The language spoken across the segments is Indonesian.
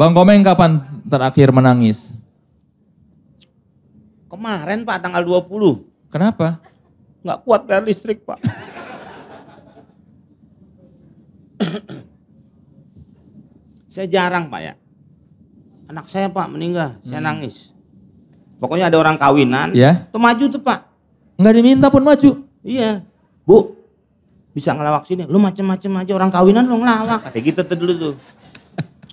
Bang Komeng kapan terakhir menangis? Kemarin Pak, tanggal 20. Kenapa? Nggak kuat bayar listrik Pak. saya jarang Pak ya. Anak saya Pak meninggal, hmm. saya nangis. Pokoknya ada orang kawinan, ya? Yeah. tuh maju tuh Pak. Nggak diminta pun maju? Iya. Bu, bisa ngelawak sini. Lu macem-macem aja orang kawinan lu ngelawak. Kayak gitu tuh dulu tuh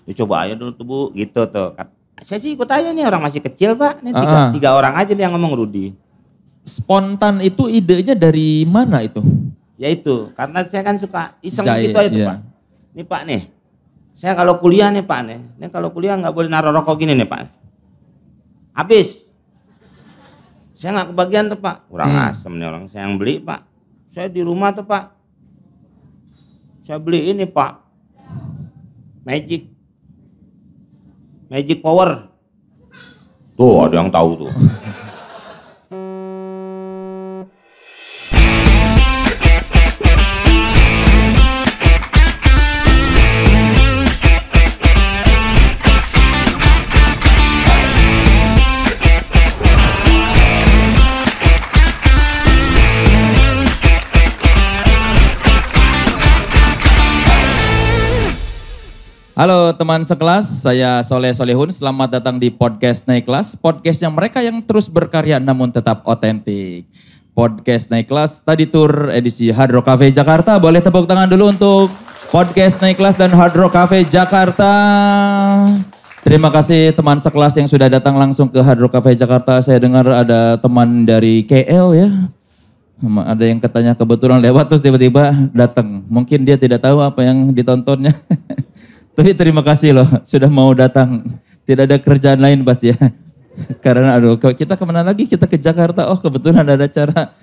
ya coba aja dulu tuh bu gitu tuh saya sih ikut aja nih orang masih kecil pak ini tiga, uh-huh. tiga orang aja nih yang ngomong Rudi spontan itu idenya dari mana itu ya itu karena saya kan suka iseng Jaya, gitu aja iya. pak nih pak nih saya kalau kuliah nih pak nih nih kalau kuliah nggak boleh naruh rokok gini nih pak habis saya nggak kebagian tuh pak kurang hmm. asem nih orang saya yang beli pak saya di rumah tuh pak saya beli ini pak magic Magic power. Tuh, ada yang tahu tuh. Halo teman sekelas, saya Soleh Solehun. Selamat datang di podcast Naik Kelas. Podcastnya mereka yang terus berkarya namun tetap otentik. Podcast Naik Kelas tadi tour edisi Hard Rock Cafe Jakarta. Boleh tepuk tangan dulu untuk podcast Naik Kelas dan Hard Rock Cafe Jakarta. Terima kasih teman sekelas yang sudah datang langsung ke Hard Rock Cafe Jakarta. Saya dengar ada teman dari KL ya. Ada yang katanya kebetulan lewat terus tiba-tiba datang. Mungkin dia tidak tahu apa yang ditontonnya. Tapi terima kasih loh sudah mau datang. Tidak ada kerjaan lain pasti ya. Karena aduh kita kemana lagi? Kita ke Jakarta. Oh kebetulan ada acara.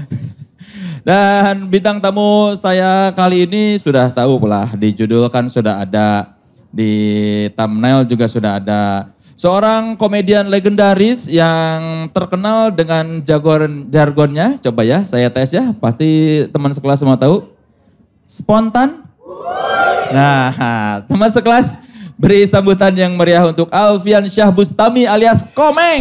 Dan bintang tamu saya kali ini sudah tahu pula di judul kan sudah ada di thumbnail juga sudah ada seorang komedian legendaris yang terkenal dengan jargon jargonnya coba ya saya tes ya pasti teman sekelas semua tahu spontan Nah, teman sekelas beri sambutan yang meriah untuk Alfian Syah Bustami alias Komeng.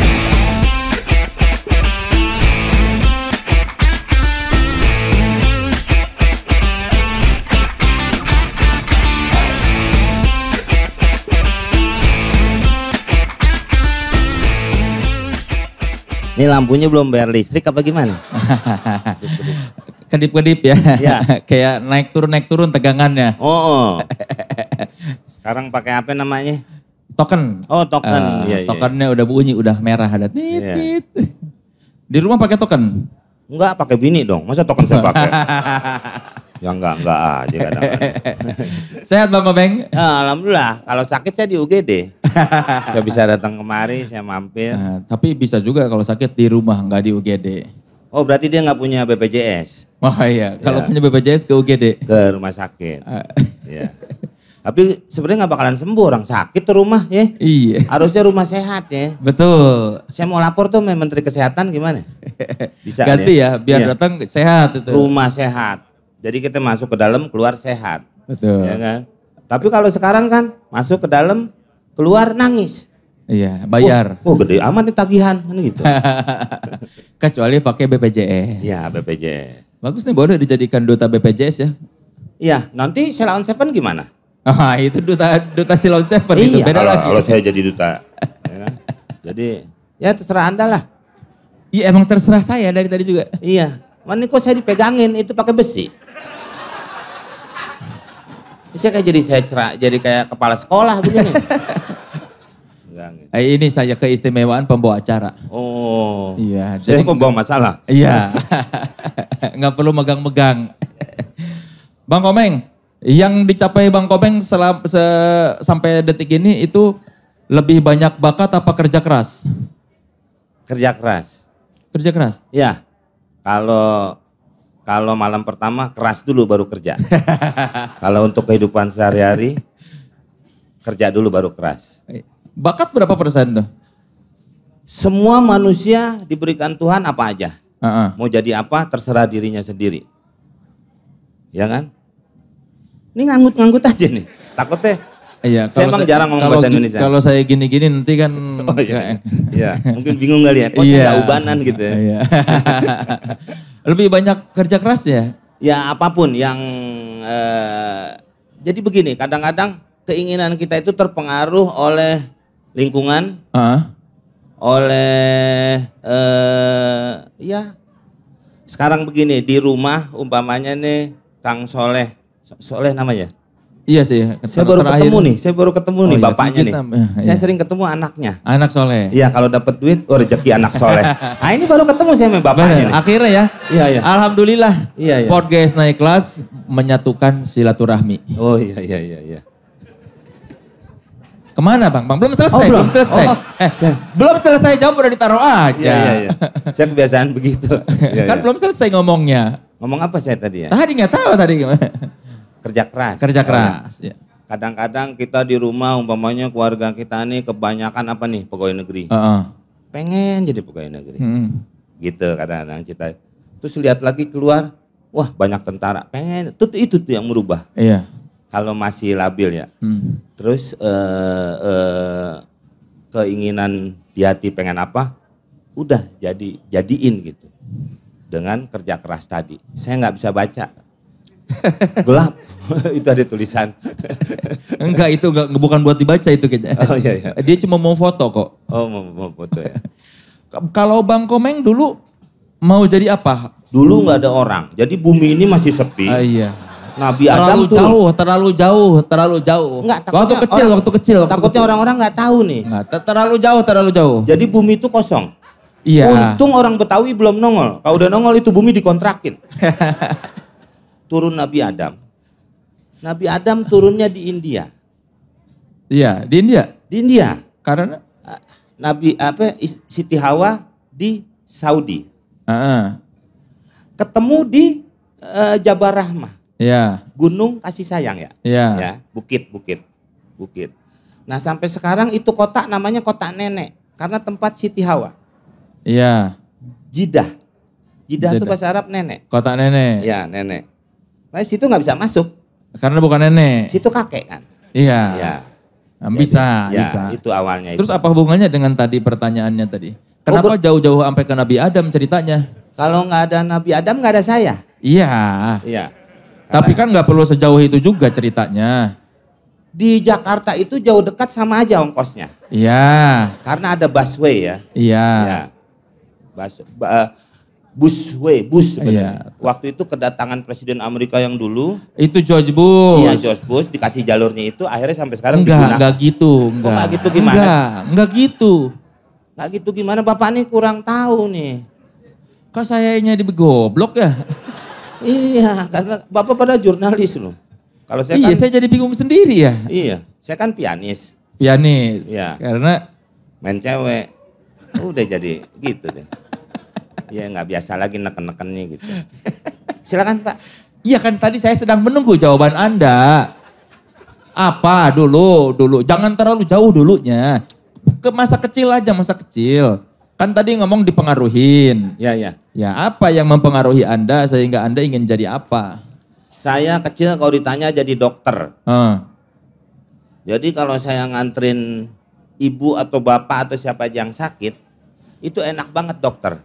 Ini lampunya belum bayar listrik apa gimana? kedip-kedip ya. ya. Kayak naik turun naik turun tegangannya. Oh. oh. Sekarang pakai apa namanya? Token. Oh, token. Uh, ya, tokennya ya. udah bunyi, udah merah ada iya. tit Di rumah pakai token? Enggak, pakai bini dong. Masa token saya pakai? ya enggak, enggak aja kadang, -kadang. Sehat Bang beng. Nah, eh, Alhamdulillah. Kalau sakit saya di UGD. saya bisa datang kemari, saya mampir. Nah, tapi bisa juga kalau sakit di rumah, enggak di UGD. Oh berarti dia nggak punya BPJS? Wah oh, iya, kalau ya. punya BPJS ke UGD? Ke rumah sakit. ya. Tapi sebenarnya nggak bakalan sembuh orang sakit tuh rumah ya. Iya. Harusnya rumah sehat ya. Betul. Saya mau lapor tuh Menteri Kesehatan gimana? Bisa Ganti ya, ya biar iya. datang sehat itu. Rumah sehat. Jadi kita masuk ke dalam keluar sehat. Betul. Ya kan? Tapi kalau sekarang kan masuk ke dalam keluar nangis. Iya, bayar. Oh, oh gede aman nih tagihan kan gitu. Kecuali pakai BPJS. Iya, BPJS. Bagus nih boleh dijadikan duta BPJS ya. Iya, nanti Selawan Seven gimana? Ah, itu duta duta Selawan Seven iya. itu beda kalau, lagi. Kalau saya jadi duta. ya, kan? jadi ya terserah Anda lah. Iya, emang terserah saya dari tadi juga. Iya. Mana kok saya dipegangin itu pakai besi. Saya kayak jadi saya cerah, jadi kayak kepala sekolah begini. Eh, ini saya keistimewaan pembawa acara. Oh. Iya. Saya oh, jadi, pembawa masalah. Iya. nggak perlu megang-megang. Bang Komeng, yang dicapai Bang Komeng selam, se, sampai detik ini itu lebih banyak bakat apa kerja keras? Kerja keras. Kerja keras? Iya, Kalau kalau malam pertama keras dulu baru kerja. kalau untuk kehidupan sehari-hari kerja dulu baru keras. Eh, Bakat berapa persen tuh? Semua manusia diberikan Tuhan apa aja. Uh-uh. Mau jadi apa terserah dirinya sendiri. Ya kan? Ini nganggut-nganggut aja nih. Takutnya Iya, kalau saya emang saya, jarang ngomong bahasa Indonesia. Kalau saya gini-gini nanti kan oh, iya. iya. mungkin bingung kali ya. Kok oh, iya. saya ubanan gitu ya. Iya. Lebih banyak kerja keras ya? Ya apapun yang eh, jadi begini, kadang-kadang keinginan kita itu terpengaruh oleh lingkungan uh. oleh eh ya sekarang begini di rumah umpamanya nih Kang Soleh Soleh namanya Iya sih. Saya baru terakhir. ketemu nih, saya baru ketemu oh, nih iya, bapaknya nih. Eh, iya. Saya sering ketemu anaknya. Anak soleh. Iya kalau dapat duit, oh rezeki anak soleh. Nah ini baru ketemu saya sama bapaknya Bener, nih. Akhirnya ya. Iya iya. Alhamdulillah. Iya iya. Podcast naik kelas menyatukan silaturahmi. Oh iya iya iya. iya. Kemana bang? Bang belum selesai, oh, belum. belum selesai. Oh, oh eh, belum selesai jawab udah ditaruh aja. Iya, iya, iya. Saya kebiasaan begitu. ya, kan iya. belum selesai ngomongnya. Ngomong apa saya tadi ya? Tadi nggak tahu tadi gimana. Kerja keras. Kerja iya. keras. Iya. Kadang-kadang kita di rumah umpamanya keluarga kita nih kebanyakan apa nih pegawai negeri. Uh -uh. Pengen jadi pegawai negeri. Hmm. Gitu kadang-kadang kita. Terus lihat lagi keluar, wah banyak tentara. Pengen, itu, itu tuh yang merubah. Iya kalau masih labil ya. Hmm. Terus uh, uh, keinginan di hati pengen apa, udah jadi jadiin gitu dengan kerja keras tadi. Saya nggak bisa baca, gelap. itu ada tulisan. enggak itu enggak bukan buat dibaca itu kayaknya. Oh iya iya. Dia cuma mau foto kok. Oh mau, mau foto ya. Kalau Bang Komeng dulu mau jadi apa? Dulu nggak hmm. ada orang. Jadi bumi ini masih sepi. Uh, iya. Nabi terlalu Adam tuh. jauh, terlalu jauh, terlalu jauh. Enggak, waktu kecil, orang, waktu kecil. Waktu takutnya orang-orang nggak tahu nih. Nah, terlalu jauh, terlalu jauh. Jadi bumi itu kosong. Iya. Untung orang Betawi belum nongol. Kalau udah nongol itu bumi dikontrakin. Turun Nabi Adam. Nabi Adam turunnya di India. Iya, di India. Di India. Karena Nabi apa Siti Hawa di Saudi. Uh -uh. Ketemu di uh, eh, Jabar Rahmah. Ya, Gunung kasih sayang ya. Iya. Ya, bukit, bukit, bukit. Nah sampai sekarang itu kota namanya kota nenek karena tempat Siti Hawa. Iya. Jidah. Jidah, itu bahasa Arab nenek. Kota nenek. Iya nenek. Nah situ nggak bisa masuk. Karena bukan nenek. Situ kakek kan. Iya. Iya. Nah, bisa, ya, bisa. Itu awalnya. Terus itu. apa hubungannya dengan tadi pertanyaannya tadi? Kenapa oh, jauh-jauh sampai ke Nabi Adam ceritanya? Kalau nggak ada Nabi Adam nggak ada saya. Iya. Iya. Tapi kan nggak perlu sejauh itu juga ceritanya. Di Jakarta itu jauh dekat sama aja ongkosnya. Iya. Karena ada busway ya. Iya. Ya. Bus, uh, busway, bus sebenarnya. Ya. Waktu itu kedatangan presiden Amerika yang dulu. Itu George Bush. Iya George Bush dikasih jalurnya itu akhirnya sampai sekarang enggak, digunakan. Enggak gitu. Enggak. Kok enggak gitu gimana? Enggak, enggak gitu. Enggak gitu gimana Bapak nih kurang tahu nih. Kok sayanya goblok ya? Iya, karena Bapak pada jurnalis loh. Kalau saya Iya, kan, saya jadi bingung sendiri ya. Iya, saya kan pianis. Pianis. Iya. Karena main cewek. Oh, udah jadi gitu deh. Iya, nggak biasa lagi neken-nekennya gitu. Silakan Pak. Iya kan tadi saya sedang menunggu jawaban Anda. Apa dulu, dulu. Jangan terlalu jauh dulunya. Ke masa kecil aja, masa kecil. Kan tadi ngomong dipengaruhin. Ya, ya. Ya, apa yang mempengaruhi Anda sehingga Anda ingin jadi apa? Saya kecil kalau ditanya jadi dokter. Uh. Jadi kalau saya ngantrin ibu atau bapak atau siapa yang sakit, itu enak banget dokter.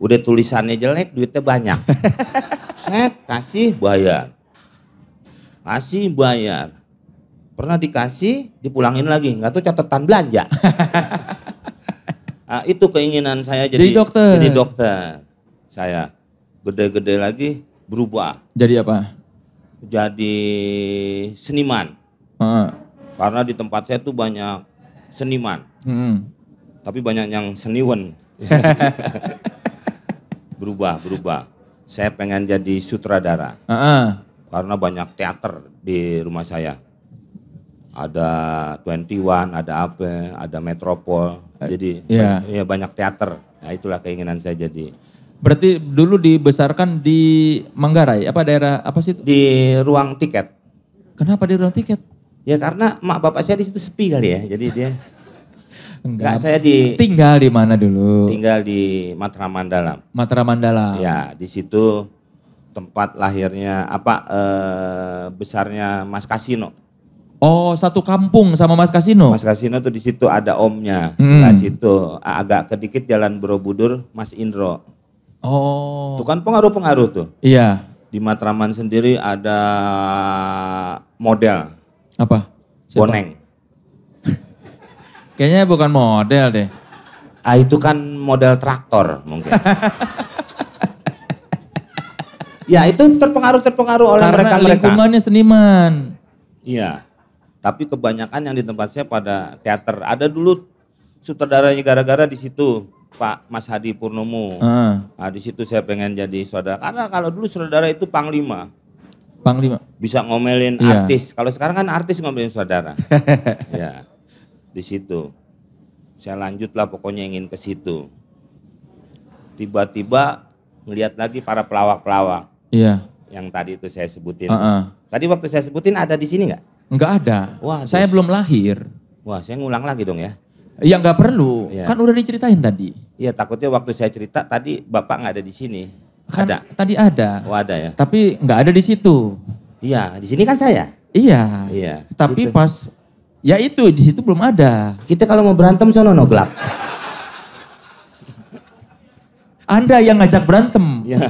Udah tulisannya jelek, duitnya banyak. Set, kasih, bayar. Kasih, bayar. Pernah dikasih, dipulangin lagi. Nggak tuh catatan belanja. Ah, itu keinginan saya jadi, jadi dokter. Jadi dokter. Saya gede-gede lagi berubah. Jadi apa? Jadi seniman. Uh. Karena di tempat saya tuh banyak seniman. Hmm. Tapi banyak yang seniwen. berubah, berubah. Saya pengen jadi sutradara. Uh Karena banyak teater di rumah saya ada 21, ada apa, ada Metropol. Eh, jadi yeah. banyak, ya banyak teater. Nah, itulah keinginan saya jadi. Berarti dulu dibesarkan di Manggarai, apa daerah apa sih? Di ruang tiket. Kenapa di ruang tiket? Ya karena mak bapak saya di situ sepi kali ya, jadi dia Enggak, Enggak, saya di tinggal di mana dulu? Tinggal di Matraman Dalam. Matraman Dalam. Ya, di situ tempat lahirnya apa eh, besarnya Mas Kasino. Oh, satu kampung sama Mas Kasino. Mas Kasino tuh di situ ada omnya. Hmm. Di situ agak kedikit jalan Borobudur, Mas Indro. Oh. Itu kan pengaruh-pengaruh tuh. Iya. Di Matraman sendiri ada model. Apa? Siapa? Boneng. Kayaknya bukan model deh. Ah itu kan model traktor mungkin. ya itu terpengaruh terpengaruh oleh Karena mereka mereka. Karena lingkungannya seniman. Iya. Tapi kebanyakan yang di tempat saya pada teater. Ada dulu sutradaranya gara-gara di situ Pak Mas Hadi Purnomo. Uh. Nah, di situ saya pengen jadi saudara. Karena kalau dulu saudara itu panglima. Panglima. Bisa ngomelin iya. artis. Kalau sekarang kan artis ngomelin saudara. ya. Di situ. Saya lanjutlah pokoknya ingin ke situ. Tiba-tiba melihat lagi para pelawak-pelawak. Iya. Yang tadi itu saya sebutin. Uh -uh. Tadi waktu saya sebutin ada di sini nggak? Enggak ada. Wah, saya belum lahir. Wah, saya ngulang lagi dong ya. Ya nggak perlu, ya. kan udah diceritain tadi. Iya takutnya waktu saya cerita tadi bapak nggak ada di sini. Kan ada. tadi ada. Oh ada ya. Tapi nggak ada di situ. Iya, di sini kan saya. Iya. Iya. Tapi situ. pas ya itu di situ belum ada. Kita kalau mau berantem sono no gelap, Anda yang ngajak berantem. Iya.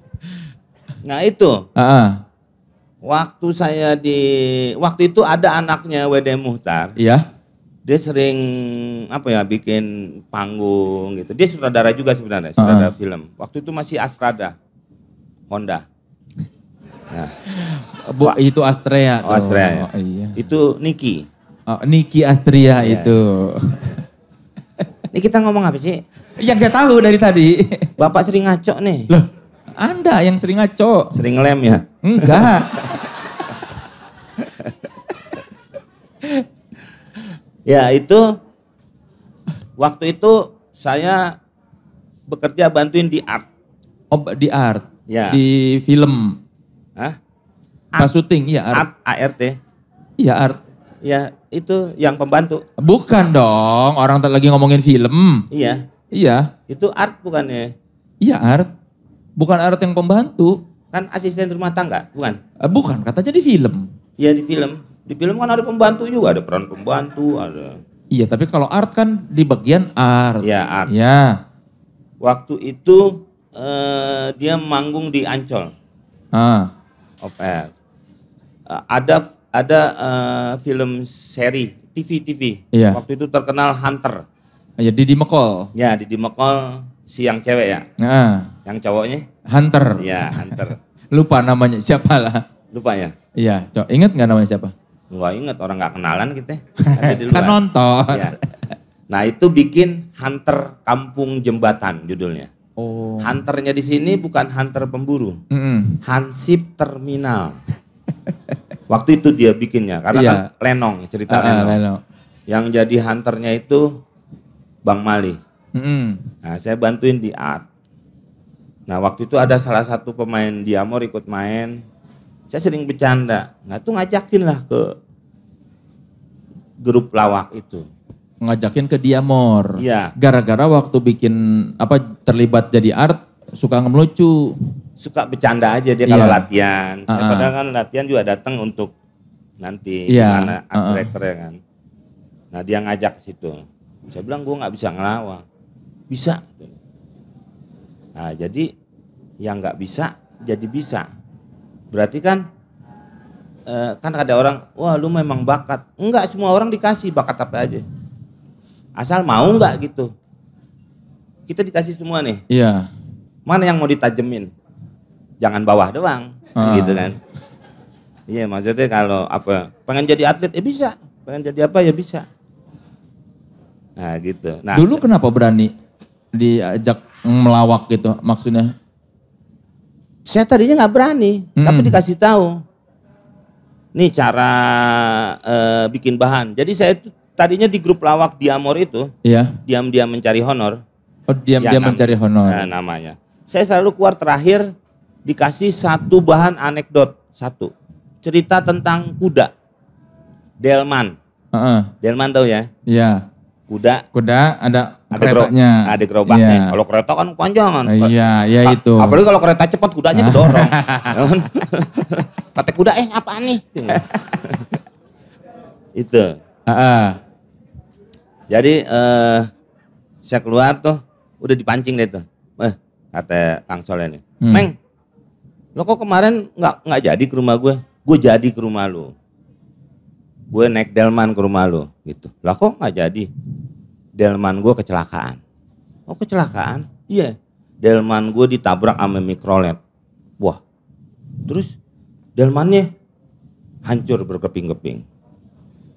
nah itu. Uh -uh waktu saya di waktu itu ada anaknya WD Muhtar. Iya. Dia sering apa ya bikin panggung gitu. Dia sutradara juga sebenarnya, sutradara uh. film. Waktu itu masih Astrada Honda. Nah. Bu, itu Astrea. Oh, Astrea. Oh, iya. Itu Niki. Oh, Niki Astria yeah. itu. Ini kita ngomong apa sih? Yang gak tahu dari tadi. Bapak sering ngaco nih. Loh, Anda yang sering ngaco. Sering ngelem ya? Enggak. Ya itu waktu itu saya bekerja bantuin di art. Oh di art? Ya. Di film? Hah? Pas syuting ya art. Art, ART. Iya art. Ya itu yang pembantu. Bukan dong, orang tak lagi ngomongin film. Iya. Iya. Itu art bukannya? Iya art. Bukan art yang pembantu. Kan asisten rumah tangga, bukan? Eh, bukan, katanya di film. Iya di film. Di film kan ada pembantu juga, ada peran pembantu, ada. Iya, tapi kalau art kan di bagian art. Iya, art. Iya. Waktu itu eh, dia manggung di Ancol. Ah. Of Eh, ada ada eh, film seri TV TV. Iya. Waktu itu terkenal Hunter. Iya, Didi Mekol. Iya. Didi Mekol siang cewek ya. Ah. Yang cowoknya? Hunter. Iya, Hunter. Lupa namanya siapa lah. Lupa ya? Iya, ingat nggak namanya siapa? Gua inget orang nggak kenalan kita. Ada kan nonton. Ya. Nah itu bikin Hunter Kampung Jembatan judulnya. Oh. Hunternya di sini bukan hunter pemburu, mm -hmm. hansip terminal. Waktu itu dia bikinnya karena yeah. kan Lenong cerita uh, Lenong. Lenong. Yang jadi hunternya itu Bang Mali. Mm -hmm. Nah saya bantuin di art. Nah waktu itu ada salah satu pemain Diamor ikut main saya sering bercanda nggak tuh ngajakin lah ke grup lawak itu ngajakin ke Diamor iya gara-gara waktu bikin apa terlibat jadi art suka ngemelucu, suka bercanda aja dia iya. kalau latihan uh -uh. padahal kan latihan juga datang untuk nanti iya. anak uh -uh. ya kan nah dia ngajak ke situ saya bilang gue nggak bisa ngelawak bisa nah jadi yang nggak bisa jadi bisa Berarti kan eh, kan ada orang, wah lu memang bakat. Enggak, semua orang dikasih bakat apa aja. Asal mau enggak gitu. Kita dikasih semua nih. Iya. Mana yang mau ditajemin? Jangan bawah doang, uh. gitu kan. Iya, maksudnya kalau apa, pengen jadi atlet ya bisa, pengen jadi apa ya bisa. Nah, gitu. Nah, dulu kenapa berani diajak melawak gitu maksudnya? Saya tadinya nggak berani, hmm. tapi dikasih tahu. Nih cara uh, bikin bahan. Jadi saya itu tadinya di grup lawak di Amor itu, iya. diam-diam mencari honor. Oh, diam-diam ya, mencari honor. Ya, namanya. Saya selalu keluar terakhir dikasih satu bahan anekdot, satu. Cerita tentang kuda. Delman. Uh -uh. Delman tahu ya? Iya kuda. Kuda ada, ada keretanya. gerob, ada gerobaknya. yeah. Kalau kereta kan panjang kan. Iya, iya Ka itu. Apalagi kalau kereta cepat kudanya kedorong. Nah. Kata kuda eh apaan nih? itu. Uh -uh. Jadi uh, saya keluar tuh udah dipancing deh tuh. Eh, kata Kang Soleh nih. Hmm. Meng, lo kok kemarin nggak nggak jadi ke rumah gue? Gue jadi ke rumah lo gue naik delman ke rumah lo gitu lah kok nggak jadi delman gue kecelakaan oh kecelakaan iya delman gue ditabrak sama mikrolet wah terus delmannya hancur berkeping-keping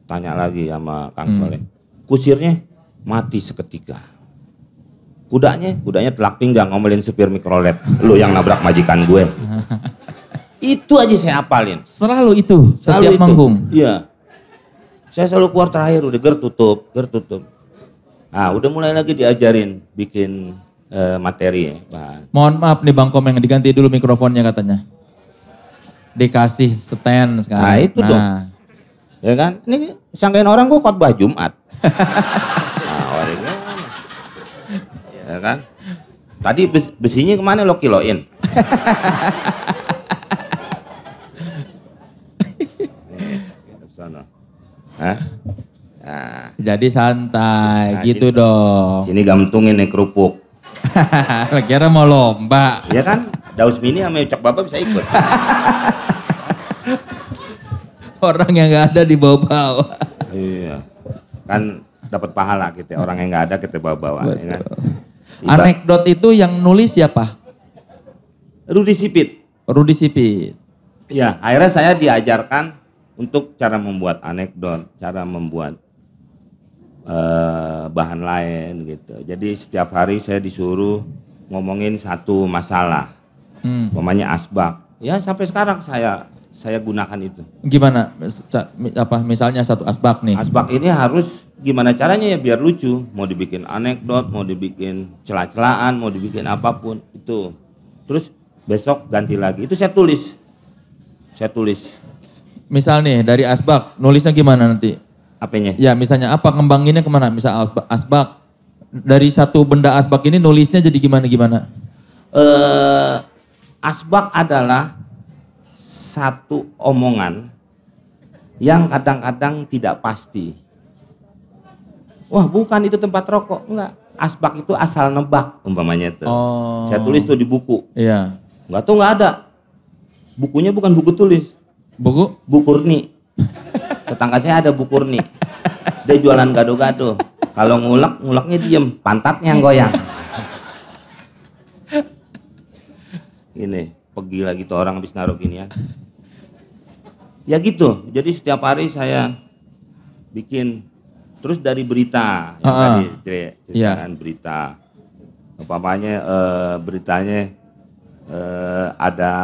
tanya lagi sama kang hmm. soleh kusirnya mati seketika kudanya kudanya telak pinggang ngomelin supir mikrolet lo yang nabrak majikan gue itu aja saya apalin selalu itu selalu setiap itu. manggung iya saya selalu keluar terakhir, udah ger tutup, ger tutup. Nah, udah mulai lagi diajarin bikin uh, materi ya. Mohon maaf nih Bang Komeng, diganti dulu mikrofonnya katanya. Dikasih stand sekarang. Nah itu nah. dong. Ya kan? Ini sangkain orang gua khotbah Jumat. nah, orangnya Ya kan? Tadi besinya kemana lo kiloin? Hah? Nah. Jadi santai nah, gitu, gitu dong. Sini gantungin nih kerupuk. Kira mau lomba. Ya kan? Daus mini sama Ucak bapak bisa ikut. orang yang nggak ada dibawa-bawa. Iya. Kan dapat pahala gitu ya. orang yang nggak ada kita bawa-bawa. Ya kan? Anekdot itu yang nulis siapa? Rudi Sipit. Rudi Sipit. Ya, akhirnya saya diajarkan untuk cara membuat anekdot, cara membuat uh, bahan lain gitu. Jadi setiap hari saya disuruh ngomongin satu masalah, hmm. namanya asbak. Ya sampai sekarang saya saya gunakan itu. Gimana? Apa misalnya satu asbak nih? Asbak ini harus gimana caranya ya biar lucu. Mau dibikin anekdot, mau dibikin celah-celahan, mau dibikin apapun itu. Terus besok ganti lagi. Itu saya tulis. Saya tulis Misalnya nih dari asbak nulisnya gimana nanti? Apanya? Ya misalnya apa kembanginnya kemana? Misal asbak dari satu benda asbak ini nulisnya jadi gimana gimana? Uh, asbak adalah satu omongan yang kadang-kadang tidak pasti. Wah bukan itu tempat rokok, enggak. Asbak itu asal nebak umpamanya itu. Oh. Saya tulis tuh di buku. Iya. Enggak tuh enggak ada. Bukunya bukan buku tulis. Buku? Bukurni, Tetangga saya ada Bukurni, Dia jualan gado-gado. Kalau ngulek, nguleknya diem. Pantatnya yang goyang. Ini, pergi lagi tuh orang habis naruh gini ya. Ya gitu, jadi setiap hari saya bikin terus dari berita yang uh, tadi iya. ceritakan yeah. berita umpamanya uh, eh, beritanya uh, ada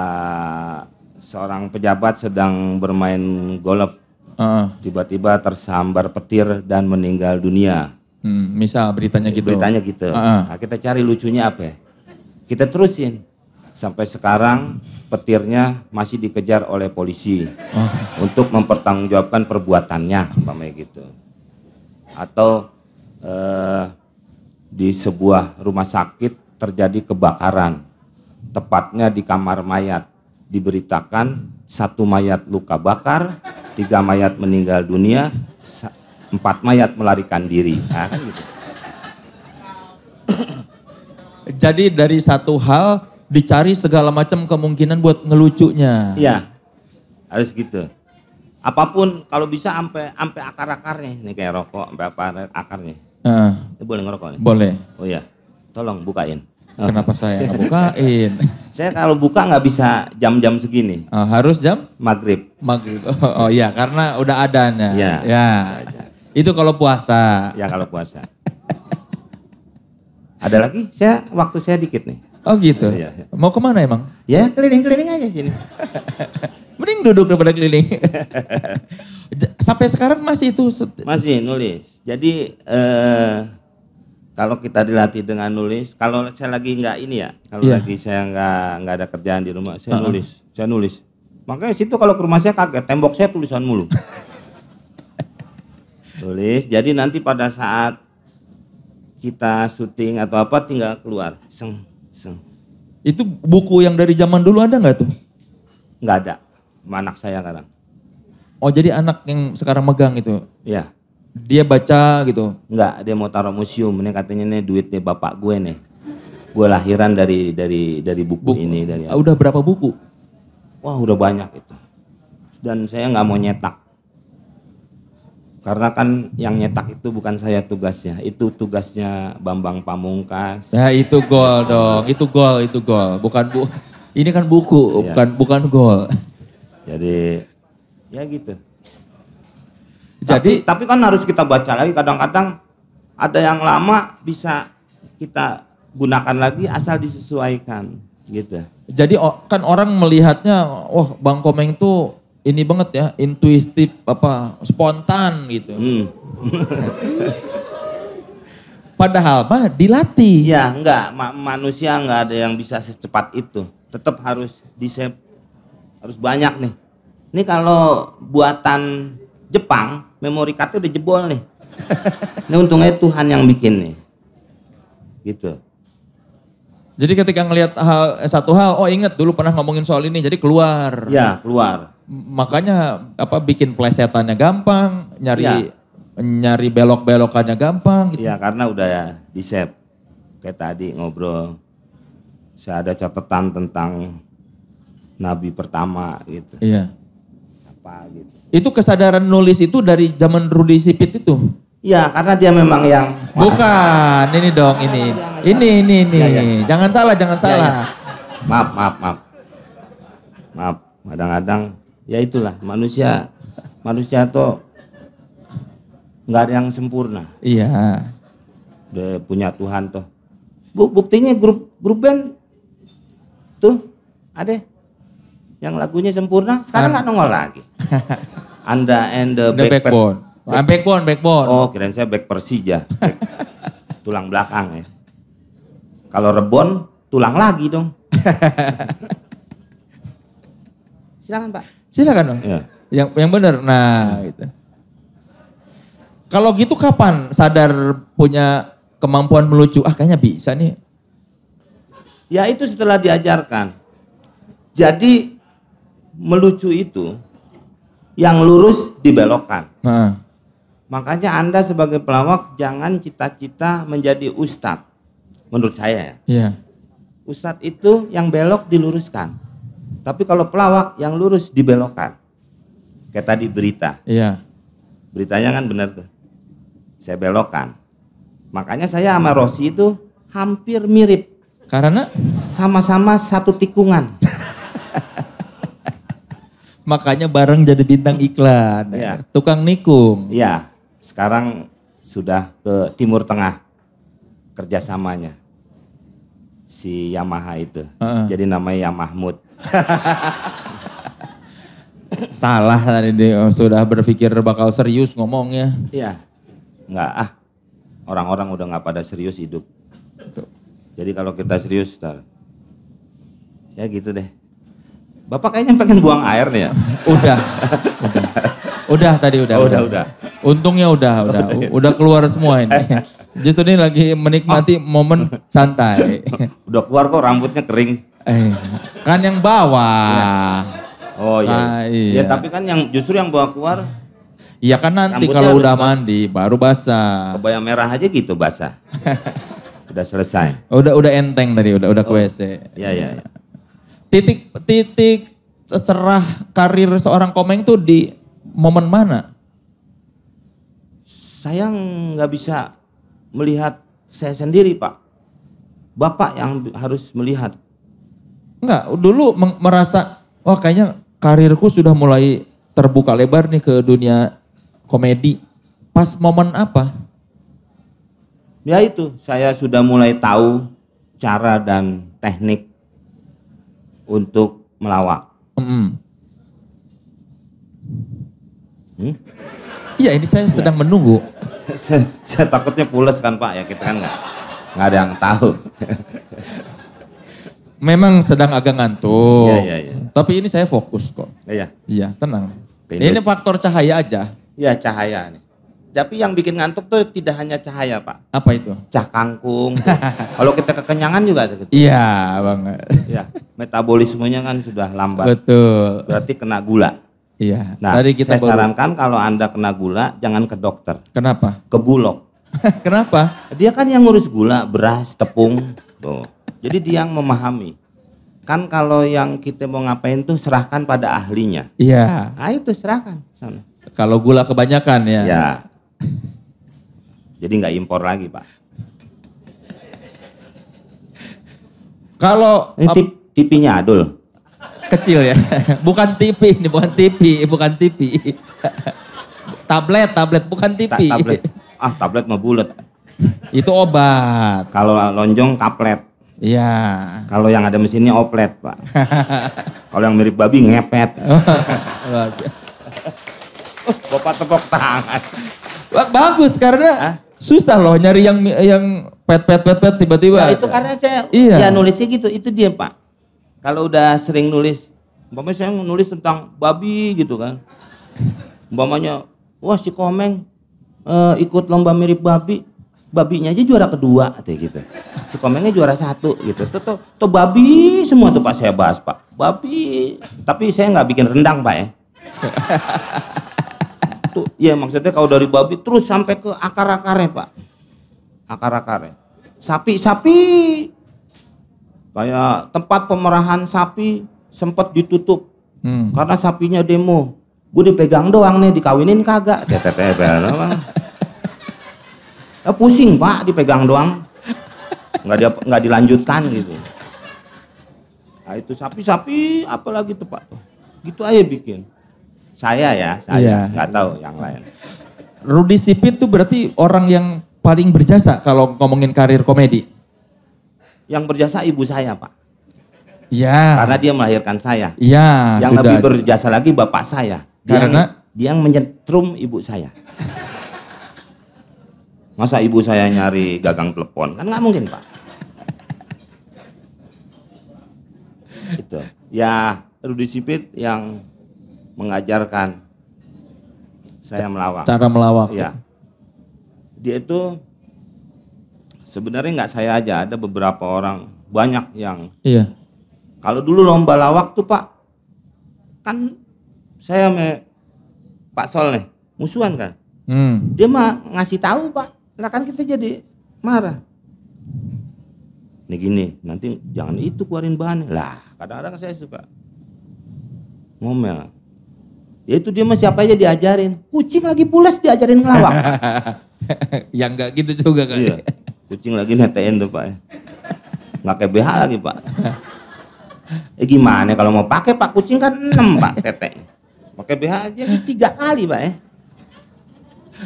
seorang pejabat sedang bermain golf tiba tiba-tiba tersambar petir dan meninggal dunia hmm, misal beritanya gitu beritanya gitu uh. nah, kita cari lucunya apa ya? kita terusin sampai sekarang petirnya masih dikejar oleh polisi uh. untuk mempertanggungjawabkan perbuatannya umpamanya gitu atau uh, di sebuah rumah sakit terjadi kebakaran tepatnya di kamar mayat diberitakan satu mayat luka bakar, tiga mayat meninggal dunia, empat mayat melarikan diri. Nah, kan gitu. Jadi dari satu hal dicari segala macam kemungkinan buat ngelucunya. Iya, harus gitu. Apapun kalau bisa sampai sampai akar akarnya, nih kayak rokok sampai apa akarnya. Uh, Ini boleh ngerokok nih? Boleh. Oh iya, tolong bukain. Kenapa saya bukain? Saya kalau buka nggak bisa jam-jam segini. Oh, harus jam? Maghrib. Maghrib. Oh, oh iya, karena udah adanya. Iya. Ya. Itu kalau puasa. Ya kalau puasa. Ada lagi? Saya waktu saya dikit nih. Oh gitu. Ya, ya. Mau kemana emang? Ya keliling-keliling aja sini. Mending duduk daripada keliling. Sampai sekarang masih itu. Masih nulis. Jadi eh, kalau kita dilatih dengan nulis, kalau saya lagi nggak ini ya, kalau yeah. lagi saya nggak nggak ada kerjaan di rumah, saya uh -uh. nulis, saya nulis. Makanya situ kalau ke rumah saya kaget, tembok saya tulisan mulu. Tulis. jadi nanti pada saat kita syuting atau apa tinggal keluar, seng seng. Itu buku yang dari zaman dulu ada nggak tuh? Nggak ada, anak saya sekarang. Oh jadi anak yang sekarang megang itu? Iya dia baca gitu? Enggak, dia mau taruh museum. Ini katanya nih duitnya bapak gue nih. Gue lahiran dari dari dari buku, buku. ini dari. ah, Udah berapa buku? Wah, udah banyak itu. Dan saya nggak mau nyetak. Karena kan yang nyetak itu bukan saya tugasnya, itu tugasnya Bambang Pamungkas. Ya itu gol dong, itu gol, itu gol. Bukan bu, ini kan buku, ya. bukan bukan gol. Jadi ya gitu. Jadi tapi, tapi kan harus kita baca lagi kadang-kadang ada yang lama bisa kita gunakan lagi asal disesuaikan gitu. Jadi kan orang melihatnya wah Bang Komeng tuh ini banget ya, intuitif apa spontan gitu. Hmm. Padahal mah dilatih. Ya enggak, ma manusia enggak ada yang bisa secepat itu. Tetap harus disep harus banyak nih. Ini kalau buatan Jepang memori kartu udah jebol nih. Ini untungnya Tuhan yang bikin nih. Gitu. Jadi ketika ngelihat hal eh, satu hal, oh inget dulu pernah ngomongin soal ini, jadi keluar. Ya keluar. Makanya apa bikin plesetannya gampang, nyari ya. nyari belok-belokannya gampang. Gitu. Ya, karena udah ya di save. Kayak tadi ngobrol, saya ada catatan tentang nabi pertama gitu. Iya. Apa gitu. Itu kesadaran nulis itu dari zaman Rudi Sipit itu. Iya, karena dia memang yang Bukan, ini dong ini. Ini ini ini. Ya, ya. Jangan salah, jangan ya, ya. salah. Ya. Maaf, maaf, maaf. Maaf, kadang-kadang ya itulah manusia manusia tuh nggak ada yang sempurna. Iya. punya Tuhan tuh. Buktinya grup grup band tuh ada yang lagunya sempurna sekarang kan. nggak nongol lagi. Anda and the, the back backbone. Ah, back, backbone, backbone. Oh, kirain saya back Persija. Back, tulang belakang ya. Kalau rebon, tulang lagi dong. Silakan Pak. Silakan dong. Ya. Yang yang benar. Nah, gitu. Kalau gitu kapan sadar punya kemampuan melucu? Ah, kayaknya bisa nih. Ya itu setelah diajarkan. Jadi melucu itu yang lurus dibelokkan. Nah. Makanya Anda sebagai pelawak jangan cita-cita menjadi ustad. Menurut saya ya. Yeah. Ustadz itu yang belok diluruskan. Tapi kalau pelawak yang lurus dibelokkan. Kayak tadi berita. Iya. Beritanya kan benar tuh. Saya belokkan. Makanya saya sama Rosi itu hampir mirip. Karena? Sama-sama satu tikungan. makanya bareng jadi bintang iklan. Ya. Tukang nikung. ya Sekarang sudah ke Timur Tengah kerjasamanya si Yamaha itu. Uh -uh. Jadi namanya Yamahmud. Salah tadi dia oh, sudah berpikir bakal serius ngomongnya. Iya. Enggak ah. Orang-orang udah nggak pada serius hidup. Tuh. Jadi kalau kita serius, tar. ya gitu deh. Bapak kayaknya pengen buang air nih ya. udah. udah. Udah tadi udah. Oh, udah, udah. Untungnya udah, oh, udah. Iya. Udah, keluar semua ini. Justru ini lagi menikmati oh. momen santai. udah keluar kok rambutnya kering. Eh, kan yang bawah. Iya. Oh iya. Ah, iya. Ya tapi kan yang justru yang bawa keluar. Iya kan nanti kalau udah mandi baru basah. Kebaya merah aja gitu basah. udah selesai. Udah udah enteng tadi, udah udah ke oh. WC. iya iya. iya titik titik cerah karir seorang Komeng tuh di momen mana? Saya nggak bisa melihat saya sendiri, Pak. Bapak yang harus melihat. Enggak, dulu merasa wah kayaknya karirku sudah mulai terbuka lebar nih ke dunia komedi. Pas momen apa? Ya itu, saya sudah mulai tahu cara dan teknik untuk melawak. Mm. Hmm? Iya ini saya sedang ya. menunggu. saya, saya takutnya pules kan Pak ya kita kan nggak nggak ada yang tahu. Memang sedang agak ngantuk. Iya, iya, Ya. Tapi ini saya fokus kok. Iya. Iya, tenang. Ini faktor cahaya aja. Iya, cahaya nih. Tapi yang bikin ngantuk tuh tidak hanya cahaya pak. Apa itu? Cah kangkung. Kalau kita kekenyangan juga gitu. Iya banget. Iya. Metabolismenya kan sudah lambat. Betul. Berarti kena gula. Iya. Nah, Tadi kita saya baru... sarankan kalau anda kena gula jangan ke dokter. Kenapa? Ke bulog. Kenapa? Dia kan yang ngurus gula, beras, tepung. Tuh. Jadi dia yang memahami. Kan kalau yang kita mau ngapain tuh serahkan pada ahlinya. Iya. Nah itu serahkan sana. Kalau gula kebanyakan ya. Ya. Jadi nggak impor lagi pak. Kalau ini tip, tipinya adul. Kecil ya. Bukan TV ini, bukan TV, bukan TV. tablet, tablet, bukan TV. Ta tablet. Ah, tablet mau bulat. Itu obat. Kalau lonjong tablet. Iya. Kalau yang ada mesinnya oplet, Pak. Kalau yang mirip babi ngepet. Oh, Bapak tepuk tangan. Bagus karena Hah? susah loh nyari yang yang pet pet pet pet tiba-tiba. Nah, itu karena saya iya. ya nulisnya gitu, itu dia Pak. Kalau udah sering nulis, umpamanya saya nulis tentang babi gitu kan. Umpamanya, wah si Komeng uh, ikut lomba mirip babi, babinya aja juara kedua tuh gitu. Si Komengnya juara satu gitu. Tuh, tuh, tuh babi semua tuh Pak saya bahas Pak. Babi, tapi saya nggak bikin rendang Pak ya. satu. Ya maksudnya kalau dari babi terus sampai ke akar-akarnya pak. Akar-akarnya. Sapi-sapi. Kayak tempat pemerahan sapi sempat ditutup. Hmm. Karena sapinya demo. Gue dipegang doang nih, dikawinin kagak. Ya, eh, pusing pak, dipegang doang. Nggak, dia, nggak dilanjutkan gitu. Nah itu sapi-sapi apalagi tuh pak. Gitu aja bikin. Saya ya, saya iya. nggak tahu yang lain. Rudi Sipit tuh berarti orang yang paling berjasa kalau ngomongin karir komedi. Yang berjasa ibu saya, Pak. Iya. Karena dia melahirkan saya. Iya. Yang sudah. lebih berjasa lagi bapak saya. Dia Karena yang, dia yang menyetrum ibu saya. Masa ibu saya nyari gagang telepon? Kan nggak mungkin, Pak. itu. Ya, Rudi Sipit yang mengajarkan saya melawak. Cara melawak. Ya. Dia itu sebenarnya nggak saya aja, ada beberapa orang banyak yang. Iya. Kalau dulu lomba lawak tuh Pak, kan saya me Pak Sol nih musuhan kan. Hmm. Dia mah ngasih tahu Pak, lah kan kita jadi marah. Nih gini, nanti jangan itu keluarin bahan. Lah, kadang-kadang saya suka ngomel Ya Itu dia mah siapa aja diajarin. Kucing lagi pulas diajarin ngelawak. ya enggak gitu juga kan. Iya. Kucing lagi netein tuh Pak. Enggak kayak BH lagi Pak. Eh gimana kalau mau pakai Pak kucing kan 6 Pak tete. Pakai BH aja tiga kali Pak ya.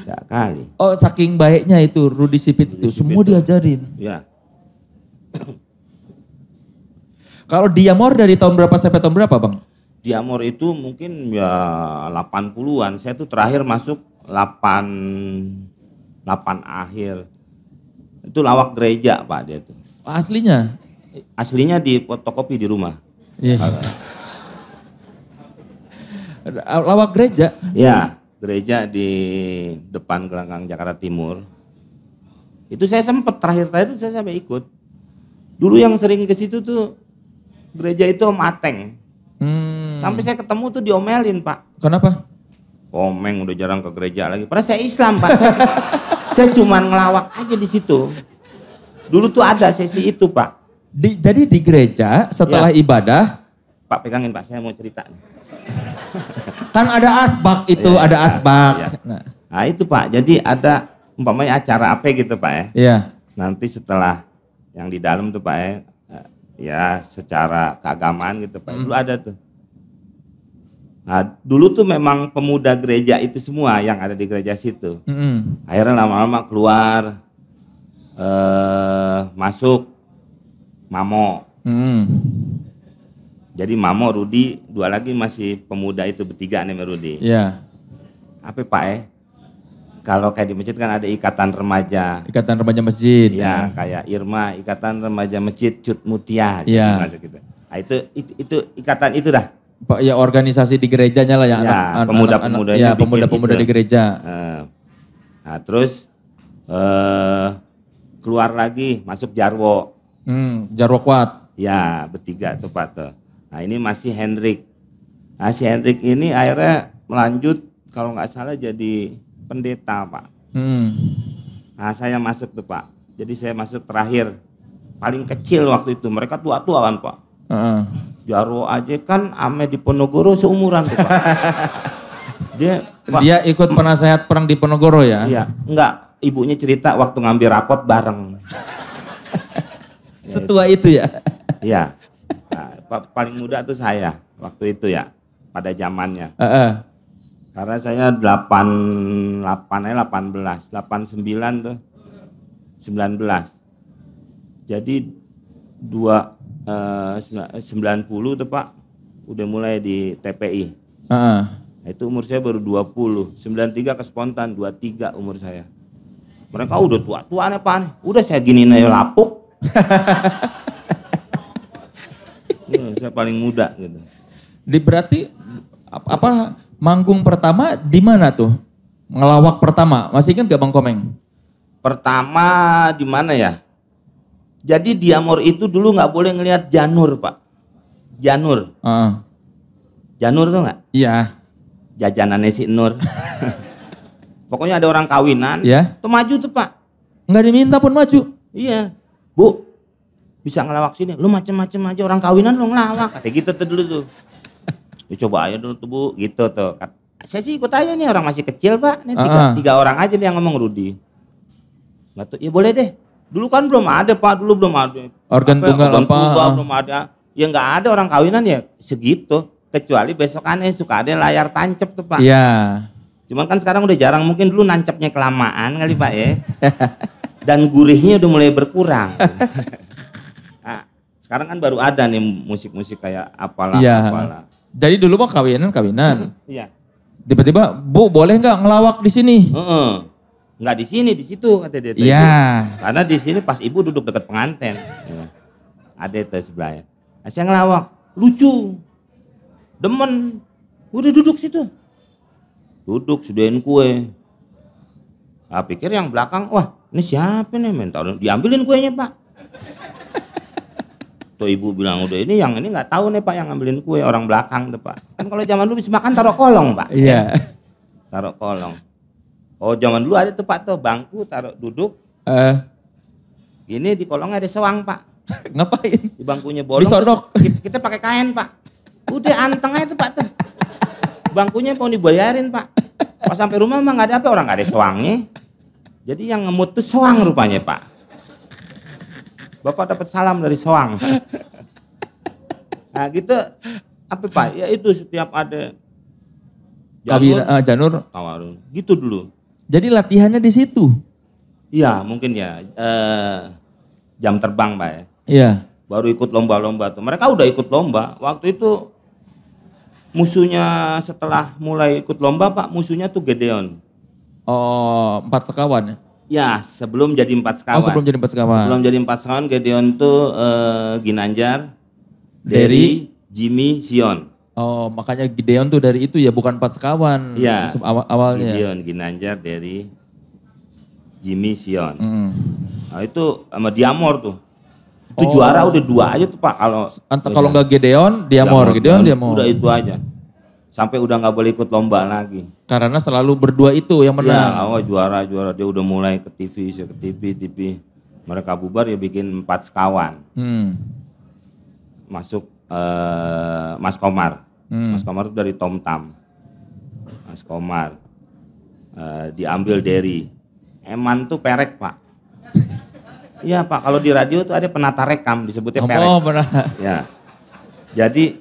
Tiga kali. Oh saking baiknya itu Rudi Sipit itu Rudy semua Sipit. diajarin. Iya. kalau dia mor dari tahun berapa sampai tahun berapa Bang? di Amor itu mungkin ya 80-an. Saya tuh terakhir masuk 8 8 akhir. Itu lawak gereja, Pak, dia tuh. Oh, aslinya? Aslinya di fotokopi di rumah. Yeah. lawak gereja? Ya, gereja di depan Gelanggang Jakarta Timur. Itu saya sempat terakhir-terakhir itu saya sampai ikut. Dulu yang sering ke situ tuh gereja itu Mateng. Hmm. Sampai saya ketemu tuh diomelin pak. Kenapa? oh, udah jarang ke gereja lagi. Padahal saya Islam pak. Saya, saya cuman ngelawak aja di situ. Dulu tuh ada sesi itu pak. Di, jadi di gereja setelah ya. ibadah. Pak pegangin pak, saya mau cerita. kan ada asbak itu, ya, ada asbak. Ya. Nah. nah itu pak, jadi ada umpamanya acara apa gitu pak ya. Iya. Nanti setelah yang di dalam tuh pak ya, ya secara keagamaan gitu pak, hmm. dulu ada tuh Nah, dulu tuh memang pemuda gereja itu semua yang ada di gereja situ. Mm -hmm. Akhirnya lama-lama keluar, uh, masuk Mamo. Mm -hmm. Jadi Mamo, Rudi, dua lagi masih pemuda itu bertiga nih Rudi. Iya. Yeah. Apa Pak eh? Kalau kayak di masjid kan ada ikatan remaja. Ikatan remaja masjid. Ya, ya. kayak Irma, ikatan remaja masjid Cut Mutia. Gitu iya. Gitu. Nah, itu, itu, itu ikatan itu dah Pak ya organisasi di gerejanya lah ya, ya pemuda pemuda ya pemuda pemuda gitu. di gereja nah, nah terus uh, keluar lagi masuk Jarwo hmm, Jarwo kuat ya bertiga tepat. nah ini masih Hendrik nah si Hendrik ini akhirnya melanjut kalau nggak salah jadi pendeta Pak hmm. nah saya masuk tuh Pak jadi saya masuk terakhir paling kecil waktu itu mereka tua tua kan Pak uh -uh Jarwo aja kan ame di Ponegoro seumuran tuh Pak. dia Pak, dia ikut penasehat perang di Ponegoro ya? Iya, enggak. Ibunya cerita waktu ngambil rapot bareng. Setua itu. ya? Iya. Nah, paling muda tuh saya waktu itu ya, pada zamannya. Uh -uh. Karena saya 8, 8 eh 18, 89 tuh. 19. Jadi dua Eh, sembilan puluh tuh Pak udah mulai di TPI. Uh. itu umur saya baru 20, 93 ke spontan, 23 umur saya. Mereka udah tua, tua nih Pak Udah saya gini nih lapuk. Iya, saya paling muda gitu. Di berarti apa, apa manggung pertama di mana tuh? Ngelawak pertama, masih kan gak Bang Komeng? Pertama di mana ya? Jadi Diamor itu dulu nggak boleh ngelihat janur, Pak. Janur. Uh. Janur tuh nggak? Iya. Jajanannya si Nur. Pokoknya ada orang kawinan, yeah. tuh maju tuh Pak. Nggak diminta pun maju. Iya. Bu, bisa ngelawak sini. Lu macem-macem aja orang kawinan lu ngelawak. Kata gitu tuh dulu tuh. Lu ya, coba aja dulu tuh Bu, gitu tuh. Saya sih ikut aja nih orang masih kecil Pak. Nih tiga, uh -huh. tiga orang aja nih yang ngomong Rudi. Nggak tuh, ya boleh deh Dulu kan belum ada Pak, dulu belum ada. Organ apa, tunggal organ apa? Tunggal, ah. belum ada. Ya nggak ada orang kawinan ya segitu. Kecuali besok aneh suka ada layar tancap tuh Pak. Iya. Yeah. Cuman kan sekarang udah jarang, mungkin dulu nancapnya kelamaan kali Pak ya. Dan gurihnya udah mulai berkurang. nah, sekarang kan baru ada nih musik-musik kayak apalah yeah. apalah. Jadi dulu mah kawinan kawinan. Iya. Tiba-tiba, Bu boleh nggak ngelawak di sini? Uh -uh nggak di sini di situ kata dia. Iya. Karena di sini pas ibu duduk dekat pengantin Ada itu sebelahnya. Nah, saya ngelawak, lucu, demen, udah duduk situ. Duduk sudahin kue. Nah, pikir yang belakang, wah ini siapa nih mental? Diambilin kuenya pak. Tuh ibu bilang udah ini yang ini nggak tahu nih pak yang ngambilin kue orang belakang tuh pak. Kan kalau zaman dulu bisa makan taruh kolong pak. Iya. Yeah. Taruh kolong Oh zaman dulu ada tempat tuh bangku taruh duduk. Eh. Ini di kolongnya ada sewang pak. Ngapain? Di bangkunya bolong. Disodok. Kita, kita pakai kain pak. Udah anteng aja tuh pak tuh. Bangkunya mau dibayarin pak. Pas sampai rumah mah nggak ada apa orang nggak ada sewangnya. Jadi yang ngemut tuh sewang rupanya pak. Bapak dapat salam dari sewang. Nah gitu apa pak? Ya itu setiap ada Janur, Kabir, uh, eh, Janur. Tawarun. Gitu dulu. Jadi latihannya di situ. Iya, mungkin ya. Eh, jam terbang, Pak ya. Iya. Baru ikut lomba-lomba tuh. Mereka udah ikut lomba. Waktu itu musuhnya setelah mulai ikut lomba, Pak, musuhnya tuh Gedeon. Oh, empat sekawan ya? Ya, sebelum jadi empat sekawan. Oh, sebelum jadi empat sekawan. Sebelum jadi empat sekawan, Gedeon tuh eh, Ginanjar, Derry, Jimmy, Sion. Oh, makanya Gideon tuh dari itu ya, bukan pas sekawan ya, awal awalnya. Gideon Ginanjar dari Jimmy Sion. Mm. Nah, itu sama Diamor tuh. Itu oh. juara udah dua aja tuh Pak kalau kalau nggak Gideon, Diamor, Gideon, Diamor. Udah itu aja. Sampai udah nggak boleh ikut lomba lagi. Karena selalu berdua itu yang iya, menang. Ya, oh, awal juara juara dia udah mulai ke TV, ya, ke TV, TV. Mereka bubar ya bikin empat sekawan. Hmm. Masuk uh, Mas Komar. Hmm. Mas Komar itu dari Tom Tam. Mas Komar uh, diambil dari Eman tuh perek pak. Iya pak, kalau di radio tuh ada penata rekam disebutnya perek. Oh benar. Ya. Jadi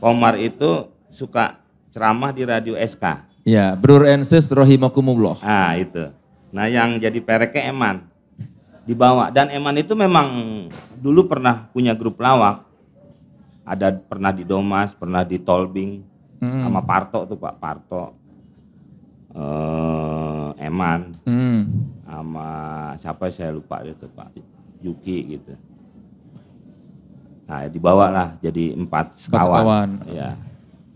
Komar itu suka ceramah di radio SK. Ya, Brur Ensis Rohimakumullah. Ah itu. Nah yang jadi pereknya Eman dibawa dan Eman itu memang dulu pernah punya grup lawak ada pernah di Domas, pernah di Tolbing hmm. sama Parto tuh Pak Parto. Uh, Eman. Hmm. Sama siapa saya lupa itu Pak. Yuki gitu. Nah, dibawa lah jadi empat sekawan. Empat sekawan. Ya.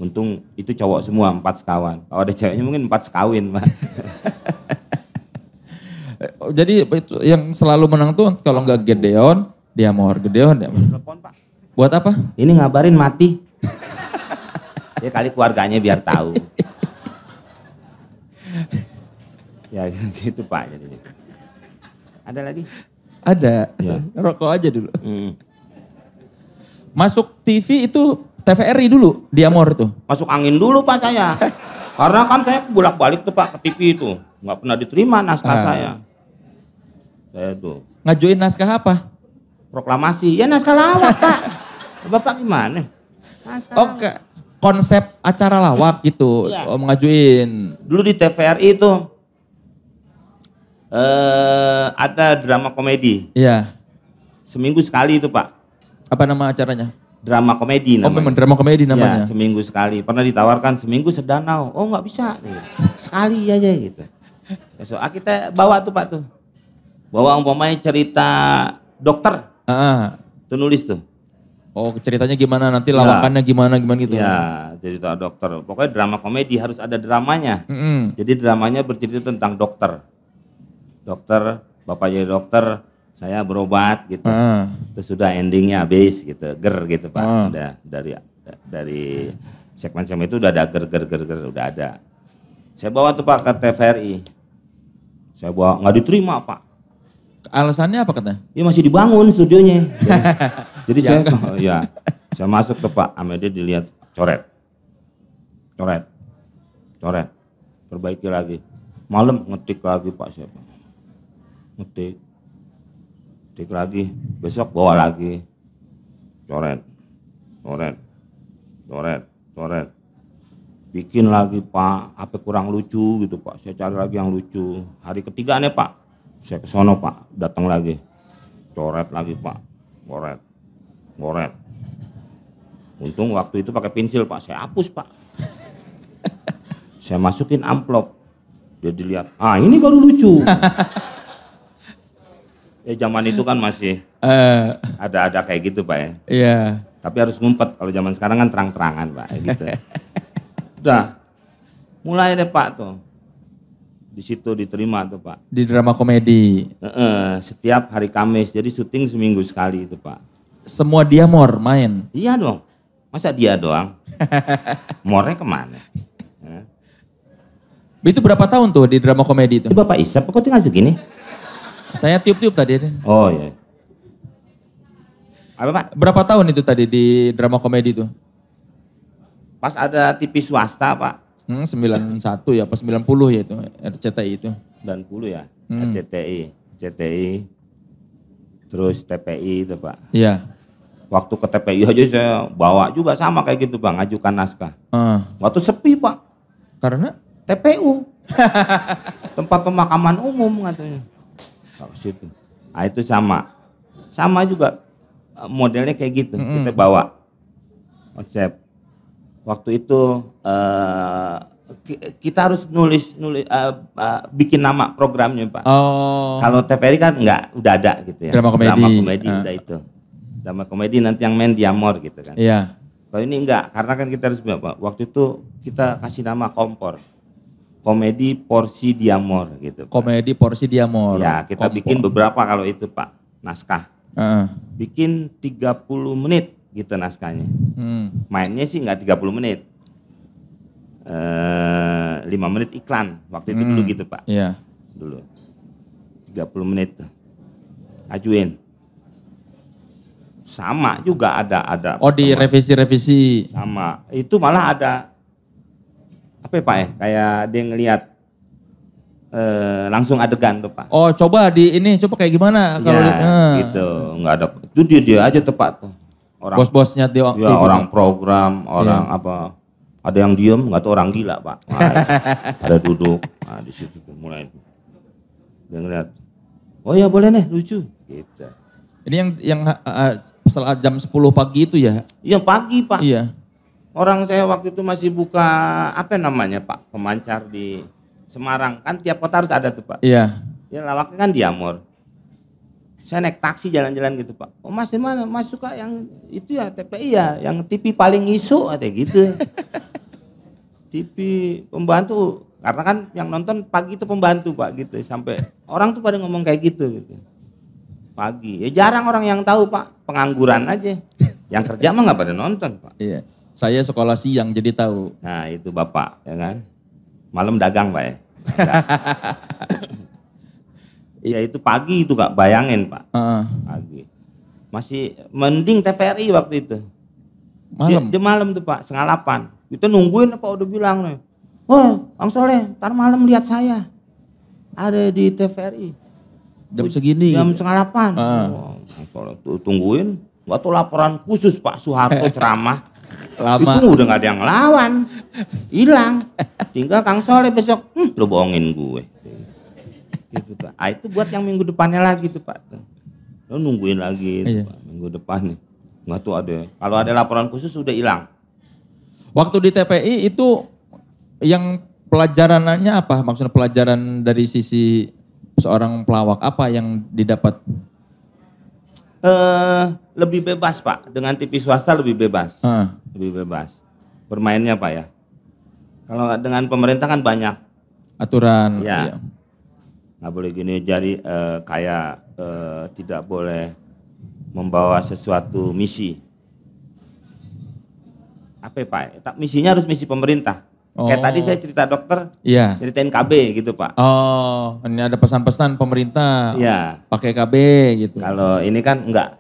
Untung itu cowok semua empat sekawan. Kalau ada ceweknya mungkin empat sekawin, Pak. Eh, jadi yang selalu menang tuh kalau nggak Gedeon, mau Gedeon, mau. Telepon, Pak. Buat apa? Ini ngabarin mati. ya kali keluarganya biar tahu. ya gitu Pak jadi Ada lagi? Ada. Ya. Rokok aja dulu. Hmm. Masuk TV itu TVRI dulu di Amor tuh. Masuk angin dulu Pak saya. Karena kan saya bolak-balik tuh Pak ke TV itu. Nggak pernah diterima naskah ah. saya. Saya tuh. Ngajuin naskah apa? Proklamasi. Ya naskah lawak Pak. Bapak gimana? Oke, oh, konsep acara lawak gitu ya. mengajuin. Dulu di TVRI itu eh ada drama komedi. Iya. Seminggu sekali itu, Pak. Apa nama acaranya? Drama komedi oh, namanya. Oh, memang drama komedi iya, namanya. Ya, seminggu sekali. Pernah ditawarkan seminggu sedanau. Oh, nggak bisa. Sekali aja gitu. Besok ah, kita bawa tuh, Pak tuh. Bawa umpamanya cerita dokter. Heeh. Ah, uh ah. -uh. Tuh nulis tuh Oh ceritanya gimana nanti ya. lawakannya ya. gimana gimana gitu? Ya jadi cerita dokter. Pokoknya drama komedi harus ada dramanya. Mm -hmm. Jadi dramanya bercerita tentang dokter, dokter bapak jadi dokter, saya berobat gitu. Uh. Terus sudah endingnya habis gitu, ger gitu pak. Uh. Udah dari dari segmen segmen itu udah ada ger ger ger ger udah ada. Saya bawa tuh pak ke TVRI. Saya bawa nggak diterima pak. Alasannya apa katanya? Ya masih dibangun studionya. Jadi ya. saya ya saya masuk ke Pak Amede dilihat coret. Coret. Coret. Perbaiki lagi. Malam ngetik lagi Pak saya. Ngetik. Ngetik lagi. Besok bawa lagi. Coret. Coret. Coret. Coret. Bikin lagi Pak, apa kurang lucu gitu Pak. Saya cari lagi yang lucu. Hari ketiga nih Pak. Saya ke Pak, datang lagi. Coret lagi Pak. Coret ngoret untung waktu itu pakai pensil pak saya hapus pak saya masukin amplop dia dilihat ah ini baru lucu ya zaman itu kan masih eh. ada-ada kayak gitu pak ya iya tapi harus ngumpet kalau zaman sekarang kan terang-terangan pak gitu udah mulai deh pak tuh di situ diterima tuh pak di drama komedi setiap hari Kamis jadi syuting seminggu sekali itu pak semua dia mor main. Iya dong. Masa dia doang? Mornya kemana? Itu berapa tahun tuh di drama komedi itu? Bapak Isap, kok tinggal segini? Saya tiup-tiup tadi. Oh iya. Apa Pak? Berapa tahun itu tadi di drama komedi itu? Pas ada TV swasta Pak. Hmm, 91 ya, pas 90 ya itu, RCTI itu. 90 ya, hmm. RCTI. RCTI, terus TPI itu Pak. Iya. Waktu ke TPI aja saya bawa juga sama kayak gitu Bang, ajukan naskah. Uh. Waktu sepi Pak. Karena? TPU. Tempat pemakaman umum katanya. Kalau situ. Nah itu sama. Sama juga eh, modelnya kayak gitu, mm -hmm. kita bawa konsep. Waktu itu eh, kita harus nulis nulis uh, uh, bikin nama programnya pak. Oh. Kalau TVRI kan nggak udah ada gitu ya. Drama komedi. Drama komedi uh. udah itu. Drama komedi nanti yang main Diamor gitu kan. Iya. Kalau ini enggak karena kan kita harus berapa Waktu itu kita kasih nama kompor. Komedi porsi Diamor gitu. Pak. Komedi porsi Diamor. Ya kita kompor. bikin beberapa kalau itu pak naskah. Uh. Bikin 30 menit gitu naskahnya. Hmm. Mainnya sih nggak 30 menit Eh, lima uh, menit iklan waktu itu hmm. dulu gitu pak yeah. dulu 30 menit ajuin sama juga ada ada oh di revisi revisi sama itu malah ada apa ya, pak ya kayak dia ngelihat eh, langsung adegan tuh pak oh coba di ini coba kayak gimana kalau ya, gitu nggak ada itu dia dia aja tepat tuh bos-bosnya dia ya, orang program iya. orang ya. apa ada yang diem, nggak tuh orang gila pak. Nah, ada duduk, nah, di situ mulai dia ngeliat. Oh ya boleh nih, lucu. Gitu. Ini yang yang uh, setelah jam 10 pagi itu ya? Iya pagi pak. Iya. Orang saya waktu itu masih buka apa namanya pak pemancar di Semarang kan tiap kota harus ada tuh pak. Iya. Ya lawaknya kan di Amor Saya naik taksi jalan-jalan gitu pak. Oh mas mana? Mas suka yang itu ya TPI ya, yang TV paling isu atau gitu. TV pembantu karena kan yang nonton pagi itu pembantu pak gitu sampai orang tuh pada ngomong kayak gitu gitu pagi ya jarang orang yang tahu pak pengangguran aja yang kerja mah nggak pada nonton pak iya saya sekolah siang jadi tahu nah itu bapak ya kan malam dagang pak ya Iya itu pagi itu kak bayangin pak uh. pagi masih mending TVRI waktu itu malam jam malam tuh pak setengah delapan kita nungguin Pak udah bilang nih. Wah, oh, Bang Soleh, ntar malam lihat saya. Ada di TVRI. Jam segini? Jam setengah delapan. Ah. Oh, tungguin. Waktu laporan khusus Pak Soeharto ceramah. Lama. Itu udah gak ada yang lawan. Hilang. Tinggal Kang Soleh besok. Hm, lu bohongin gue. Gitu Pak. Ah, itu buat yang minggu depannya lagi tuh Pak. lo nungguin lagi tuh, iya. Pak, minggu depannya. Nggak tuh ada. Kalau ada laporan khusus udah hilang. Waktu di TPI itu yang pelajarannya apa? Maksudnya pelajaran dari sisi seorang pelawak apa yang didapat? Uh, lebih bebas pak, dengan TV swasta lebih bebas, uh. lebih bebas bermainnya pak ya. Kalau dengan pemerintah kan banyak aturan. Ya. Iya. Nggak boleh gini jadi uh, kayak uh, tidak boleh membawa sesuatu misi apa ya, Pak? Misinya harus misi pemerintah. Oh. Kayak tadi saya cerita dokter, yeah. ceritain KB gitu Pak. Oh, ini ada pesan-pesan pemerintah yeah. pakai KB gitu. Kalau ini kan enggak.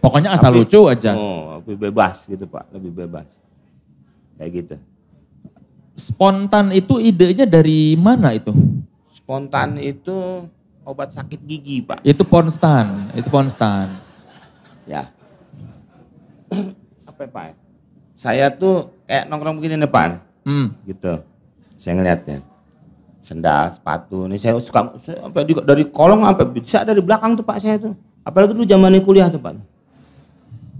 Pokoknya asal Tapi, lucu aja. Oh, lebih bebas gitu Pak, lebih bebas. Kayak gitu. Spontan itu idenya dari mana itu? Spontan itu obat sakit gigi Pak. Itu ponstan, itu ponstan. Ya. apa ya Pak? saya tuh kayak nongkrong begini nih Pak. Hmm. Gitu. Saya ngeliatnya. Sendal, sepatu. Ini saya suka saya sampai di, dari kolong sampai bisa dari belakang tuh Pak saya tuh. Apalagi dulu zamannya kuliah tuh Pak.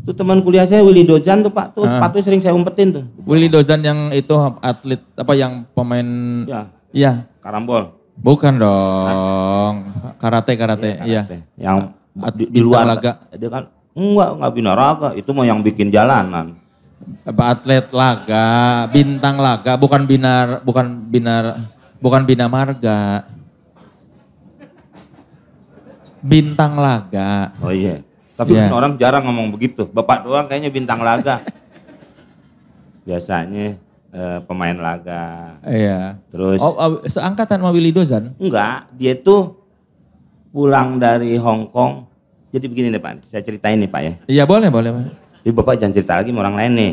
Tuh teman kuliah saya Willy Dozan tuh Pak, tuh hmm. sepatu sering saya umpetin tuh. Willy Dozan yang itu atlet apa yang pemain ya Iya. Karambol. Bukan dong. Karate karate. Iya. ya. Yang di, di luar laga. Dia kan enggak enggak binaraga, itu mau yang bikin jalanan atlet laga, bintang laga, bukan binar, bukan binar, bukan bina marga. Bintang laga. Oh iya. Tapi yeah. orang jarang ngomong begitu. Bapak doang kayaknya bintang laga. Biasanya eh, pemain laga. Iya. Yeah. Terus. Oh, oh, seangkatan sama Willy Dozan? Enggak, dia tuh pulang dari Hong Kong. Jadi begini deh Pak, saya ceritain nih Pak ya. Iya boleh, boleh Pak. Ih bapak jangan cerita lagi sama orang lain nih.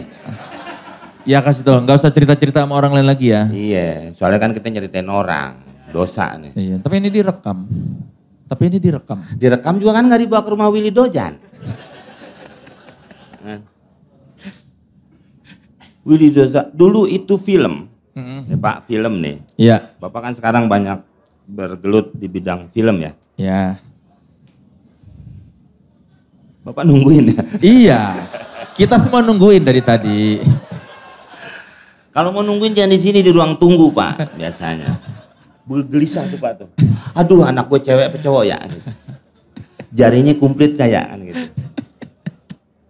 Ya kasih tau, nggak usah cerita-cerita sama orang lain lagi ya. Iya, soalnya kan kita nyeritain orang, dosa nih. Iya, tapi ini direkam. Tapi ini direkam. Direkam juga kan nggak dibawa ke rumah Willy Dojan. Willy Dojan, dulu itu film. Mm-hmm. Ya, Pak, film nih. Iya. Bapak kan sekarang banyak bergelut di bidang film ya. Iya. Bapak nungguin ya? Iya. Kita semua nungguin dari tadi. Kalau mau nungguin jangan di sini di ruang tunggu pak biasanya. Bul Gelisah tuh pak tuh. Aduh anak gue cewek apa cowok ya? Jarinya kumplit kayak ya? gitu.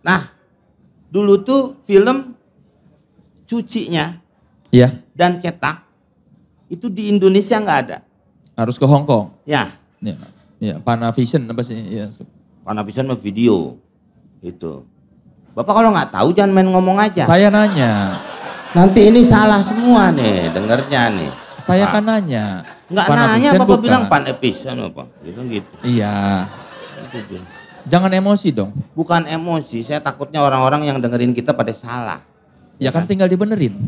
Nah dulu tuh film cucinya ya. dan cetak itu di Indonesia nggak ada. Harus ke Hongkong. Kong. Ya. Ya, ya Panavision apa sih? Ya bisa mau video itu bapak kalau nggak tahu jangan main ngomong aja saya nanya nanti ini salah semua nih dengernya nih saya kan nanya nggak nanya kan bapak bukan. bilang pan episan apa gitu gitu iya gitu, gitu. Jangan emosi dong. Bukan emosi, saya takutnya orang-orang yang dengerin kita pada salah. Ya kan, kan tinggal dibenerin.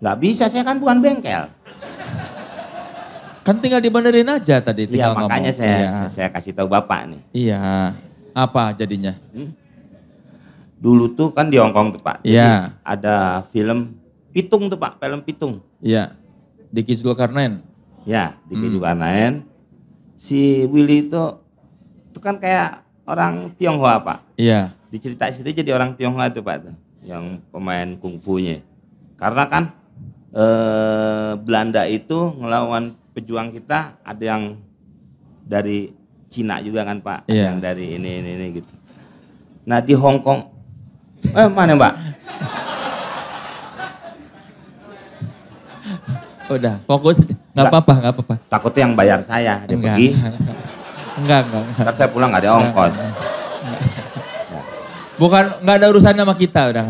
Gak bisa, saya kan bukan bengkel. Kan tinggal dibenerin aja tadi iya, tinggal makanya saya, iya. saya kasih tahu Bapak nih. Iya. Apa jadinya? Hmm? Dulu tuh kan di Hongkong tuh Pak. Iya. Ada film Pitung tuh Pak, film Pitung. Iya. Diki Zulkarnain. Ya, Diki hmm. Si Willy itu itu kan kayak orang Tionghoa Pak. Iya. Diceritain situ jadi orang Tionghoa tuh Pak tuh, yang pemain kungfunya. Karena kan eh, Belanda itu ngelawan pejuang kita ada yang dari Cina juga kan Pak yeah. yang dari ini ini ini gitu. Nah di Hong Kong eh mana Mbak? Udah fokus nggak apa-apa nggak apa-apa. Takutnya yang bayar saya dia enggak. pergi. Enggak enggak. Ntar saya pulang nggak ada ongkos. Bukan nggak ada urusan sama kita udah.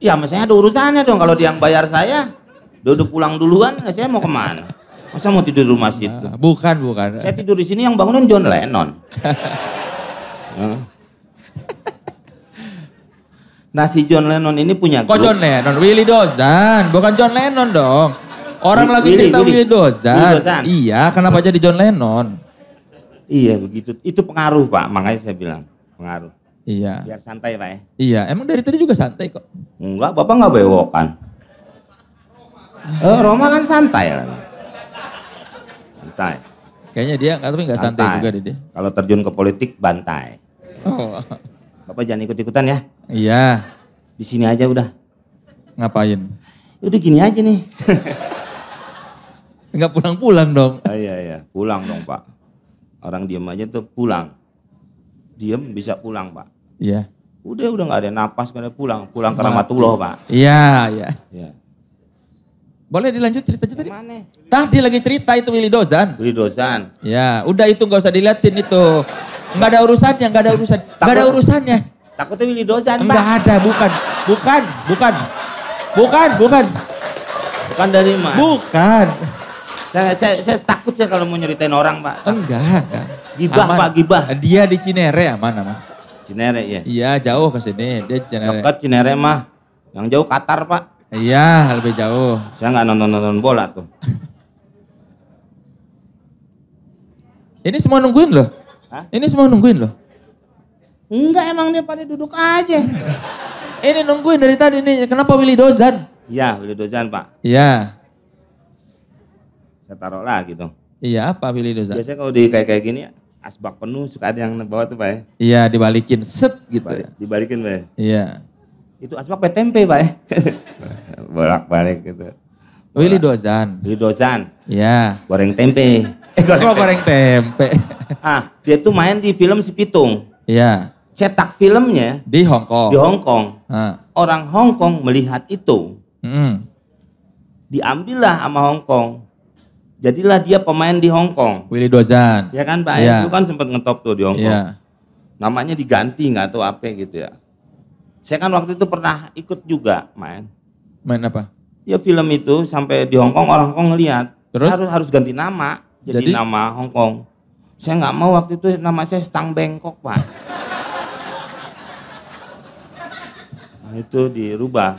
Ya maksudnya ada urusannya dong kalau dia yang bayar saya. Duduk pulang duluan saya mau kemana? Masa mau tidur rumah situ? Ah, bukan, bukan. Saya tidur di sini yang bangunin John Lennon. nah si John Lennon ini punya grup. Kok John Lennon? Willy Dozan. Bukan John Lennon dong. Orang Willy, lagi cerita Willy, Willy Dozan. Iya, kenapa jadi John Lennon? Iya begitu. Itu pengaruh Pak, makanya saya bilang pengaruh. Iya. Biar santai Pak ya. Iya, emang dari tadi juga santai kok. Enggak, Bapak nggak bewokan. Eh, Roma kan santai lah santai, Kayaknya dia tapi nggak santai juga deh dia. Kalau terjun ke politik bantai. Oh. Bapak jangan ikut-ikutan ya. Iya. Di sini aja udah. Ngapain? Ya udah gini aja nih. Enggak pulang-pulang dong. Ah, iya iya, pulang dong, Pak. Orang diem aja tuh pulang. Diem bisa pulang, Pak. Iya. Udah udah nggak ada napas, nggak ada pulang. Pulang ke Rahmatullah, Pak. Iya, iya. Iya. Boleh dilanjut cerita tadi? Tadi lagi cerita itu Willy Dozan. Willy Dozan. Ya, udah itu nggak usah diliatin itu. Nggak ada urusannya, nggak ada urusan, nggak ada urusannya. Takutnya Willy Dozan. Nggak ada, bukan, bukan, bukan, bukan, bukan. Bukan dari mana? Bukan. Saya, saya, saya takut ya kalau mau nyeritain orang pak. Enggak, enggak. Gibah aman. pak, gibah. Dia di Cinere aman, aman. Cinere ya? Iya jauh ke sini, dia Cinere. Dekat Cinere mah. Yang jauh Qatar pak. Iya, lebih jauh. Saya nggak nonton-nonton bola tuh. Ini semua nungguin loh. Hah? Ini semua nungguin loh. Enggak emang dia pada duduk aja. ini nungguin dari tadi ini. Kenapa Willy Dozan? Iya, Willy Dozan Pak. Iya. Saya taruh lah gitu. Iya apa Willy Dozan? Biasanya kalau di kayak kayak gini asbak penuh suka ada yang bawa tuh Pak ya. Iya dibalikin set gitu. Ya. dibalikin Pak ya. Iya. Itu asbak petempe Pak ya. bolak-balik gitu. Willy Dozan. Willy Dozan. Iya. Goreng tempe. Eh goreng, goreng tempe. ah, dia tuh main di film si Pitung. Iya. Cetak filmnya di Hong Kong. Di Hong Kong. Ah. Orang Hong Kong melihat itu. Mm. lah sama Hong Kong. Jadilah dia pemain di Hong Kong. Willy Dozan. Ya kan Pak ya. Itu kan sempat ngetop tuh di Hong iya. Kong. Ya. Namanya diganti nggak tahu apa gitu ya. Saya kan waktu itu pernah ikut juga main Main apa? Ya film itu sampai di Hong Kong orang Hong Kong ngelihat. Terus harus harus ganti nama jadi, jadi? nama Hong Kong. Saya nggak mau waktu itu nama saya Stang Bengkok pak. nah, itu dirubah.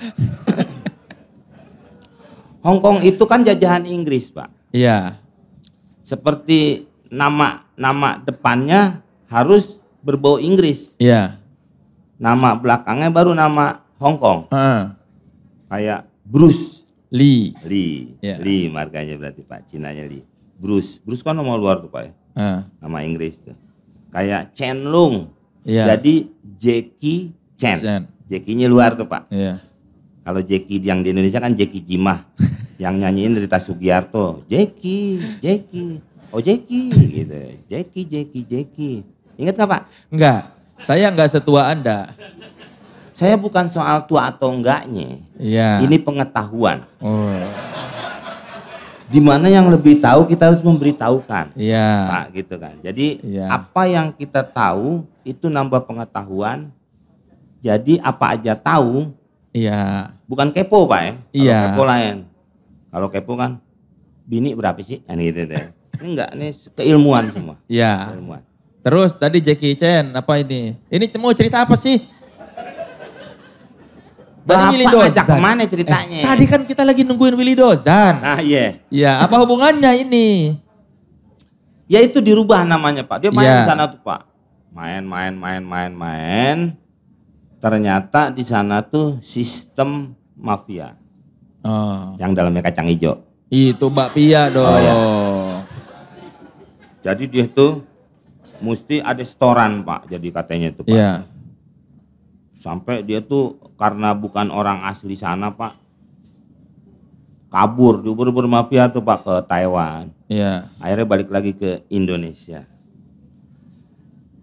Hong Kong itu kan jajahan Inggris, Pak. Iya. Seperti nama nama depannya harus berbau Inggris. Iya. Nama belakangnya baru nama Hong Kong. Uh kayak Bruce Lee. Lee. Yeah. Lee marganya berarti Pak, Cina-nya Lee. Bruce. Bruce kan nomor luar tuh Pak ya. Uh. Nama Inggris tuh. Kayak Chen Lung. Yeah. Jadi Jackie Chen. Chen. Jackie-nya luar tuh Pak. Yeah. Kalau Jackie yang di Indonesia kan Jackie Jimah. yang nyanyiin dari Tas Jackie, Jackie. Oh Jackie gitu. Jackie, Jackie, Jackie. Ingat nggak Pak? Enggak. Saya nggak setua Anda. Saya bukan soal tua atau enggaknya. Iya. Ini pengetahuan. Oh. Di mana yang lebih tahu kita harus memberitahukan. Iya. Pak gitu kan. Jadi ya. apa yang kita tahu itu nambah pengetahuan. Jadi apa aja tahu. Iya. Bukan kepo pak ya. Iya. Kepo lain. Kalau kepo kan bini berapa sih? Ini nah, gitu deh. Gitu. Ini enggak, ini keilmuan semua. Iya. Keilmuan. Terus tadi Jackie Chan apa ini? Ini mau cerita apa sih? Tadi Willy Dozan. kemana ceritanya? Eh, tadi kan kita lagi nungguin Willy Dozan. Nah iya. Yeah. Iya, apa hubungannya ini? Ya itu dirubah namanya Pak. Dia main yeah. di sana tuh Pak. Main, main, main, main, main. Ternyata di sana tuh sistem mafia. Oh. Yang dalamnya kacang hijau. Itu Mbak Pia oh, dong. Oh, ya. Jadi dia tuh mesti ada setoran Pak. Jadi katanya itu Pak. Yeah. Sampai dia tuh karena bukan orang asli sana pak kabur diubur-ubur mafia tuh pak ke Taiwan iya akhirnya balik lagi ke Indonesia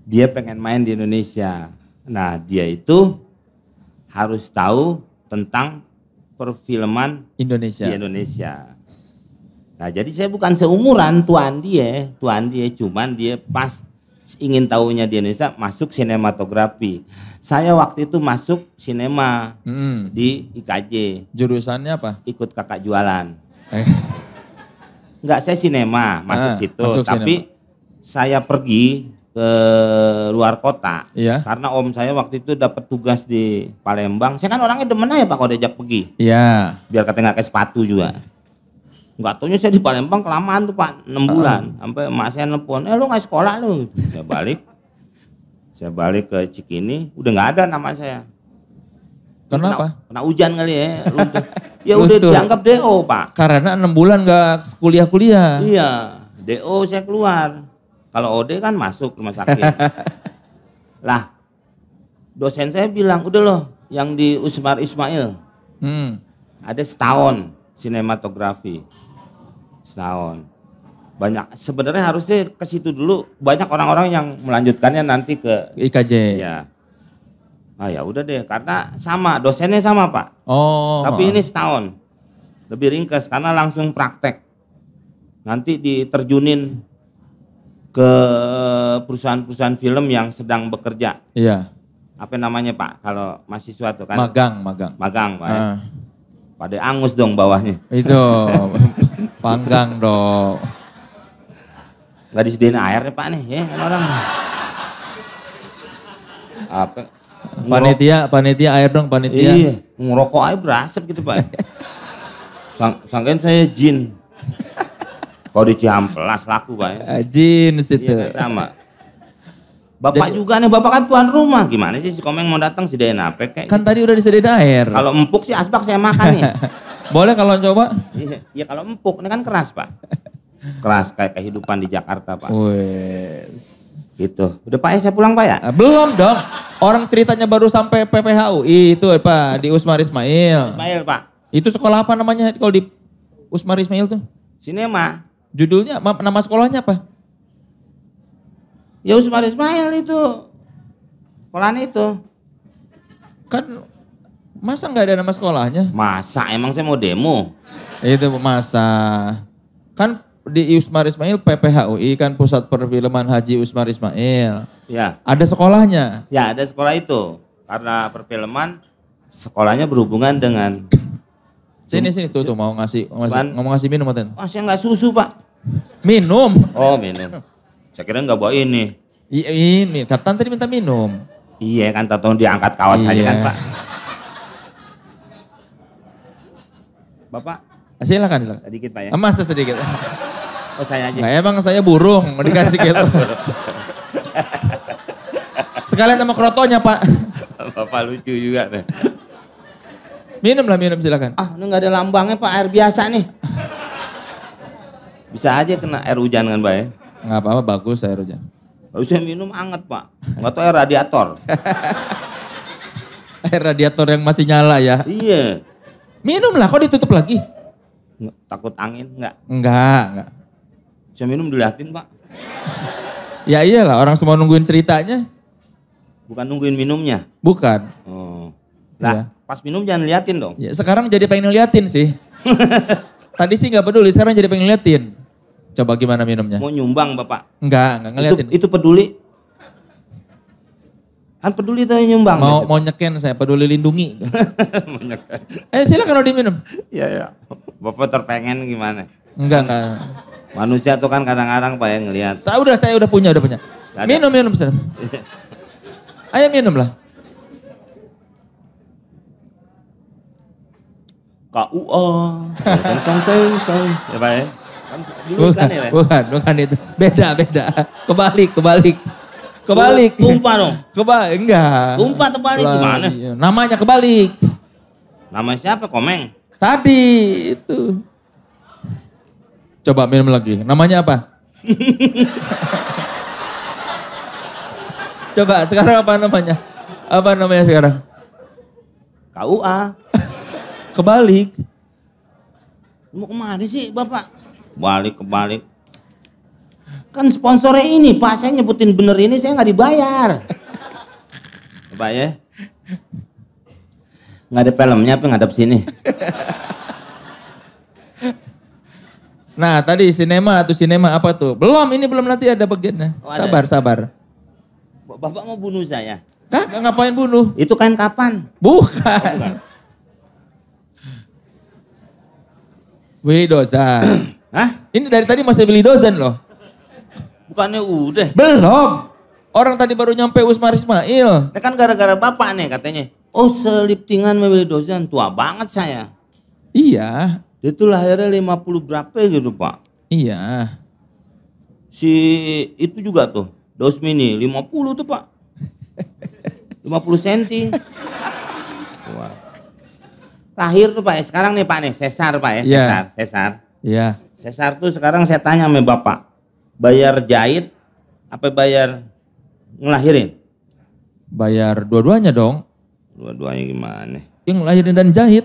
dia pengen main di Indonesia nah dia itu harus tahu tentang perfilman Indonesia di Indonesia nah jadi saya bukan seumuran tuan dia tuan dia cuman dia pas ingin tahunya di Indonesia masuk sinematografi saya waktu itu masuk sinema hmm. di IKJ. Jurusannya apa? Ikut kakak jualan. Eh. Enggak, saya sinema masuk ah, situ, masuk tapi sinema. saya pergi ke luar kota iya. karena om saya waktu itu dapat tugas di Palembang. Saya kan orangnya demen aja Pak kalau diajak pergi. Iya. Biar katanya nggak kayak sepatu juga. Enggak tahunya saya di Palembang kelamaan tuh Pak, 6 bulan. Uh. Sampai emak saya nelfon, "Eh lu nggak sekolah lu?" Ya balik. Saya balik ke Cikini, udah nggak ada nama saya. Kenapa? Kena, kena hujan kali ya. ya udah dianggap DO pak. Karena enam bulan nggak kuliah-kuliah. Iya, DO saya keluar. Kalau OD kan masuk rumah sakit. lah, dosen saya bilang udah loh, yang di Usmar Ismail. Hmm. Ada setahun sinematografi. Setahun banyak sebenarnya harusnya ke situ dulu banyak orang-orang yang melanjutkannya nanti ke IKJ ya ah ya udah deh karena sama dosennya sama pak oh tapi ini setahun lebih ringkas karena langsung praktek nanti diterjunin ke perusahaan-perusahaan film yang sedang bekerja iya apa namanya pak kalau mahasiswa tuh kan magang magang magang pak uh. ya. Ah. pada angus dong bawahnya itu panggang dong Nggak disediain air nih Pak nih, ya orang. Apa? Panitia, panitia air dong, panitia. Iya, ngerokok air berasap gitu Pak. Sang, sangkain saya jin. Kalau di Ciamplas laku Pak ya. Eh, jin iya, situ. Iya, sama. Bapak Jadi, juga nih, bapak kan tuan rumah. Gimana sih si Komeng mau datang sediain apa kayak Kan tadi udah disediain air. Kalau empuk sih asbak saya makan nih. Boleh kalau coba? Iya, ya kalau empuk, ini kan keras Pak keras kayak kehidupan di Jakarta Pak. Wes. Gitu. Udah Pak ya saya pulang Pak ya? Ah, belum dong. Orang ceritanya baru sampai PPHU itu Pak di Usmar Ismail. Ismail Pak. Itu sekolah apa namanya kalau di Usmar Ismail tuh? Sinema. Judulnya nama sekolahnya apa? Ya Usmar Ismail itu. Sekolahan itu. Kan masa nggak ada nama sekolahnya? Masa emang saya mau demo? Itu masa. Kan di Usmar Ismail PPHUI kan Pusat Perfilman Haji Usmar Ismail. Ya. Ada sekolahnya. Ya, ada sekolah itu. Karena perfilman sekolahnya berhubungan dengan Sini sini tuh tuh mau ngasih mau ngasih, mau ngasih minum Maten. Masih nggak susu, Pak. Minum. Oh, minum. Saya kira nggak bawa ini. I, ini, Tatan tadi minta minum. Iya kan, Tatan diangkat kawas aja kan, iya. Pak. Bapak. Silakan, silakan. Sedikit Pak ya. Emas sedikit. Oh saya aja. Nah, emang saya burung dikasih gitu. Sekalian sama krotonya pak. Bapak lucu juga nih. Minum lah minum silakan. Ah ini gak ada lambangnya pak air biasa nih. Bisa aja kena air hujan kan pak ya? Nggak apa-apa bagus air hujan. Harusnya minum anget pak. Nggak tahu air radiator. air radiator yang masih nyala ya? Iya. Minum lah kok ditutup lagi. takut angin enggak? Enggak, enggak. Saya minum diliatin pak. Ya iyalah orang semua nungguin ceritanya. Bukan nungguin minumnya? Bukan. Oh. Nah ya. pas minum jangan liatin dong. Ya, sekarang jadi pengen liatin sih. Tadi sih nggak peduli, sekarang jadi pengen liatin. Coba gimana minumnya? Mau nyumbang bapak? Enggak, enggak ngeliatin. Itu, itu peduli? Kan peduli itu nyumbang. Mau, ya. mau nyeken saya, peduli lindungi. Eh silakan kalau diminum. Iya, iya. Bapak terpengen gimana? Enggak, enggak. Manusia tuh kan kadang-kadang Pak yang ngelihat. Saya udah saya udah punya udah punya. Gak minum ada. minum sana. Ayo minum lah. KUA. Teng Ya Pak ya. bukan, bukan, bukan itu. Beda, beda. Kebalik, kebalik. Kebalik. Tumpah oh, dong. Kebalik, enggak. Tumpah terbalik gimana? Iya. Namanya kebalik. Nama siapa? Komeng. Tadi itu. Coba minum lagi. Namanya apa? Coba sekarang apa namanya? Apa namanya sekarang? KUA. kebalik. Mau kemana sih Bapak? Balik kebalik. Kan sponsornya ini Pak, saya nyebutin bener ini saya nggak dibayar. Pak ya? Nggak ada filmnya apa ngadep sini? Nah tadi sinema atau sinema apa tuh? Belum, ini belum nanti ada bagiannya. Oh, ada. Sabar, sabar. Bapak mau bunuh saya? Kak, ngapain bunuh? Itu kain kapan? Bukan. Oh, bukan. Willy Dozan. Hah? Ini dari tadi masih beli Dozan loh. Bukannya udah. Belum. Orang tadi baru nyampe Usmar Ismail. Ini kan gara-gara bapak nih katanya. Oh selip tingan Willy Dozan, tua banget saya. Iya, dia tuh lahirnya 50 berapa ya gitu Pak. Iya. Si itu juga tuh, dos mini 50 tuh Pak. 50 senti. Wah. Lahir tuh Pak, ya. sekarang nih Pak nih, sesar Pak ya, yeah. sesar, sesar. Iya. Yeah. Sesar tuh sekarang saya tanya sama Bapak, bayar jahit apa bayar ngelahirin? Bayar dua-duanya dong. Dua-duanya gimana? Yang lahirin dan jahit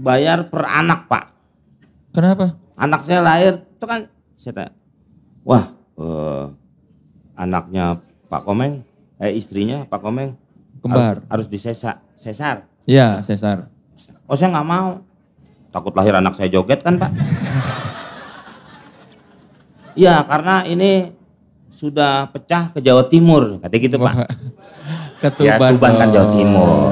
bayar per anak pak. Kenapa? Anak saya lahir itu kan saya tanya, wah eh, anaknya Pak Komeng, eh istrinya Pak Komeng kembar harus, harus disesar, sesar. Iya sesar. Oh saya nggak mau, takut lahir anak saya joget kan pak? Iya karena ini sudah pecah ke Jawa Timur, katanya gitu pak. Ketuban. Ya Tuban kan Jawa Timur.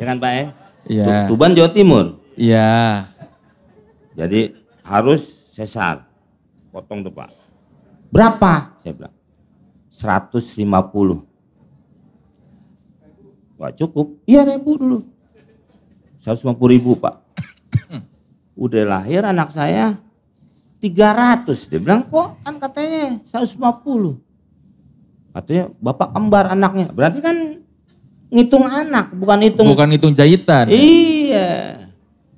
Jangan oh. iya pak ya. Iya. Tuban Jawa Timur. Iya. Jadi harus sesar. Potong tuh Pak. Berapa? Saya bilang. 150. Wah cukup. Iya ribu dulu. 150 ribu Pak. Udah lahir anak saya 300. Dia bilang kok oh, kan katanya 150. Katanya bapak kembar anaknya. Berarti kan ngitung anak, bukan hitung bukan hitung jahitan. Iya.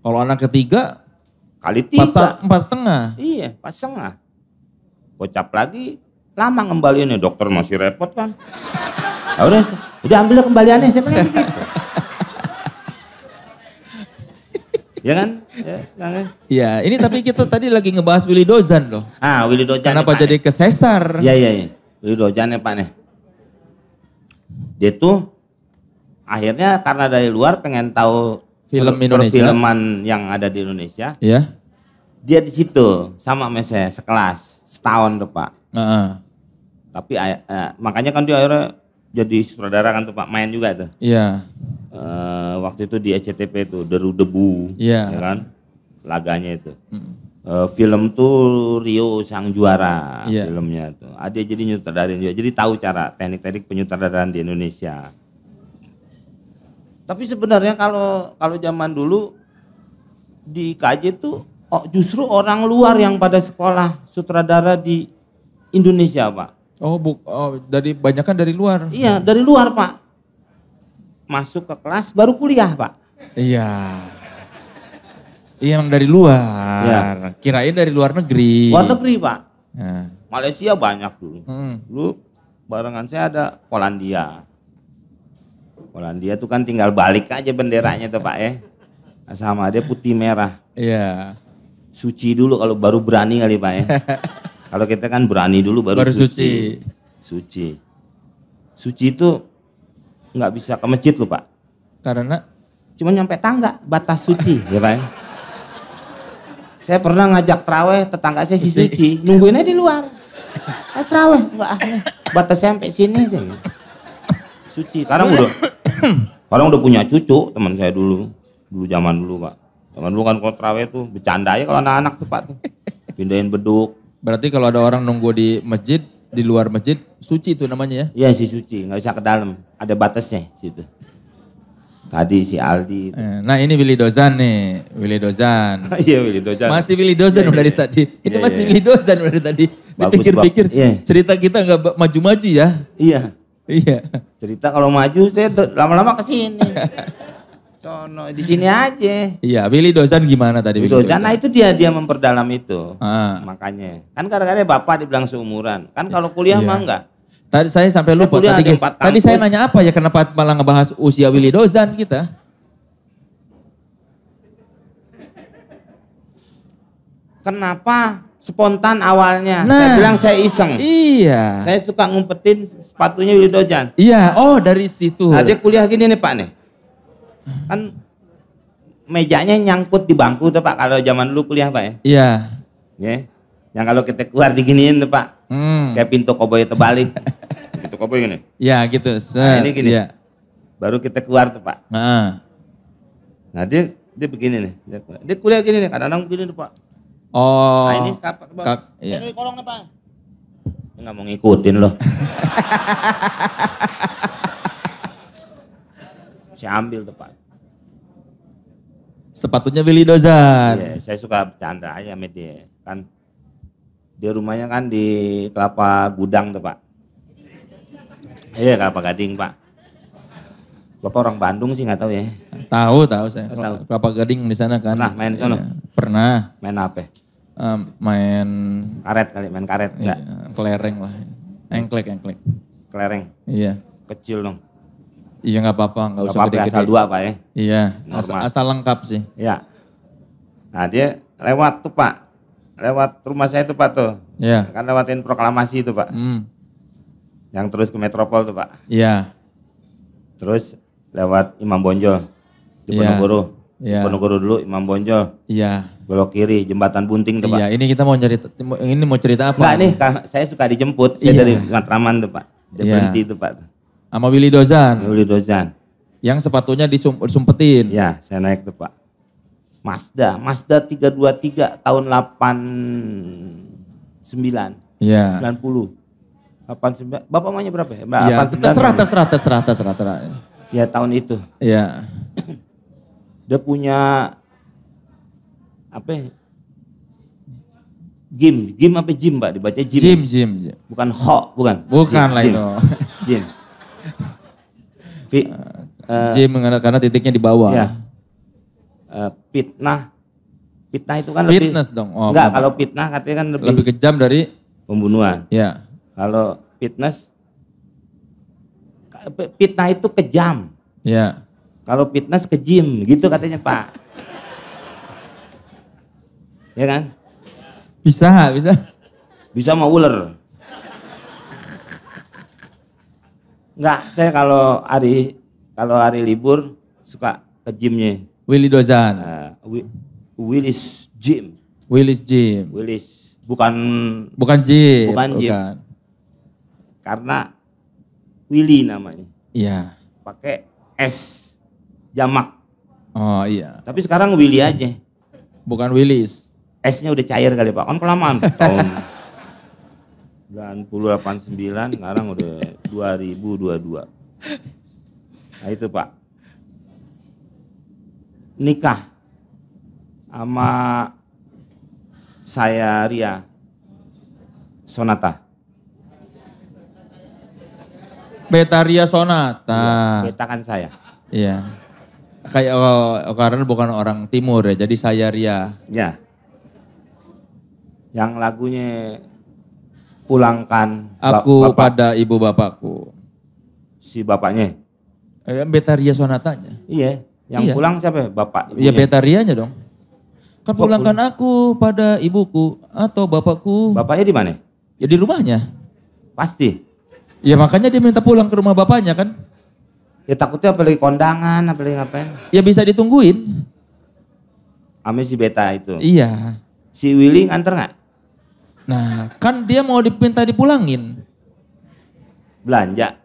Kalau anak ketiga kali tiga, empat setengah. Iya, empat setengah. bocap lagi, lama ngembaliannya dokter masih repot kan. Ya udah, udah ambil kembaliannya saya pengen begitu. ya kan? Ya, kan? ya, ini tapi kita tadi lagi ngebahas Willy Dozan loh. Ah, Willy Dozan. Kenapa jadi kesesar Iya, iya, iya. Willy Dozan ya Pak nih. Dia tuh akhirnya karena dari luar pengen tahu film Indonesia perfilman yang ada di Indonesia iya yeah. dia di situ sama mese sekelas setahun tuh pak uh -uh. tapi uh, makanya kan dia akhirnya jadi sutradara kan tuh pak main juga tuh iya yeah. uh, waktu itu di ECTP tuh deru debu iya yeah. kan laganya itu mm. uh, film tuh Rio sang juara yeah. filmnya tuh ada ah, jadi nyutradarain juga jadi tahu cara teknik-teknik penyutradaraan di Indonesia tapi sebenarnya kalau kalau zaman dulu di KJ itu oh, justru orang luar yang pada sekolah sutradara di Indonesia, Pak. Oh, bu, oh dari banyak kan dari luar. Iya, dari luar, Pak. Masuk ke kelas baru kuliah, Pak. Iya. Iya, emang dari luar. Ya. Kirain dari luar negeri. Luar negeri, Pak. Ya. Malaysia banyak dulu. Hmm. Dulu barengan saya ada Polandia. Polandia tuh kan tinggal balik aja benderanya tuh Pak ya. Nah, sama dia putih merah. Iya. Suci dulu kalau baru berani kali Pak ya. kalau kita kan berani dulu baru, baru suci. Suci. Suci itu nggak bisa ke masjid loh Pak. Karena? Cuma nyampe tangga batas suci ya Pak ya. Saya pernah ngajak traweh tetangga saya si suci, suci nungguinnya di luar. Eh traweh nggak batas sampai sini. aja. Ya. Suci, sekarang udah Orang hmm. udah punya cucu, teman saya dulu. Dulu zaman dulu, Pak. Zaman dulu kan kalau terawih tuh bercanda aja kalau anak-anak tuh, Pak. Pindahin beduk. Berarti kalau ada orang nunggu di masjid, di luar masjid, suci itu namanya ya? Iya, si suci. Nggak bisa ke dalam. Ada batasnya situ. Tadi si Aldi. Itu. Eh, nah ini Willy Dozan nih, Willy Dozan. Iya Willy Dozan. Masih Willy Dozan iya, iya. dari tadi. itu iya, masih Willy Dozan dari tadi. Dipikir-pikir cerita kita nggak maju-maju ya. Iya. Iya. Cerita kalau maju saya lama-lama ke sini. Sono di sini aja. Iya, Willy Dosan gimana tadi? Dosen, Dosan, nah itu dia dia memperdalam itu. Ah. Makanya. Kan kadang-kadang bapak dibilang seumuran. Kan kalau kuliah iya. mah enggak. Tadi saya sampai lupa saya tadi, tadi saya nanya apa ya kenapa malah ngebahas usia Willy Dozan kita? Kenapa spontan awalnya. Nah, saya bilang saya iseng. Iya. Saya suka ngumpetin sepatunya Willy Dojan. Iya, oh dari situ. Nah, kuliah gini nih Pak nih. Kan mejanya nyangkut di bangku tuh Pak kalau zaman dulu kuliah Pak ya. Iya. Ya. Yang kalau kita keluar diginiin tuh Pak. Hmm. Kayak pintu koboi terbalik. pintu koboi gini. Iya gitu. Set. Nah, ini gini. Ya. Baru kita keluar tuh Pak. Nah, nah dia dia begini nih. Dia dia kuliah gini nih, kadang-kadang begini tuh Pak Oh. Nah, ini kapan? Kap, iya. Ini kolong apa? Enggak mau ngikutin loh. saya ambil tepat. Sepatunya Willy Dozan. Iya, saya suka bercanda aja sama dia. Kan dia rumahnya kan di Kelapa Gudang tuh Pak. Iya, Kelapa Gading Pak. Bapak orang Bandung sih nggak tahu ya. Tahu tahu saya. Tahu. Kelapa Gading di sana kan. Pernah main sana? Ya, pernah. Main apa? Um, main karet kali, main karet enggak? Iya, kelereng lah. Engklek, engklek. Kelereng. Iya. Kecil dong. Iya nggak apa-apa, nggak usah gede-gede. Asal dua pak ya. Iya, asal, asal lengkap sih. Iya. Nah dia lewat tuh pak, lewat rumah saya tuh pak tuh. Iya. Kan lewatin proklamasi itu pak. Hmm. Yang terus ke metropol tuh pak. Iya. Terus lewat Imam Bonjol di iya. Penegoro. di iya. Penegoro dulu Imam Bonjol. Iya. Belok kiri jembatan bunting tuh, Pak. Iya, ini kita mau cerita ini mau cerita apa? Enggak nih, saya suka dijemput. Saya ya. dari Matraman tuh, Pak. Dia ya. berhenti tuh, Pak. Sama Willy Dozan. Willy Dozan. Yang sepatunya disumpetin. Iya, saya naik tuh, Pak. Mazda, Mazda 323 tahun 89. Iya. 90. 89. Bapak maunya berapa ya? Mbak, ya, 89. Terserah, terserah, terserah, terserah, terserah ya tahun itu. Ya. Dia punya apa? Ya? Gym, gym apa gym pak? Dibaca gym. Gym, gym. Bukan ho, bukan. Bukan lah gym. itu. Gym. Eh, eh, gym karena titiknya di bawah. Ya. Eh, fitnah. Fitnah itu kan lebih. lebih. dong. Oh, enggak, kalau fitnah katanya kan lebih. Lebih kejam dari. Pembunuhan. Ya. Kalau fitness fitnah itu kejam. Ya. Kalau fitness kejim gitu katanya Pak. ya kan? Bisa, bisa. Bisa mau ular. Enggak, saya kalau hari kalau hari libur suka ke gymnya. Willy Dozan. Uh, eh, Willis Gym. Willis Gym. Willis bukan bukan gym. Bukan gym. Bukan. Karena Willy namanya. Iya. Pakai S jamak. Oh iya. Tapi sekarang Willy aja. Bukan Willis. S-nya udah cair kali Pak, kan kelamaan. Tahun 9089, sekarang udah 2022. Nah itu Pak. Nikah sama saya Ria Sonata. Betaria Sonata. Ya, beta kan saya. Iya. Kayak oh, karena bukan orang timur ya, jadi saya Ria. Iya. Yang lagunya pulangkan aku bapak. pada ibu bapakku. Si bapaknya? Eh, Betaria Sonatanya. Iya. Yang iya. pulang siapa? Bapak. Iya Ya Betarianya dong. Kan pulangkan pulang. aku pada ibuku atau bapakku. Bapaknya di mana? Ya di rumahnya. Pasti. Ya makanya dia minta pulang ke rumah bapaknya kan. Ya takutnya apalagi kondangan, apalagi ngapain. Ya bisa ditungguin. Ame si Beta itu? Iya. Si Willy nganter nggak? Nah kan dia mau dipinta dipulangin. Belanja?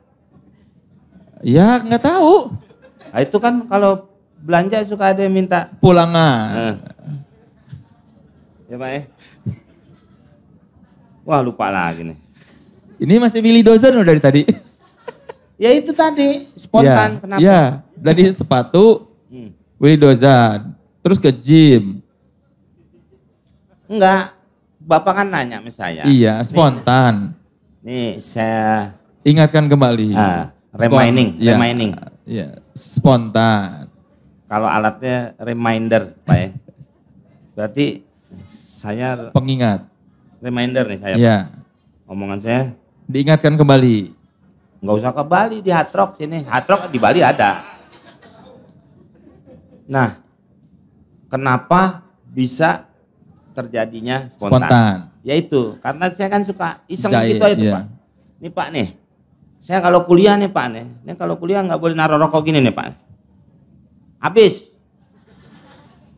Ya nggak tahu. Nah, itu kan kalau belanja suka ada yang minta. Pulangan. Nah. Ya Pak ya. Wah lupa lagi nih. Ini masih pilih dozer loh dari tadi. Ya itu tadi, spontan. Ya, kenapa? Ya, tadi sepatu, pilih hmm. dozer, Terus ke gym. Enggak, Bapak kan nanya misalnya. Iya, spontan. Nih, nih saya... Ingatkan kembali. Ah, reminding, Spon, ya. reminding. Ya, spontan. Kalau alatnya reminder, Pak ya. Berarti saya... Pengingat. Reminder nih saya. Iya. Omongan saya Diingatkan kembali. Nggak usah ke Bali, di Hatrok sini. Hatrok di Bali ada. Nah, kenapa bisa terjadinya spontan? spontan. Yaitu karena saya kan suka iseng Jaya, gitu aja iya. Pak. Nih Pak nih, saya kalau kuliah nih Pak nih, ini kalau kuliah nggak boleh naruh rokok gini nih Pak. Habis.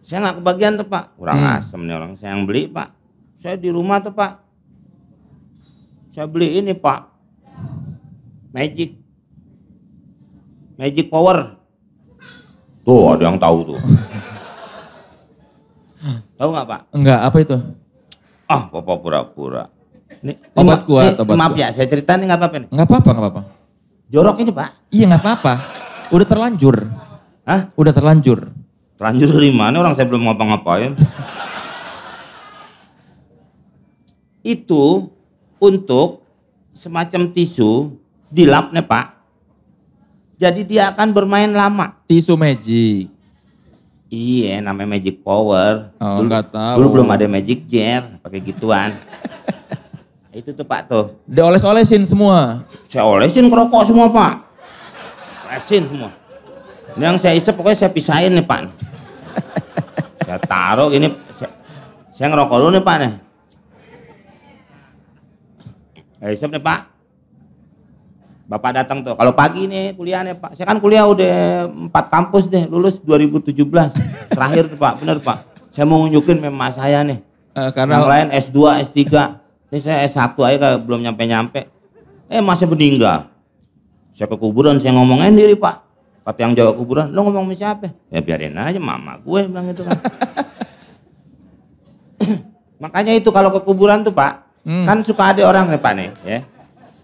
Saya nggak kebagian tuh Pak. Kurang hmm. asem nih orang, saya yang beli Pak. Saya di rumah tuh Pak, saya beli ini pak magic magic power tuh ada yang tahu tuh tahu nggak pak enggak apa itu ah bapak pura-pura ini, obat kuat ini, obat maaf kuat. ya saya cerita nih nggak apa-apa nih nggak apa-apa nggak apa-apa jorok ini pak iya nggak apa-apa udah terlanjur Hah? udah terlanjur terlanjur dari mana orang saya belum ngapa-ngapain itu untuk semacam tisu dilapnya pak. Jadi dia akan bermain lama. Tisu magic. Iya, namanya magic power. Oh, dulu, tahu. Dulu belum ada magic jar, pakai gituan. Itu tuh pak tuh. Dioles-olesin semua? Saya olesin kerokok semua pak. Olesin semua. Ini yang saya isep pokoknya saya pisahin nih pak. saya taruh ini, saya, saya ngerokok dulu nih pak nih. Eh, siap nih Pak. Bapak datang tuh. Kalau pagi nih kuliahnya Pak. Saya kan kuliah udah empat kampus deh, lulus 2017. Terakhir tuh Pak, bener Pak. Saya mau nunjukin memang saya nih. Uh, karena yang lain S2, S3. Ini saya S1 aja belum nyampe-nyampe. Eh masih meninggal. Saya ke kuburan, saya ngomongin diri Pak. Kata yang jawab kuburan, lo ngomong sama siapa? Ya biarin aja mama gue bilang gitu kan. Makanya itu kalau ke kuburan tuh Pak, Hmm. Kan suka ada orang nih Pak nih, ya.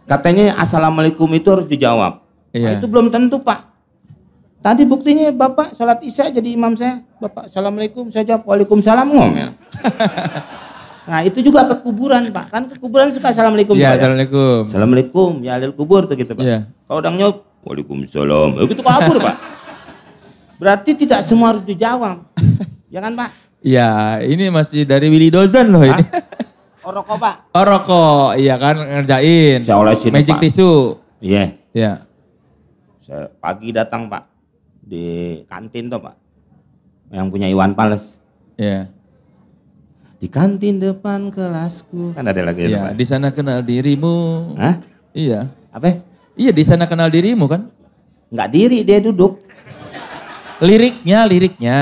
Katanya assalamualaikum itu harus dijawab. Nah, iya. Nah, itu belum tentu Pak. Tadi buktinya Bapak sholat isya jadi imam saya. Bapak assalamualaikum, saya jawab waalaikumsalam ngomel. nah itu juga kekuburan Pak. Kan kekuburan suka assalamualaikum. Iya, ya? assalamualaikum. Assalamualaikum, ya alil kubur tuh gitu Pak. Iya. Kalau udah nyop, waalaikumsalam. Ya, gitu kabur Pak. Berarti tidak semua harus dijawab. ya kan Pak? Ya, ini masih dari Willy Dozan loh ini. Ah. Oroko oh, pak. Oroko, oh, iya kan ngerjain. Saya sini Magic pak. tisu. Iya. Yeah. Iya. Yeah. pagi datang pak di kantin tuh pak. Yang punya Iwan Pales. Iya. Yeah. Di kantin depan kelasku. Kan ada lagi yeah, itu iya, pak. Di sana kenal dirimu. Hah? Iya. Apa? Iya di sana kenal dirimu kan? Enggak diri dia duduk. Liriknya, liriknya.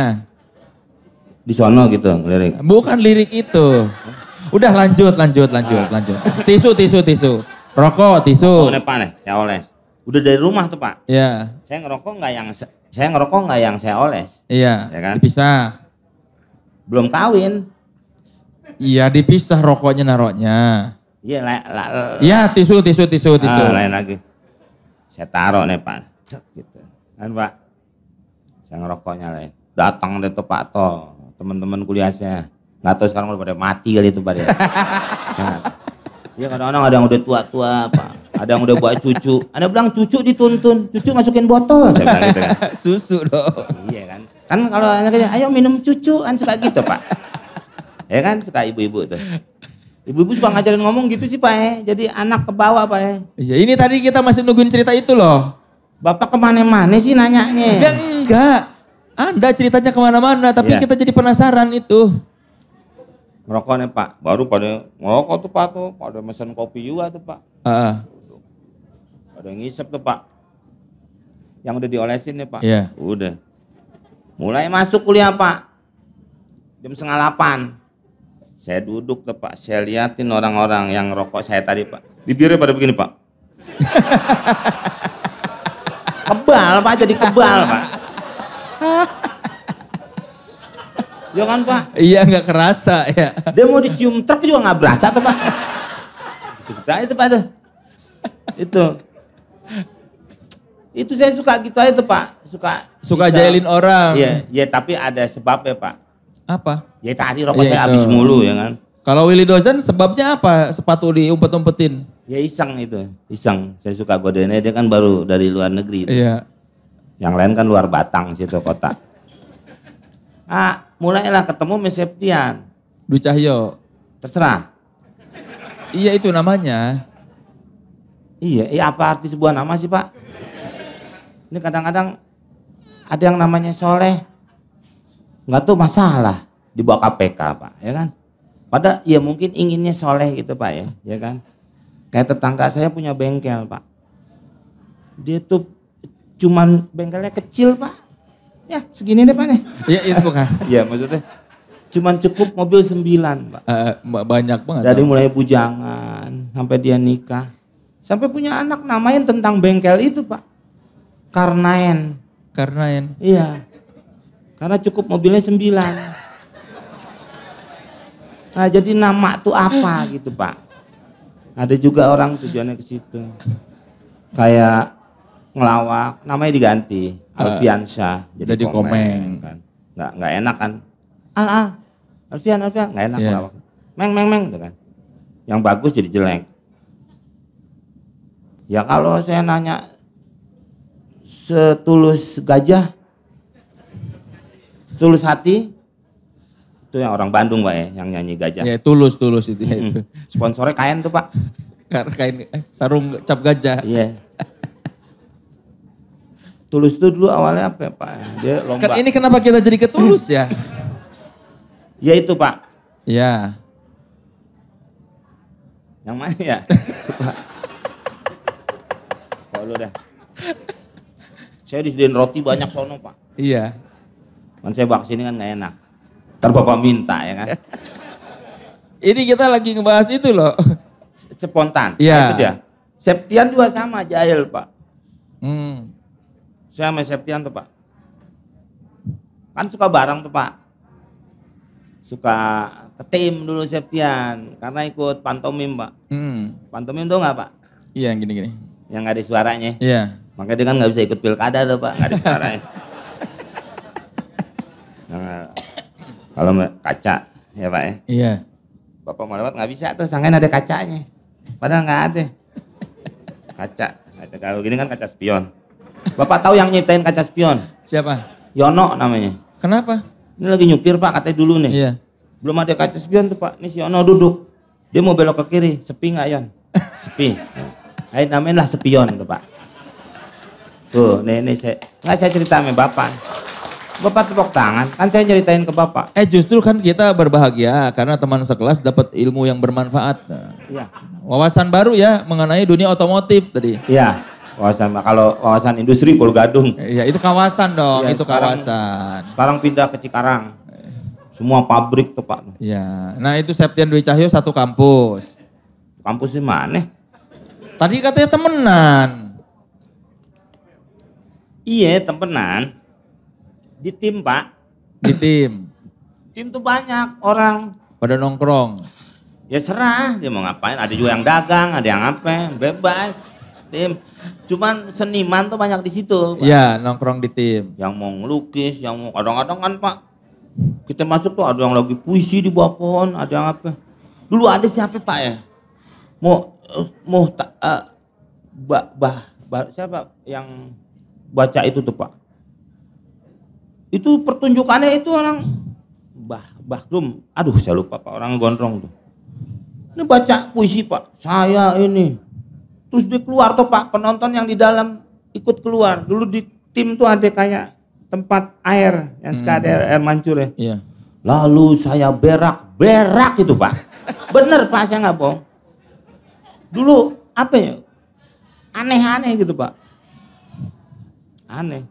Di sono gitu lirik. Bukan lirik itu. Udah lanjut, lanjut, lanjut, lanjut. Tisu, tisu, tisu. Rokok, tisu. Rokok Pak, saya oles. Udah dari rumah tuh Pak. Iya. Saya ngerokok nggak yang saya ngerokok nggak yang saya oles. Iya. Ya kan? Bisa. Belum kawin. Iya dipisah rokoknya naroknya. Iya lah. Iya tisu tisu tisu ah, tisu. Ah, lain lagi. Saya taruh nih Pak. Gitu. Kan Pak. Saya ngerokoknya lain. Datang deh tuh Pak Tol. Teman-teman kuliah saya Gak tau sekarang udah pada mati kali itu pada. Iya kadang-kadang ada yang udah tua-tua apa. Ada yang udah buat cucu. Ada bilang cucu dituntun, cucu masukin botol. Saya bilang gitu kan. Susu dong. Iya kan. Kan kalau anaknya ayo minum cucu, kan suka gitu pak. Ya kan, suka ibu-ibu tuh. Ibu-ibu suka ngajarin ngomong gitu sih Pak ya Jadi anak ke bawah Pak ya Iya ini tadi kita masih nungguin cerita itu loh. Bapak kemana-mana sih nanyanya. Enggak, enggak. Anda ceritanya kemana-mana tapi yeah. kita jadi penasaran itu ngerokok nih pak baru pada ngerokok tuh pak tuh pada mesen kopi juga tuh pak uh. pada ngisep tuh pak yang udah diolesin nih pak yeah. udah mulai masuk kuliah pak jam setengah delapan saya duduk tuh pak saya liatin orang-orang yang rokok saya tadi pak bibirnya pada begini pak kebal pak jadi kebal pak Jangan ya pak. Iya nggak kerasa ya. Dia mau dicium truk juga nggak berasa tuh pak. Gitu aja itu pak tuh. Itu. Itu saya suka gitu aja tuh pak. Suka. Suka bisa, jahilin orang. Iya, iya tapi ada sebabnya pak. Apa? Ya tadi rokok ya, saya habis mulu ya kan. Kalau Willy Dozen sebabnya apa sepatu diumpet-umpetin? Ya iseng itu, iseng. Saya suka godainnya dia kan baru dari luar negeri. Iya. Yang lain kan luar Batang situ kota. Ah, mulailah ketemu Miss Septian. Dwi Cahyo. Terserah. Iya itu namanya. Iya, iya apa arti sebuah nama sih Pak? Ini kadang-kadang ada yang namanya soleh. Nggak tuh masalah dibawa KPK Pak, ya kan? Padahal ya mungkin inginnya soleh gitu Pak ya, ya kan? Kayak tetangga saya punya bengkel Pak. Dia tuh cuman bengkelnya kecil Pak ya segini deh Pak nih. Iya itu bukan. ya maksudnya cuman cukup mobil sembilan Pak. Uh, banyak banget. Dari mulai bujangan sampai dia nikah. Sampai punya anak namain tentang bengkel itu Pak. Karnaen. Karnaen. Iya. Karena cukup mobilnya sembilan. Nah jadi nama tuh apa gitu Pak. Ada juga orang tujuannya ke situ. Kayak ngelawak, namanya diganti Alfiansyah eh, jadi, jadi komeng. komeng. Kan. Nggak, nggak enak kan. Al, ah, al, ah. Alfian, Alfian. Nggak enak yeah. Iya. Meng, meng, meng. Gitu kan. Yang bagus jadi jelek. Ya kalau saya nanya setulus gajah, tulus hati, itu yang orang Bandung pak ya, yang nyanyi gajah. Ya tulus, tulus itu. Ya, Sponsornya kain tuh pak. kain eh, sarung cap gajah. Yeah. Tulus itu dulu awalnya apa ya, Pak? Dia lomba. ini kenapa kita jadi ketulus ya? ya itu Pak. Ya. Yang mana ya? Pak lu dah. Saya disediain roti banyak sono Pak. Iya. Kan saya bawa sini kan gak enak. Ntar Bapak minta ya kan. ini kita lagi ngebahas itu loh. Spontan. Iya. Septian juga sama jahil Pak. Hmm. Saya sama Septian tuh Pak. Kan suka bareng tuh Pak. Suka ketim dulu Septian karena ikut pantomim Pak. Hmm. Pantomim tuh nggak Pak? Iya yang gini-gini. Yang nggak ada suaranya. Iya. Makanya dia kan nggak bisa ikut pilkada tuh Pak, nggak ada suaranya. nah, kalau kaca ya Pak ya. Iya. Bapak mau lewat nggak bisa tuh, sangkain ada kacanya. Padahal nggak ada. Kaca, kaca kalau gini kan kaca spion. Bapak tahu yang nyiptain kaca spion? Siapa? Yono namanya. Kenapa? Ini lagi nyupir Pak, katanya dulu nih. Iya. Belum ada kaca spion tuh Pak. Ini si Yono duduk. Dia mau belok ke kiri, sepi nggak Yon? Sepi. Ayo namain lah spion tuh Pak. Tuh, nih, nih saya, nggak saya cerita sama Bapak. Bapak tepuk tangan, kan saya nyeritain ke Bapak. Eh justru kan kita berbahagia karena teman sekelas dapat ilmu yang bermanfaat. Iya. Wawasan baru ya mengenai dunia otomotif tadi. Iya. Kawasan, kalau kawasan industri Gadung. Iya, itu kawasan dong, ya, itu sekarang, kawasan. Sekarang pindah ke Cikarang. Semua pabrik tuh Pak. Iya, nah itu Septian Dwi Cahyo satu kampus. Kampus di mana? Tadi katanya temenan. Iya, temenan. Di tim, Pak. Di tim. tim tuh banyak orang. Pada nongkrong. Ya serah, dia mau ngapain. Ada juga yang dagang, ada yang apa, bebas tim. Cuman seniman tuh banyak di situ. Iya, nongkrong di tim. Yang mau ngelukis, yang mau kadang-kadang kan Pak kita masuk tuh ada yang lagi puisi di bawah pohon, ada yang apa. Dulu ada siapa Pak ya? Mau eh, mau uh, eh, bah, bah, bah, siapa yang baca itu tuh Pak? Itu pertunjukannya itu orang Bah Bahlum. Aduh, saya lupa Pak, orang gondrong tuh. Ini baca puisi Pak. Saya ini Terus dia keluar tuh Pak, penonton yang di dalam ikut keluar. Dulu di tim tuh ada kayak tempat air yang sekarang hmm. air mancur ya. Iya. Lalu saya berak, berak itu Pak. Bener Pak, saya nggak bohong. Dulu apa ya? Aneh-aneh gitu Pak. Aneh.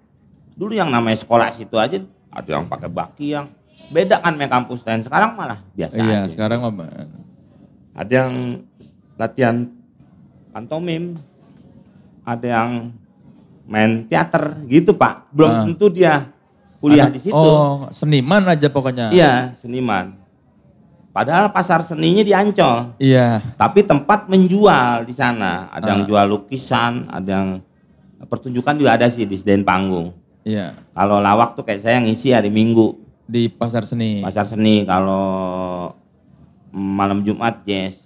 Dulu yang namanya sekolah situ aja ada yang pakai baki yang beda kan main kampus dan Sekarang malah biasa. Iya, aja. sekarang apa? ada yang latihan pantomim, ada yang main teater gitu pak. Belum nah. tentu dia kuliah Anak, di situ. Oh, seniman aja pokoknya. Iya, seniman. Padahal pasar seninya di Ancol. Iya. Tapi tempat menjual di sana. Ada nah. yang ah. jual lukisan, ada yang pertunjukan juga ada sih di Sden Panggung. Iya. Kalau lawak tuh kayak saya ngisi hari Minggu. Di pasar seni. Pasar seni. Kalau malam Jumat jazz. Yes.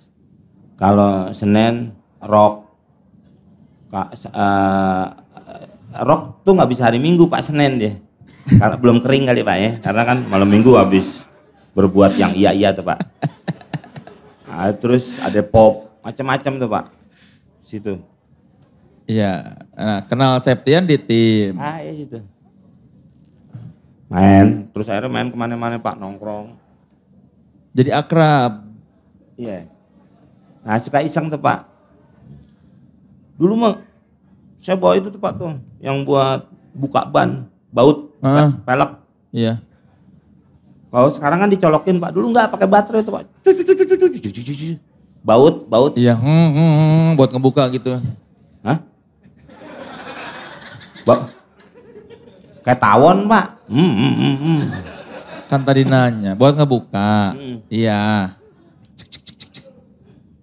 Kalau Senin rock pak uh, eh, rock tuh nggak bisa hari minggu pak senin deh, karena belum kering kali pak ya karena kan malam minggu habis berbuat yang iya iya tuh pak nah, terus ada pop macam-macam tuh pak situ iya nah, kenal Septian di tim ah iya situ main terus akhirnya main kemana-mana pak nongkrong jadi akrab iya yeah. nah suka iseng tuh pak Dulu mah saya bawa itu tuh Pak tuh yang buat buka ban baut ah. pelek. Iya. Kalau sekarang kan dicolokin Pak. Dulu nggak pakai baterai itu Pak. Baut, baut. Iya, hmm, hmm, hmm, buat ngebuka gitu. Hah? Ba kayak tawon Pak. Hmm, hmm, hmm, hmm. Kan tadi nanya, buat ngebuka. Hmm. Iya.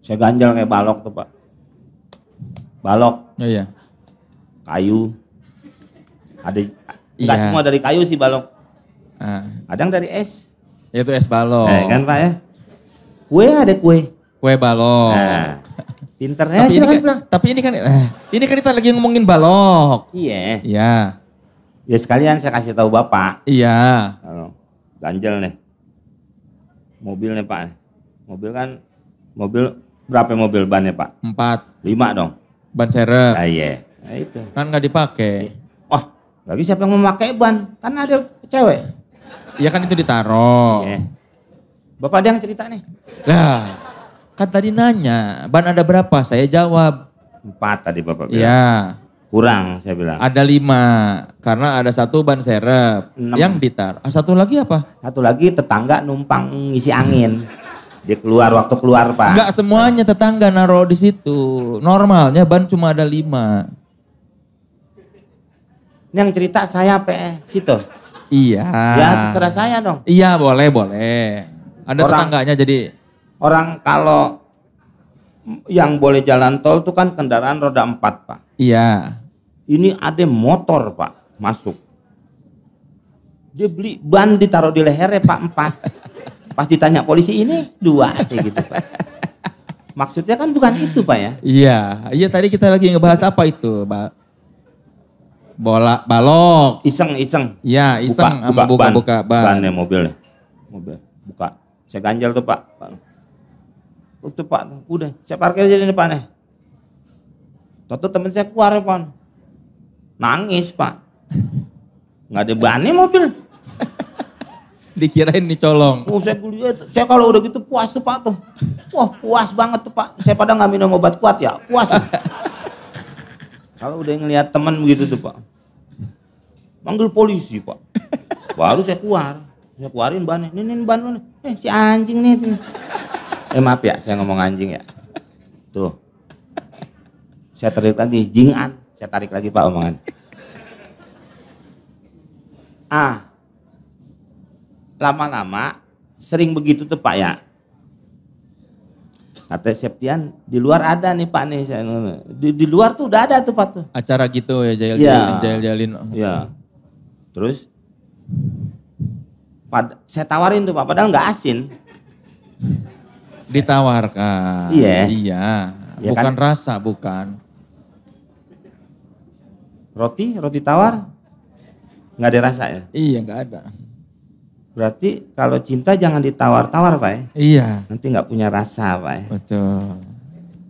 Saya ganjal kayak balok tuh Pak balok. Oh, iya. Kayu. Ada iya. semua dari kayu sih balok. ada ah. Kadang dari es. Ya, itu es balok. Eh, kan Pak ya? Kue ada kue. Kue balok. Nah. Pinter tapi, ini kan, kan- tapi ini kan eh, ini kan kita lagi ngomongin balok. Iya. Iya. Ya sekalian saya kasih tahu Bapak. Iya. Kalau ganjel nih. Mobil nih Pak. Mobil kan mobil berapa mobil ban ya Pak? Empat. Lima dong. Ban serep. Ah, iya. Nah, itu. Kan nggak dipakai. Wah, iya. oh, lagi siapa yang mau pakai ban? Kan ada cewek. Iya kan itu ditaro. Iya. Bapak ada yang cerita nih. Nah, kan tadi nanya, ban ada berapa? Saya jawab. Empat tadi Bapak bilang. Iya. Kurang saya bilang. Ada lima, karena ada satu ban serep yang ditaruh. Ah, satu lagi apa? Satu lagi tetangga numpang ngisi angin. Dia keluar waktu keluar pak. Enggak semuanya tetangga naro di situ. Normalnya ban cuma ada lima. Ini yang cerita saya pe eh, situ. Iya. Ya terserah saya dong. Iya boleh boleh. Ada orang, tetangganya jadi. Orang kalau yang boleh jalan tol itu kan kendaraan roda empat pak. Iya. Ini ada motor pak masuk. Dia beli ban ditaruh di lehernya pak empat. Pas ditanya polisi ini dua aja gitu Pak. Maksudnya kan bukan itu Pak ya? Iya, iya tadi kita lagi ngebahas apa itu Pak? Bola, balok. Iseng, iseng. Iya, iseng. Buka, buka, buka, ban. buka ban. Ban ya mobilnya. Mobil, buka. Saya ganjel tuh Pak. Tuh Pak, udah. Saya parkir aja di depannya. Tentu temen saya keluar Pak. Nangis Pak. Nggak ada ban mobil. Dikirain nih colong. Oh, saya, kuliah, saya kalau udah gitu puas tuh Pak tuh. Wah puas banget tuh Pak. Saya pada nggak minum obat kuat ya, puas. kalau udah ngelihat teman begitu tuh Pak. Manggil polisi Pak. Baru saya keluar. Saya keluarin bannya. Ini nih ban lu Eh si anjing nih. Tuh. Eh maaf ya, saya ngomong anjing ya. Tuh. Saya tarik lagi, jingan. Saya tarik lagi Pak omongan. Ah, lama-lama sering begitu tuh Pak ya. Kata Septian, di luar ada nih Pak nih. Di, di luar tuh udah ada tuh Pak tuh. Acara gitu ya, jail ya. jail jalin. ya Terus pad, saya tawarin tuh Pak, padahal nggak asin. Ditawarkan. Iya. Iya. Ya bukan kan? rasa, bukan. Roti, roti tawar? Nggak ada rasa ya? Iya, nggak ada. Berarti kalau cinta jangan ditawar-tawar Pak ya? Iya. Nanti nggak punya rasa Pak ya? Betul.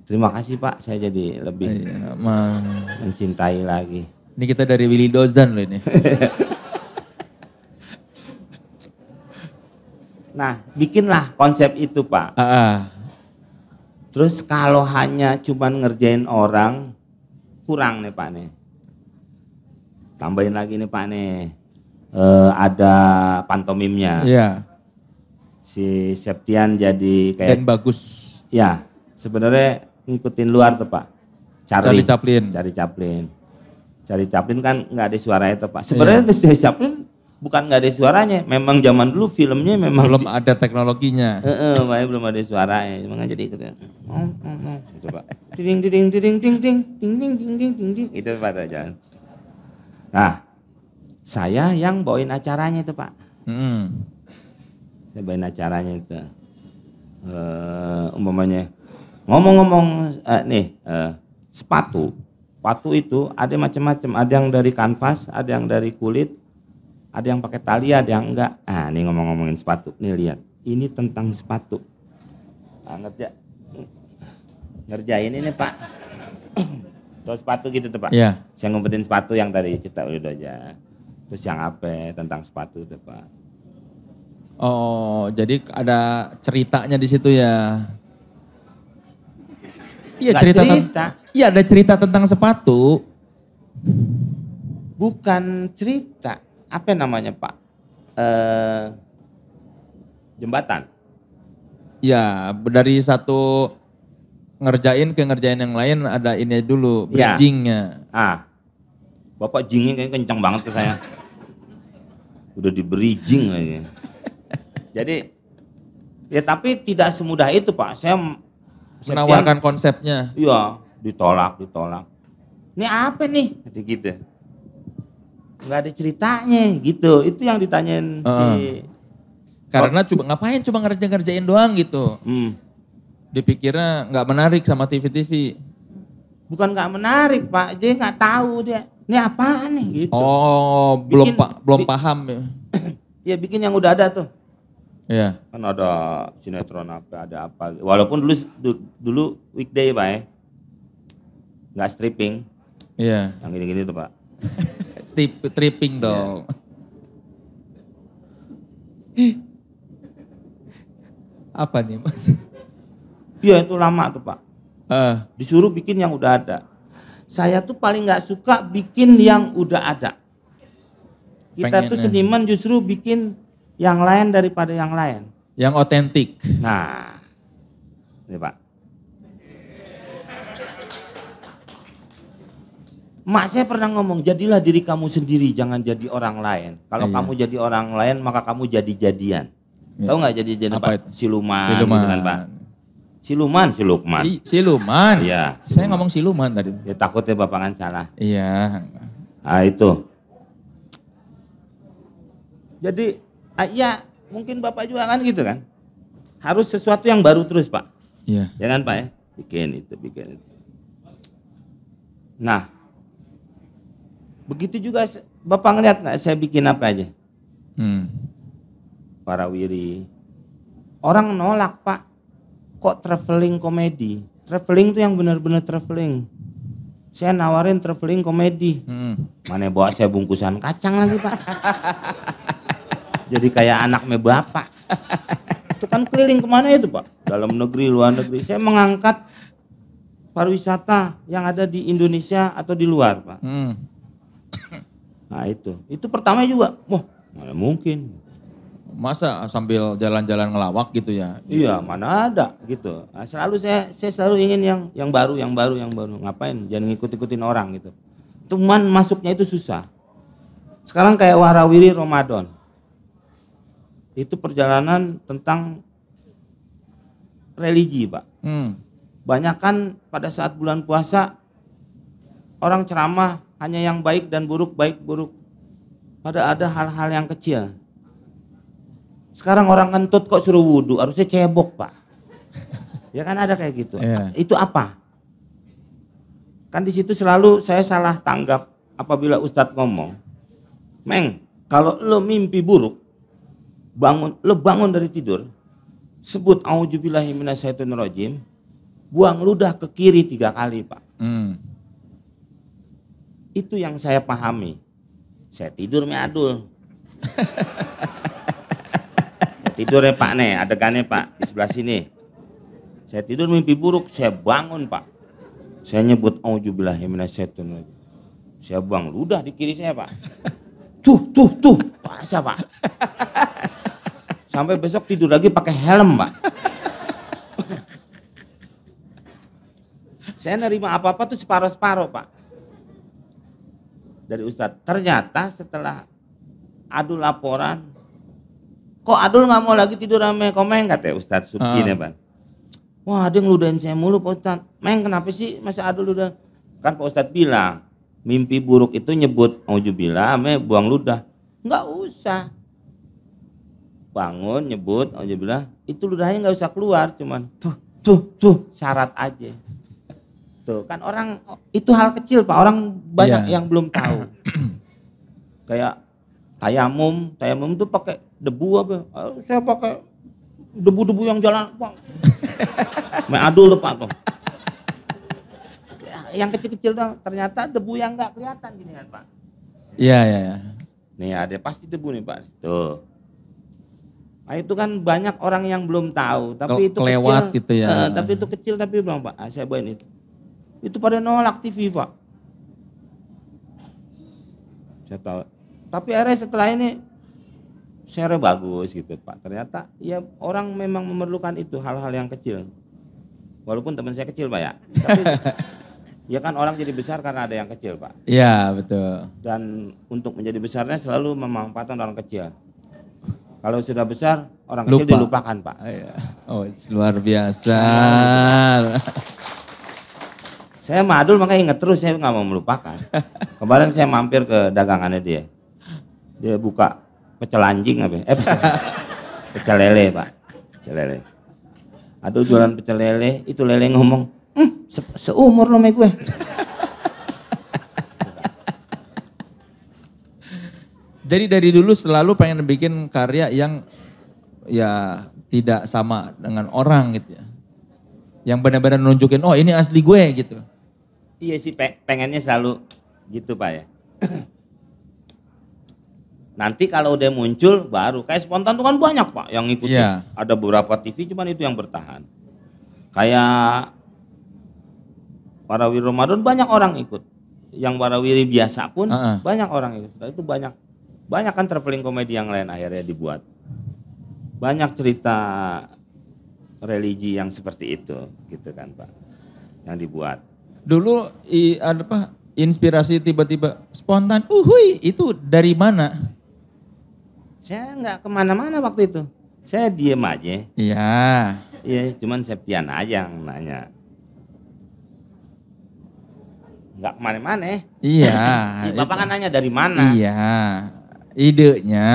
Terima kasih Pak, saya jadi lebih iya, mencintai lagi. Ini kita dari Willy Dozan loh ini. nah, bikinlah konsep itu Pak. Uh -uh. Terus kalau hanya cuman ngerjain orang, kurang nih Pak nih. Tambahin lagi nih Pak nih uh, ada pantomimnya. Iya. Si Septian jadi kayak dan bagus. Ya, sebenarnya ngikutin luar tuh Pak. Cari, cari Chaplin. Cari Chaplin. Cari Chaplin kan nggak ada suaranya tuh Pak. Iya. Sebenarnya iya. Cari Chaplin bukan nggak ada suaranya. Memang zaman dulu filmnya memang belum di, ada teknologinya. Heeh, uh, belum ada suaranya. Memang jadi ikut. Hmm, hmm, hmm. Gitu, Pak. Ding ding ding ding ding ding ding ding ding ding ding. Itu Pak jalan. Nah, saya yang bawain acaranya itu Pak. Hmm. Saya bawain acaranya itu. Uh, umpamanya ngomong-ngomong uh, nih uh, sepatu sepatu itu ada macam-macam ada yang dari kanvas ada yang dari kulit ada yang pakai tali ada yang enggak ah nih ngomong-ngomongin sepatu nih lihat ini tentang sepatu nah, ya, ngerjain ini pak Tuh sepatu gitu tuh pak yeah. saya ngumpetin sepatu yang tadi kita udah aja terus yang apa tentang sepatu itu pak oh jadi ada ceritanya di situ ya iya cerita, iya ada cerita tentang sepatu bukan cerita apa namanya pak eh, jembatan ya dari satu ngerjain ke ngerjain yang lain ada ini dulu iya. bridgingnya ya. ah Bapak jingnya kayak kencang banget ke saya. Udah diberi jing lagi. Ya. Jadi ya tapi tidak semudah itu Pak. Saya menawarkan saya, konsepnya. Iya, ditolak, ditolak. Ini apa nih? Kata gitu. Gak ada ceritanya gitu. Itu yang ditanyain uh, si Karena coba ngapain coba ngerjain-ngerjain doang gitu. Hmm. Dipikirnya nggak menarik sama TV-TV bukan nggak menarik pak dia nggak tahu dia ini apaan nih gitu. Oh, belum pa belum paham ya. ya bikin yang udah ada tuh. Iya. Kan ada sinetron apa, ada apa. Walaupun dulu dulu weekday, Pak ya. Enggak stripping. Iya. Yang gini-gini tuh, Pak. Trip, tripping iya. dong. apa nih, Mas? Iya, itu lama tuh, Pak. Uh. Disuruh bikin yang udah ada saya tuh paling nggak suka bikin yang udah ada. Kita Pengen, tuh ya. seniman justru bikin yang lain daripada yang lain. Yang otentik. Nah, ini Pak. Mak saya pernah ngomong, jadilah diri kamu sendiri, jangan jadi orang lain. Kalau iya. kamu jadi orang lain, maka kamu jadi jadian. Iya. Tahu nggak jadi jadian Pak? Siluman, Siluman. Gitu kan, Pak. Siluman, Siluman. siluman. Iya. Saya ngomong siluman tadi. Ya bapak bapangan salah. Iya. Ah itu. Jadi, ah, ya mungkin Bapak juga kan gitu kan. Harus sesuatu yang baru terus Pak. Iya. Ya kan Pak ya? Bikin itu, bikin itu. Nah, begitu juga Bapak ngeliat nggak saya bikin apa aja? Hmm. Para wiri. Orang nolak Pak kok traveling komedi traveling tuh yang benar-benar traveling saya nawarin traveling komedi hmm. mana bawa saya bungkusan kacang lagi pak jadi kayak anaknya bapak itu kan keliling kemana itu pak dalam negeri luar negeri saya mengangkat pariwisata yang ada di Indonesia atau di luar pak hmm. nah itu itu pertama juga wah mana mungkin masa sambil jalan-jalan ngelawak gitu ya? Iya, mana ada gitu. Nah, selalu saya saya selalu ingin yang yang baru, yang baru, yang baru. Ngapain? Jangan ngikut-ikutin orang gitu. Cuman masuknya itu susah. Sekarang kayak warawiri Ramadan. Itu perjalanan tentang religi, Pak. Hmm. Banyak kan pada saat bulan puasa orang ceramah hanya yang baik dan buruk, baik, buruk. Pada ada hal-hal yang kecil sekarang orang kentut kok suruh wudhu, harusnya cebok pak. ya kan ada kayak gitu. Yeah. Itu apa? Kan di situ selalu saya salah tanggap apabila Ustadz ngomong. Meng, kalau lo mimpi buruk, bangun, lo bangun dari tidur, sebut auzubillahi rojim, buang ludah ke kiri tiga kali pak. Mm. Itu yang saya pahami. Saya tidur meadul. tidur ya Pak nih, adegannya Pak di sebelah sini. Saya tidur mimpi buruk, saya bangun Pak. Saya nyebut Allah Saya buang ludah di kiri saya Pak. Tuh, tuh, tuh, puasa Pak. Sampai besok tidur lagi pakai helm Pak. Saya nerima apa-apa tuh separoh separoh Pak. Dari Ustadz, ternyata setelah adu laporan kok Adul nggak mau lagi tidur sama Komeng kata Ustadz Subki uh. Ah. Bang. Wah ada dia ngeludahin saya mulu Pak Ustadz. Meng kenapa sih masa Adul udah kan Pak Ustadz bilang mimpi buruk itu nyebut auzubillah me buang ludah. Nggak usah. Bangun nyebut auzubillah itu ludahnya nggak usah keluar cuman tuh tuh tuh syarat aja. Tuh kan orang itu hal kecil Pak, orang banyak yeah. yang belum tahu. Kayak tayamum, tayamum tuh pakai debu apa? Ah, saya pakai debu-debu yang jalan pak. Main adul tuh pak tuh. Yang kecil-kecil dong, ternyata debu yang nggak kelihatan gini kan pak. Iya, iya, iya. Nih ada pasti debu nih pak. Tuh. Nah, itu kan banyak orang yang belum tahu, tapi itu kelewat kecil, gitu ya. Eh, tapi itu kecil tapi belum Pak, ah, saya bawain itu. Itu pada nolak TV Pak. Saya tahu. Tapi akhirnya setelah ini share bagus gitu Pak. Ternyata ya orang memang memerlukan itu hal-hal yang kecil. Walaupun teman saya kecil Pak ya. Tapi ya kan orang jadi besar karena ada yang kecil Pak. Iya betul. Dan untuk menjadi besarnya selalu memanfaatkan orang kecil. Kalau sudah besar orang Lupa. kecil dilupakan Pak. Oh, iya. oh luar biasa. saya madul makanya inget terus saya nggak mau melupakan. Kemarin saya mampir ke dagangannya dia. Dia buka pecel anjing apa? Ya? Eh, pecel, pecel lele pak, pecel lele. Ada jualan pecel lele, itu lele ngomong, hm, se seumur lo gue. Jadi dari dulu selalu pengen bikin karya yang ya tidak sama dengan orang gitu ya. Yang benar-benar nunjukin, oh ini asli gue gitu. Iya sih pengennya selalu gitu Pak ya. Nanti kalau udah muncul baru kayak spontan tuh kan banyak pak yang ikut Yeah. Ada beberapa TV cuman itu yang bertahan. Kayak para wiri Ramadan banyak orang ikut. Yang para wiri biasa pun uh -uh. banyak orang ikut. Nah, itu banyak banyak kan traveling komedi yang lain akhirnya dibuat. Banyak cerita religi yang seperti itu gitu kan pak yang dibuat. Dulu i, apa inspirasi tiba-tiba spontan uhui itu dari mana saya nggak kemana-mana waktu itu. Saya diem aja. Iya. Iya, cuman Septian aja yang nanya. Nggak kemana-mana. Iya. Bapak kan nanya dari mana. Iya. Idenya,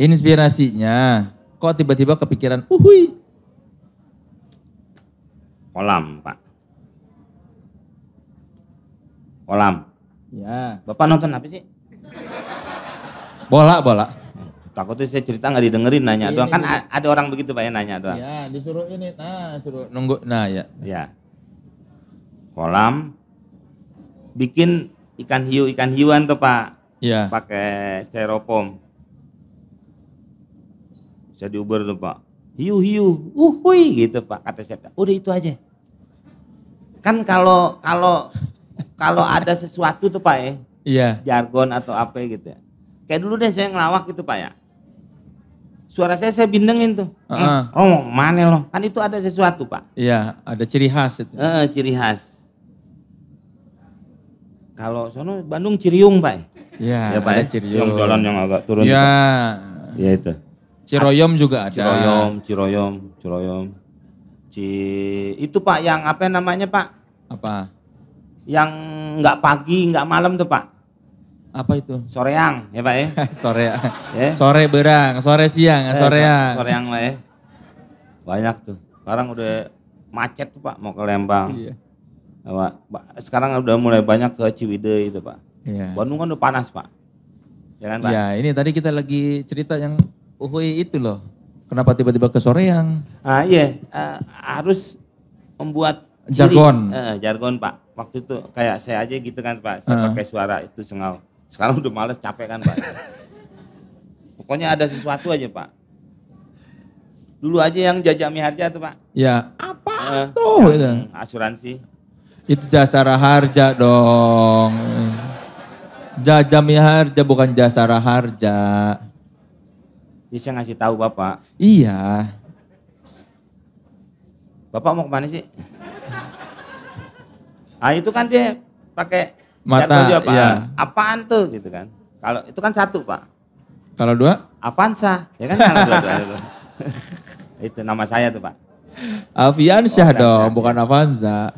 inspirasinya. Kok tiba-tiba kepikiran, uhui. Kolam, Pak. Kolam. Ya. Bapak nonton apa sih? Bola, bola. Takutnya saya cerita nggak didengerin nanya iya, doang. Kan ini. Iya, iya. ada orang begitu Pak ya nanya doang. Iya, disuruh ini. Nah, suruh nunggu. Nah, ya. Iya. Kolam bikin ikan hiu, ikan hiuan tuh Pak. Iya. Pakai styrofoam. bisa diuber tuh Pak. Hiu hiu, uhui uh, gitu Pak kata saya. Udah itu aja. Kan kalau kalau kalau ada sesuatu tuh Pak ya. Iya. Jargon atau apa gitu ya Kayak dulu deh saya ngelawak gitu Pak ya. Suara saya saya bindengin tuh. Uh-uh. Oh mana loh. Kan itu ada sesuatu Pak. Iya ada ciri khas itu. Uh, ciri khas. Kalau sono Bandung Ciriung Pak. Ya? Iya ya, Pak ada ya. Ciriung. Yang jalan yang agak turun. Iya. ya itu. Ciroyom juga ada. Ciroyom, Ciroyom, Ciroyom. Ci itu Pak yang apa namanya Pak? Apa? Yang nggak pagi, nggak malam tuh Pak. Apa itu? Soreang ya Pak ya? soreang. Ya? Sore berang, sore siang, eh, soreang. Soreang lah ya. Banyak tuh. Sekarang udah macet tuh Pak mau ke Lembang. Iya. Nah, Pak. Sekarang udah mulai banyak ke Ciwidey itu Pak. Iya. Bandung kan udah panas Pak. Ya kan Pak? Ya ini tadi kita lagi cerita yang Uhuy itu loh. Kenapa tiba-tiba ke Soreang? Ah iya, uh, harus membuat jargon. Ciri, uh, eh, jargon Pak. Waktu itu kayak saya aja gitu kan Pak, saya uh. pakai suara itu sengau. Sekarang udah males capek kan Pak. Pokoknya ada sesuatu aja Pak. Dulu aja yang jajak mie harja tuh Pak. Ya apa eh, tuh? Itu. Asuransi. Itu jasara harja dong. Jajami harja bukan jasara harja. Bisa ngasih tahu Bapak? Iya. Bapak mau kemana sih? Ah itu kan dia pakai Mata, ya. Apaan? tuh gitu kan. Kalau itu kan satu pak. Kalau dua? Avanza, ya kan kalau dua, dua, dua. itu nama saya tuh pak. Aviansyah oh, dong, bukan Avanza.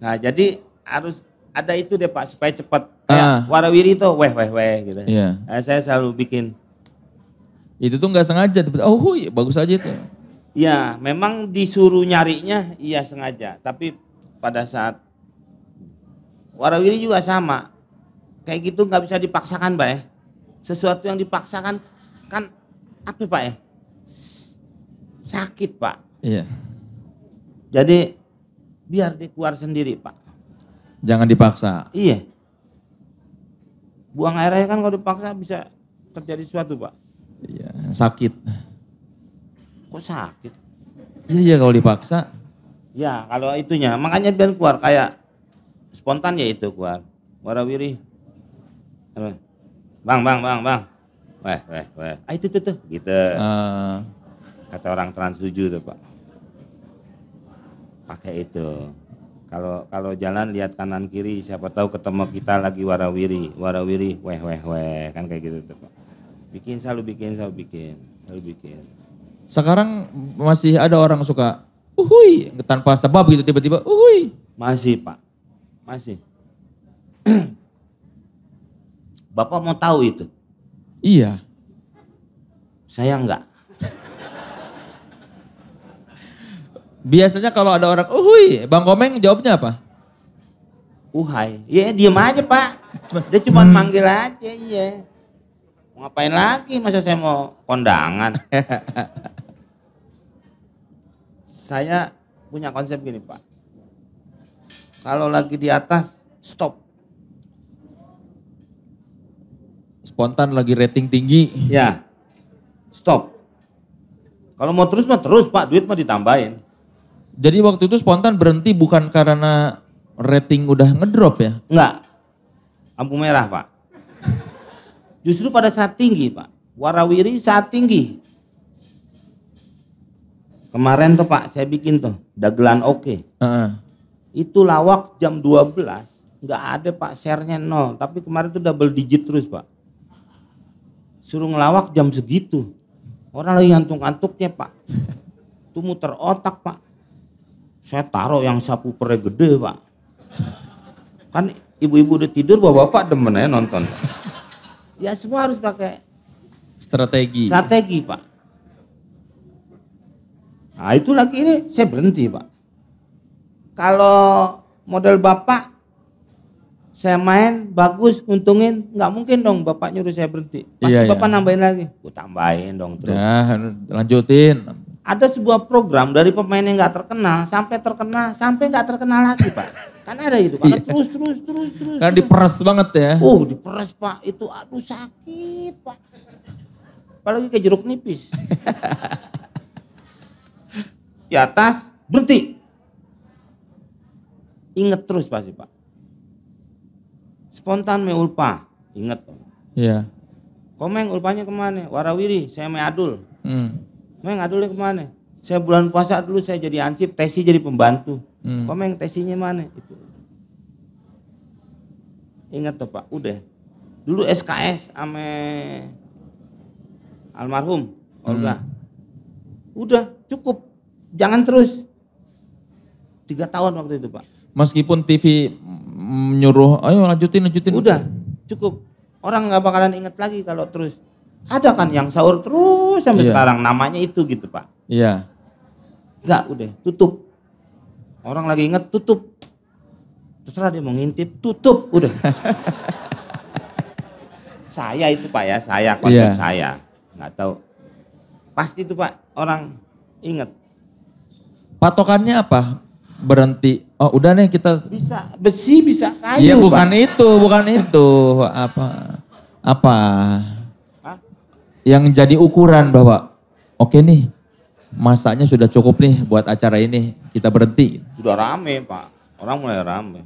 Nah jadi harus ada itu deh pak supaya cepat. Kayak ah. warawiri itu weh weh weh gitu. Iya. Nah, saya selalu bikin. Itu tuh nggak sengaja, oh hui, bagus aja itu. Ya memang disuruh nyarinya iya sengaja, tapi pada saat warawiri juga sama. Kayak gitu nggak bisa dipaksakan, Pak ya. Sesuatu yang dipaksakan kan apa Pak ya? Sakit, Pak. Iya. Jadi biar dikeluar sendiri, Pak. Jangan dipaksa. Iya. Buang airnya kan kalau dipaksa bisa terjadi sesuatu, Pak. Iya, sakit. Kok sakit? Iya, iya kalau dipaksa. Ya, kalau itunya. Makanya biar keluar kayak spontan ya itu gua warawiri bang bang bang bang weh weh weh ah itu tuh tuh gitu uh. kata orang trans tujuh tuh pak pakai itu kalau kalau jalan lihat kanan kiri siapa tahu ketemu kita lagi warawiri warawiri weh weh weh kan kayak gitu tuh pak bikin selalu bikin selalu bikin selalu bikin sekarang masih ada orang suka uhui tanpa sebab gitu tiba-tiba uhui masih pak masih. Bapak mau tahu itu? Iya. Saya enggak. Biasanya kalau ada orang, uhui, oh, Bang Komeng jawabnya apa? Uhai. Ya diem aja pak. Dia cuma hmm. manggil aja, iya. Mau ngapain lagi masa saya mau kondangan? saya punya konsep gini pak. Kalau lagi di atas, stop. Spontan lagi rating tinggi. Ya, stop. Kalau mau terus mah terus pak, duit mah ditambahin. Jadi waktu itu spontan berhenti bukan karena rating udah ngedrop ya? Enggak, lampu merah pak. Justru pada saat tinggi pak, warawiri saat tinggi. Kemarin tuh pak saya bikin tuh dagelan oke. Okay. Uh -uh itu lawak jam 12 nggak ada pak sharenya nol tapi kemarin itu double digit terus pak suruh ngelawak jam segitu orang lagi ngantuk-ngantuknya pak itu muter otak pak saya taruh yang sapu pere gede pak kan ibu-ibu udah tidur bawa bapak demen ya nonton ya semua harus pakai strategi strategi pak nah itu lagi ini saya berhenti pak kalau model bapak saya main bagus untungin nggak mungkin dong bapak nyuruh saya berhenti pasti iya, bapak iya. nambahin lagi ku tambahin dong terus ya, lanjutin ada sebuah program dari pemain yang nggak terkenal sampai terkenal sampai nggak terkenal lagi pak kan ada itu karena iya. terus terus terus terus karena diperes banget ya uh diperes pak itu aduh sakit pak apalagi ke jeruk nipis di atas berhenti Ingat terus pasti Pak. Spontan me ulpa, ingat Pak. Iya. Komeng ulpanya kemana? Warawiri, saya me adul. Hmm. meng adulnya kemana? Saya bulan puasa dulu saya jadi ansip, tesi jadi pembantu. Hmm. Komeng tesinya mana? Itu. inget tuh Pak, udah. Dulu SKS ame almarhum hmm. Olga. Hmm. Udah, cukup. Jangan terus. Tiga tahun waktu itu Pak. Meskipun TV menyuruh, ayo lanjutin, lanjutin. Udah, cukup. Orang nggak bakalan inget lagi kalau terus. Ada kan yang sahur terus sampai iya. sekarang, namanya itu gitu Pak. Iya. Enggak, udah, tutup. Orang lagi inget, tutup. Terserah dia mau ngintip, tutup, udah. saya itu Pak ya, saya, konsep iya. saya. Nggak tahu. Pasti itu Pak, orang inget. Patokannya apa? berhenti. Oh udah nih kita. Bisa besi bisa kayu. Iya bukan Pak. itu, bukan itu apa apa Hah? yang jadi ukuran bahwa oke nih Masaknya sudah cukup nih buat acara ini kita berhenti. Sudah rame Pak, orang mulai rame,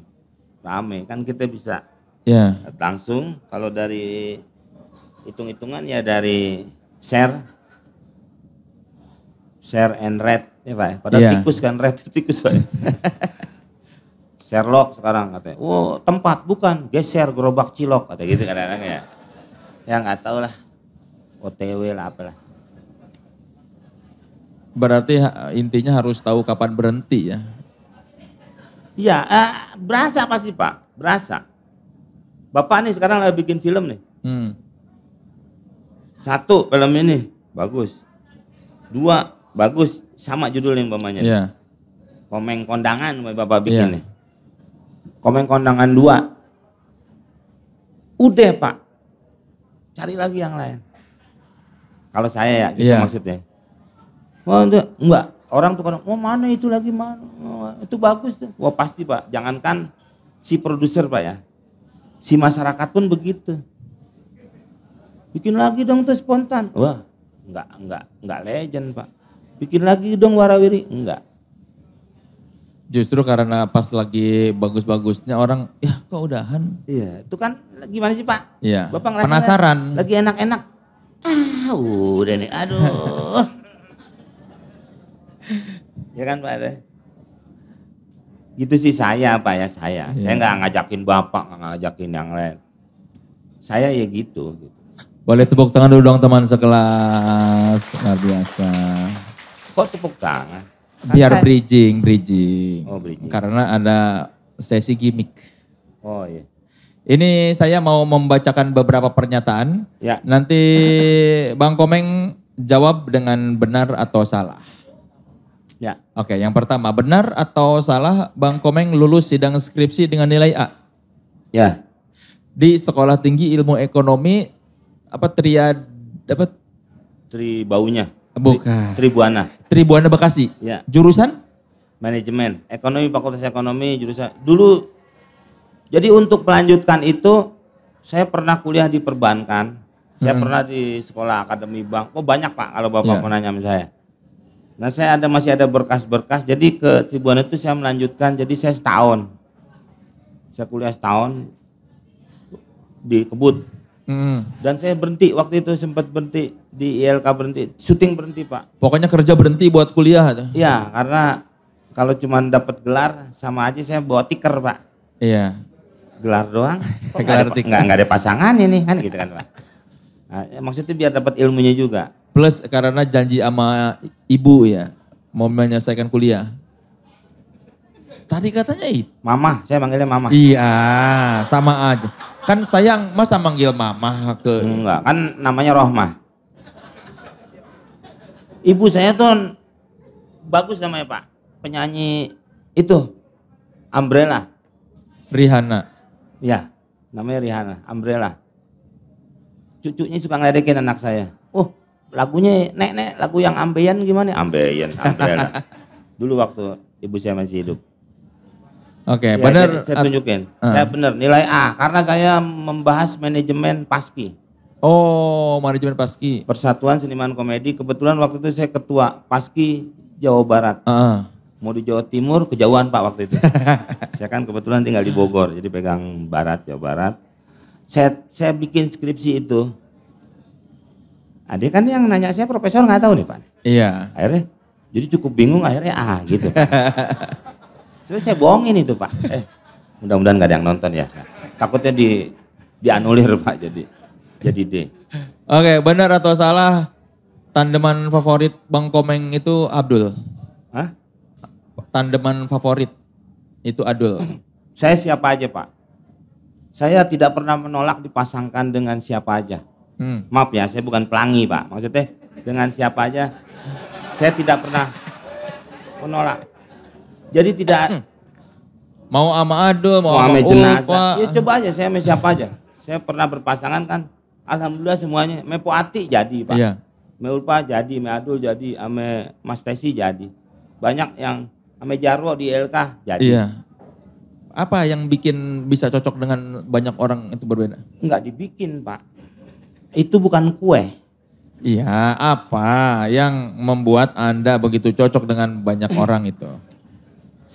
rame kan kita bisa. Ya. Langsung kalau dari hitung-hitungan ya dari share, share and rate ya Pak. Padahal yeah. tikus kan, red tikus Pak. Sherlock sekarang katanya, oh tempat bukan, geser gerobak cilok, ada gitu kadang-kadang ya. Ya nggak tahu lah, OTW lah apalah. Berarti intinya harus tahu kapan berhenti ya? Iya, eh, berasa pasti Pak, berasa. Bapak nih sekarang lagi bikin film nih. Hmm. Satu film ini, bagus. Dua, bagus sama judulnya umpamanya yeah. komeng kondangan bapak bikin yeah. komeng kondangan dua udah pak cari lagi yang lain kalau saya ya gitu yeah. maksudnya wah itu enggak orang tuh kadang oh mana itu lagi mana oh, itu bagus tuh wah pasti pak jangankan si produser pak ya si masyarakat pun begitu bikin lagi dong tuh spontan wah enggak enggak enggak legend pak bikin lagi dong warawiri enggak justru karena pas lagi bagus-bagusnya orang ya kok udahan iya itu kan gimana sih pak iya bapak penasaran lagi enak-enak ah udah nih aduh ya kan pak gitu sih saya pak ya saya iya. saya nggak ngajakin bapak nggak ngajakin yang lain saya ya gitu, gitu. Boleh tepuk tangan dulu dong teman sekelas. Luar biasa. Kok tepuk tangan? Biar bridging, bridging. Oh, bridging. Karena ada sesi gimmick. Oh iya. Ini saya mau membacakan beberapa pernyataan. Ya. Nanti Bang Komeng jawab dengan benar atau salah. Ya. Oke, yang pertama benar atau salah Bang Komeng lulus sidang skripsi dengan nilai A? Ya. Di Sekolah Tinggi Ilmu Ekonomi apa Triad dapat tri baunya? Bukan. Ah. Tribuana. Tribuana Bekasi. Ya. Jurusan? Manajemen, ekonomi Fakultas Ekonomi jurusan. Dulu jadi untuk melanjutkan itu saya pernah kuliah di perbankan. Saya hmm. pernah di sekolah akademi bank. Oh banyak Pak kalau Bapak ya. mau nanya sama saya. Nah saya ada masih ada berkas-berkas. Jadi ke Tribuana itu saya melanjutkan. Jadi saya setahun. Saya kuliah setahun di kebut Hmm. Dan saya berhenti waktu itu sempat berhenti di ILK berhenti, syuting berhenti pak. Pokoknya kerja berhenti buat kuliah. Iya karena kalau cuma dapat gelar sama aja saya bawa tiker pak. Iya. Gelar doang. gelar tiker. Enggak, enggak ada pasangan ini kan gitu kan pak. Nah, ya, maksudnya biar dapat ilmunya juga. Plus karena janji sama ibu ya mau menyelesaikan kuliah. Tadi katanya itu. Mama, saya manggilnya mama. Iya, sama aja. Kan sayang masa manggil mama ke... Enggak, kan namanya Rohmah. Ibu saya tuh bagus namanya Pak. Penyanyi itu, Umbrella. Rihanna. Ya, namanya Rihanna, Umbrella. Cucunya suka ngeledekin anak saya. Oh, lagunya nek nek lagu yang ambeien gimana? Ambeien, Umbrella. Dulu waktu ibu saya masih hidup. Oke, okay, ya, benar. Saya tunjukin. Uh. Ah. Saya benar nilai A karena saya membahas manajemen Paski. Oh, manajemen Paski. Persatuan Seniman Komedi. Kebetulan waktu itu saya ketua Paski Jawa Barat. Uh. Mau di Jawa Timur kejauhan Pak waktu itu. saya kan kebetulan tinggal di Bogor, jadi pegang Barat Jawa Barat. Saya saya bikin skripsi itu. Adik kan yang nanya saya profesor nggak tahu nih Pak. Iya. Akhirnya jadi cukup bingung akhirnya A gitu. Sebenarnya saya bohongin itu Pak. Eh, mudah-mudahan nggak ada yang nonton ya. Takutnya di dianulir Pak jadi jadi D. Oke, benar atau salah tandeman favorit Bang Komeng itu Abdul? Hah? Tandeman favorit itu Abdul. Saya siapa aja Pak? Saya tidak pernah menolak dipasangkan dengan siapa aja. Hmm. Maaf ya, saya bukan pelangi Pak. Maksudnya dengan siapa aja saya tidak pernah menolak. Jadi tidak mau ama ado, mau, sama ama jenazah. Ya, coba aja saya sama siapa aja. Saya pernah berpasangan kan. Alhamdulillah semuanya. Mepo Ati jadi Pak. Iya. Me jadi, Me Adul jadi, Ame Mas Tesi jadi. Banyak yang Ame Jarwo di LK jadi. Iya. Apa yang bikin bisa cocok dengan banyak orang itu berbeda? Enggak dibikin Pak. Itu bukan kue. Iya, apa yang membuat Anda begitu cocok dengan banyak orang itu?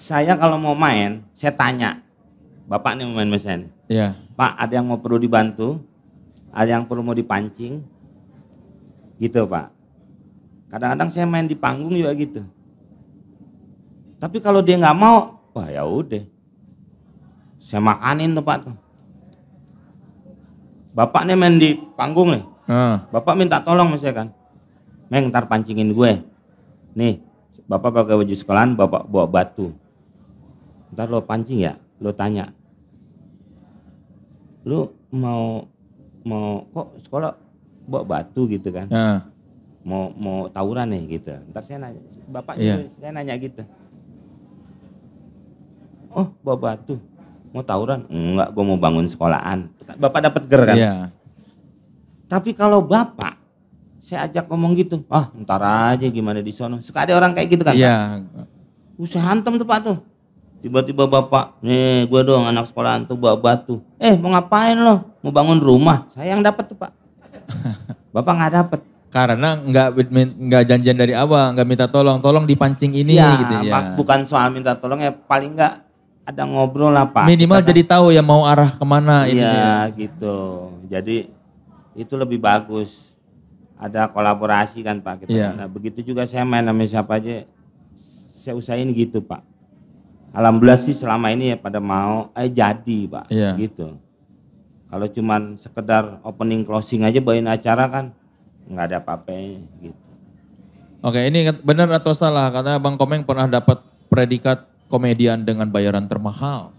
Saya kalau mau main, saya tanya. Bapak nih main mesin. Iya. Pak, ada yang mau perlu dibantu? Ada yang perlu mau dipancing? Gitu, Pak. Kadang-kadang saya main di panggung juga gitu. Tapi kalau dia nggak mau, wah ya udah. Saya makanin tuh Pak Bapak nih main di panggung nih. Hmm. Bapak minta tolong kan. Meng ntar pancingin gue. Nih, Bapak pakai baju sekolahan, Bapak bawa batu ntar lo pancing ya lo tanya lo mau mau kok sekolah bawa batu gitu kan ya. mau mau tawuran nih gitu ntar saya nanya bapak ya. saya nanya gitu oh bawa batu mau tawuran enggak gue mau bangun sekolahan bapak dapat ger kan ya. tapi kalau bapak saya ajak ngomong gitu ah ntar aja gimana di sono suka ada orang kayak gitu kan Iya. Pak? hantam tuh pak tuh Tiba-tiba bapak, nih eh, gue dong anak sekolah tuh bawa batu. Eh mau ngapain lo? Mau bangun rumah? Saya yang dapat tuh pak. bapak nggak dapat. Karena nggak nggak janjian dari awal, nggak minta tolong, tolong dipancing ini ya, gitu ya. Pak, bukan soal minta tolong ya, paling nggak ada ngobrol lah pak. Minimal Kata, kan jadi tahu ya mau arah kemana ini. Iya ya. gitu. Jadi itu lebih bagus. Ada kolaborasi kan pak. Kita. Iya. Kan. Nah, begitu juga saya main sama siapa aja, saya usahain gitu pak alhamdulillah sih selama ini ya pada mau eh jadi pak iya. gitu kalau cuman sekedar opening closing aja bawain acara kan nggak ada apa apa gitu oke ini benar atau salah karena bang Komeng pernah dapat predikat komedian dengan bayaran termahal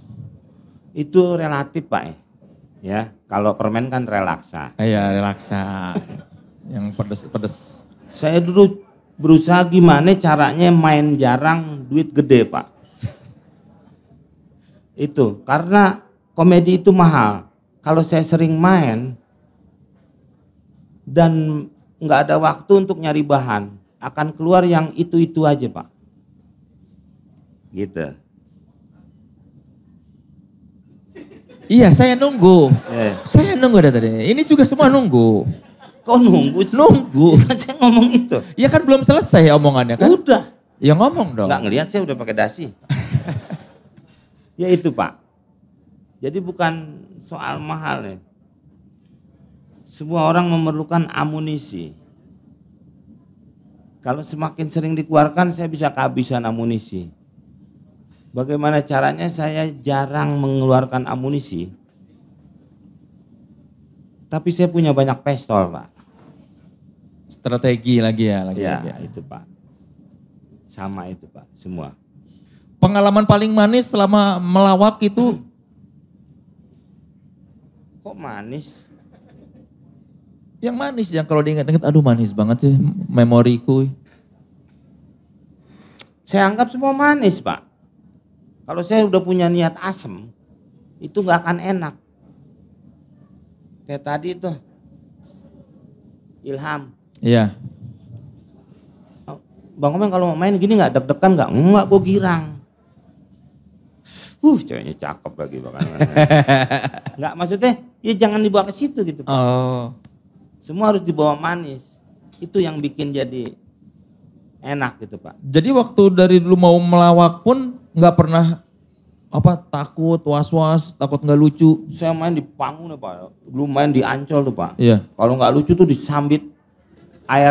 itu relatif pak ya, ya kalau permen kan relaksa iya relaksa yang pedes-pedes saya dulu berusaha gimana caranya main jarang duit gede pak itu karena komedi itu mahal kalau saya sering main dan nggak ada waktu untuk nyari bahan akan keluar yang itu itu aja pak gitu iya saya nunggu yeah. saya nunggu dari tadi ini juga semua nunggu kok nunggu nunggu ya kan saya ngomong itu ya kan belum selesai omongannya kan udah ya ngomong dong nggak ngelihat saya udah pakai dasi Ya itu Pak. Jadi bukan soal mahal ya. Semua orang memerlukan amunisi. Kalau semakin sering dikeluarkan saya bisa kehabisan amunisi. Bagaimana caranya saya jarang mengeluarkan amunisi? Tapi saya punya banyak pistol, Pak. Strategi lagi ya, lagi ya. Lagi ya. itu, Pak. Sama itu, Pak, semua. Pengalaman paling manis selama melawak itu kok manis? Yang manis yang kalau diingat-ingat aduh manis banget sih memoriku. Saya anggap semua manis, Pak. Kalau saya udah punya niat asem, itu nggak akan enak. Kayak tadi itu, Ilham. Iya. Bang Omeng kalau mau main gini nggak deg-degan nggak? Nggak, gue girang uh ceweknya cakep lagi bahkan. Enggak maksudnya ya jangan dibawa ke situ gitu. Pak. Oh. Semua harus dibawa manis. Itu yang bikin jadi enak gitu Pak. Jadi waktu dari dulu mau melawak pun nggak pernah apa takut was-was takut nggak lucu saya main di panggung ya pak dulu main di ancol tuh pak iya. kalau nggak lucu tuh disambit air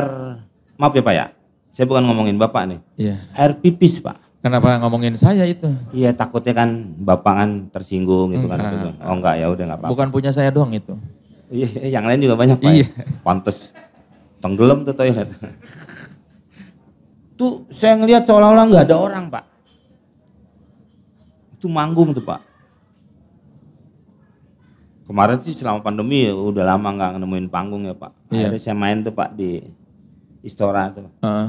maaf ya pak ya saya bukan ngomongin bapak nih iya. air pipis pak Kenapa ngomongin saya itu? Iya takutnya kan bapangan tersinggung gitu enggak. kan. Hmm. Oh enggak ya udah enggak apa-apa. Bukan punya saya doang itu. Iya yang lain juga banyak Pak. Iya. Pantes tenggelam tuh toilet. tuh saya ngelihat seolah-olah nggak ada orang Pak. Itu manggung tuh Pak. Kemarin sih selama pandemi ya udah lama nggak nemuin panggung ya Pak. Iya. Ada saya main tuh Pak di Istora tuh. Uh.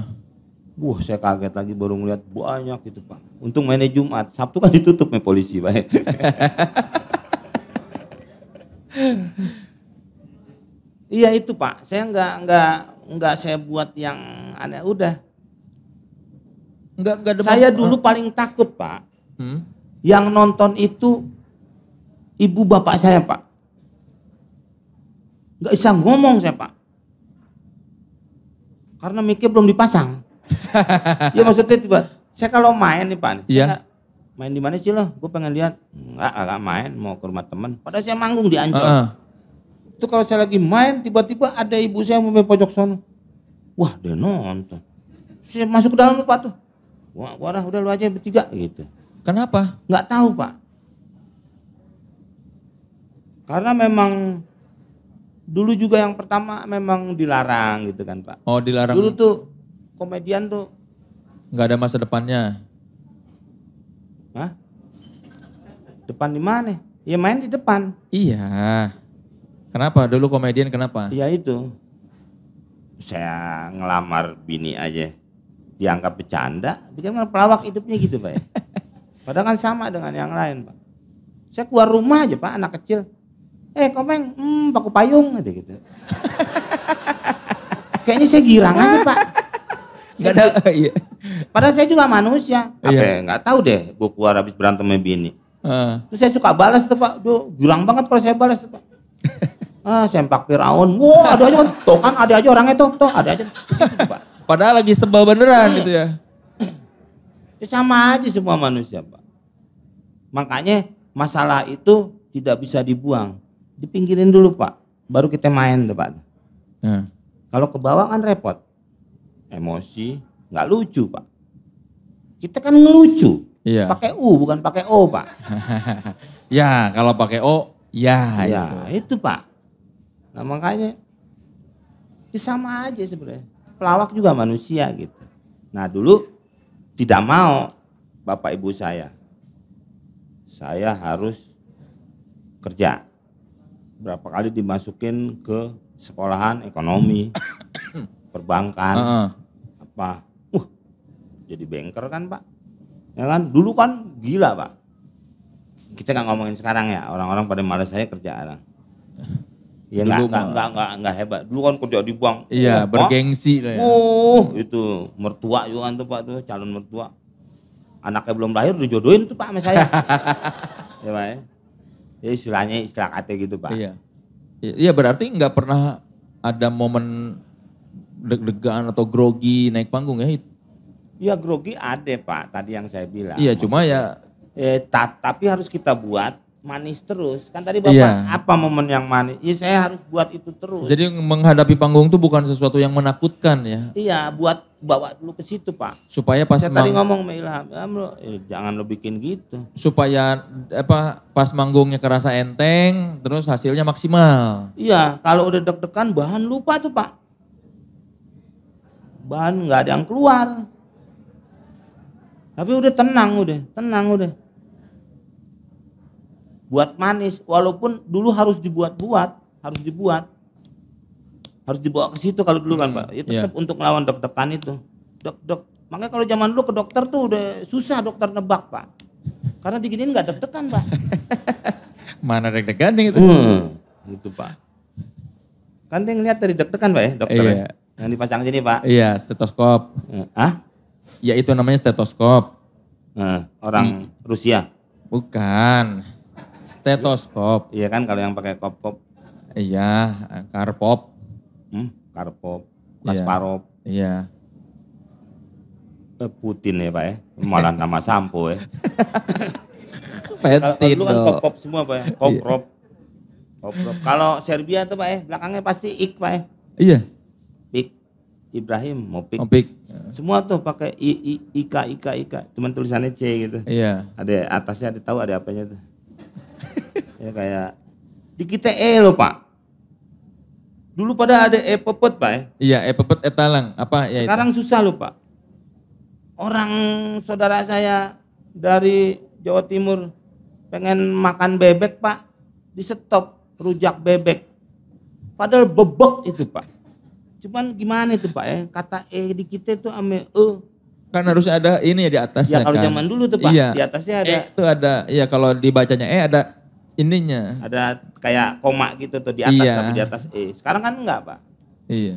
Wah saya kaget lagi baru ngeliat banyak gitu Pak. Untung mainnya Jumat, Sabtu kan ditutup nih polisi Pak. iya itu Pak, saya nggak nggak nggak saya buat yang aneh udah. Nggak nggak Saya dulu paling takut Pak. Hmm? Yang nonton itu ibu bapak saya Pak. Nggak bisa ngomong saya Pak. Karena mikir belum dipasang ya maksudnya tiba, saya kalau main nih Pak, Ya. main di mana sih lo? Gue pengen lihat. Enggak, agak main, mau ke rumah teman. pada saya manggung di Ancol. Uh -uh. Itu kalau saya lagi main, tiba-tiba ada ibu saya mau pojok sana. Wah, dia nonton. Saya masuk ke dalam Pak tuh. Wah, wah udah lu aja bertiga gitu. Kenapa? Enggak tahu Pak. Karena memang dulu juga yang pertama memang dilarang gitu kan Pak. Oh dilarang. Dulu tuh komedian tuh nggak ada masa depannya. Hah? Depan di mana? Ya main di depan. Iya. Kenapa dulu komedian kenapa? Iya itu. Saya ngelamar bini aja. Dianggap bercanda, bagaimana pelawak hidupnya gitu Pak ya. Padahal kan sama dengan yang lain Pak. Saya keluar rumah aja Pak, anak kecil. Eh komeng, hmm paku payung gitu. gitu. Kayaknya saya girang aja Pak. Gak ada. Iya. Padahal saya juga manusia. Apa iya. nggak tahu deh gue keluar habis berantem sama bini. Uh. Terus saya suka balas tuh Pak. Duh, gulang banget kalau saya balas tuh Pak. ah, sempak Firaun. Wah, wow, ada aja kan. Tuh kan ada aja orangnya tuh. Tuh ada aja. Pak. Padahal lagi sebel beneran gitu ya. ya. Sama aja semua manusia Pak. Makanya masalah itu tidak bisa dibuang. Dipinggirin dulu Pak. Baru kita main tuh Pak. Hmm. Kalau ke bawah kan repot emosi nggak lucu pak kita kan ngelucu iya. pakai u bukan pakai o pak ya kalau pakai o ya ya itu, itu pak nah makanya ya sama aja sebenarnya pelawak juga manusia gitu nah dulu tidak mau bapak ibu saya saya harus kerja berapa kali dimasukin ke sekolahan ekonomi perbankan uh -uh pak, Uh, jadi banker kan pak. Ya kan, dulu kan gila pak. Kita nggak ngomongin sekarang ya, orang-orang pada males saya kerjaan. Ya nggak nggak nggak nggak hebat. Dulu kan kerja di bank. Iya oh, bergengsi lah. Ya. Uh itu mertua juga kan tuh pak tuh calon mertua. Anaknya belum lahir udah jodohin tuh pak sama saya. ya pak ya. ya istilahnya istilah kata gitu pak. Iya. Iya berarti nggak pernah ada momen deg-degan atau grogi naik panggung ya? Ya grogi ada Pak, tadi yang saya bilang. Iya cuma ya. Eh, ta tapi harus kita buat manis terus. Kan tadi Bapak iya. apa momen yang manis? Ya saya harus buat itu terus. Jadi menghadapi panggung itu bukan sesuatu yang menakutkan ya? Iya buat bawa dulu ke situ Pak. Supaya pas saya tadi ngomong sama Ilham, ya, lo, eh, jangan lo bikin gitu. Supaya apa pas manggungnya kerasa enteng terus hasilnya maksimal. Iya kalau udah deg-degan bahan lupa tuh Pak bahan nggak ada yang keluar tapi udah tenang udah tenang udah buat manis walaupun dulu harus dibuat-buat harus dibuat harus dibawa ke situ kalau dulu kan pak ya, itu iya. tetap untuk melawan deg-degan itu deg-deg makanya kalau zaman dulu ke dokter tuh udah susah dokter nebak pak karena diginin nggak deg-degan pak mana deg-degan itu hmm, itu pak kan dia ngeliat dari deg-degan pak ya dokter iya. Ya? Yang dipasang sini pak? Iya, stetoskop. Ah? Ya itu namanya stetoskop. Nah, orang hmm. Rusia? Bukan. Stetoskop. Iya kan kalau yang pakai kop-kop. Iya, karpop. Hmm, karpop, Kasparov. Iya. iya. Eh, Putin ya Pak ya, malah nama sampo ya. Petin Kalau kan kop-kop semua Pak ya, iya. kop kop. Kalau Serbia tuh Pak ya, belakangnya pasti ik Pak ya. Iya. Ibrahim Mopik. Mopik. Semua tuh pakai I, I, Ika Ika Ika, cuman tulisannya C gitu. Iya. Ada atasnya ada tahu ada apanya tuh. ya kayak di kita E loh Pak. Dulu pada ada E pepet Pak ya. Iya E pepet E talang apa ya Sekarang itu. susah loh Pak. Orang saudara saya dari Jawa Timur pengen makan bebek Pak, di stop rujak bebek. Padahal bebek itu Pak Cuman gimana itu Pak ya? Kata E di kita itu ame E. Kan harus ada ini ya di atasnya ya, kalau kan. zaman dulu tuh Pak, iya. di atasnya e ada. E itu ada, ya kalau dibacanya E ada ininya. Ada kayak koma gitu tuh di atas iya. tapi di atas E. Sekarang kan enggak Pak. Iya.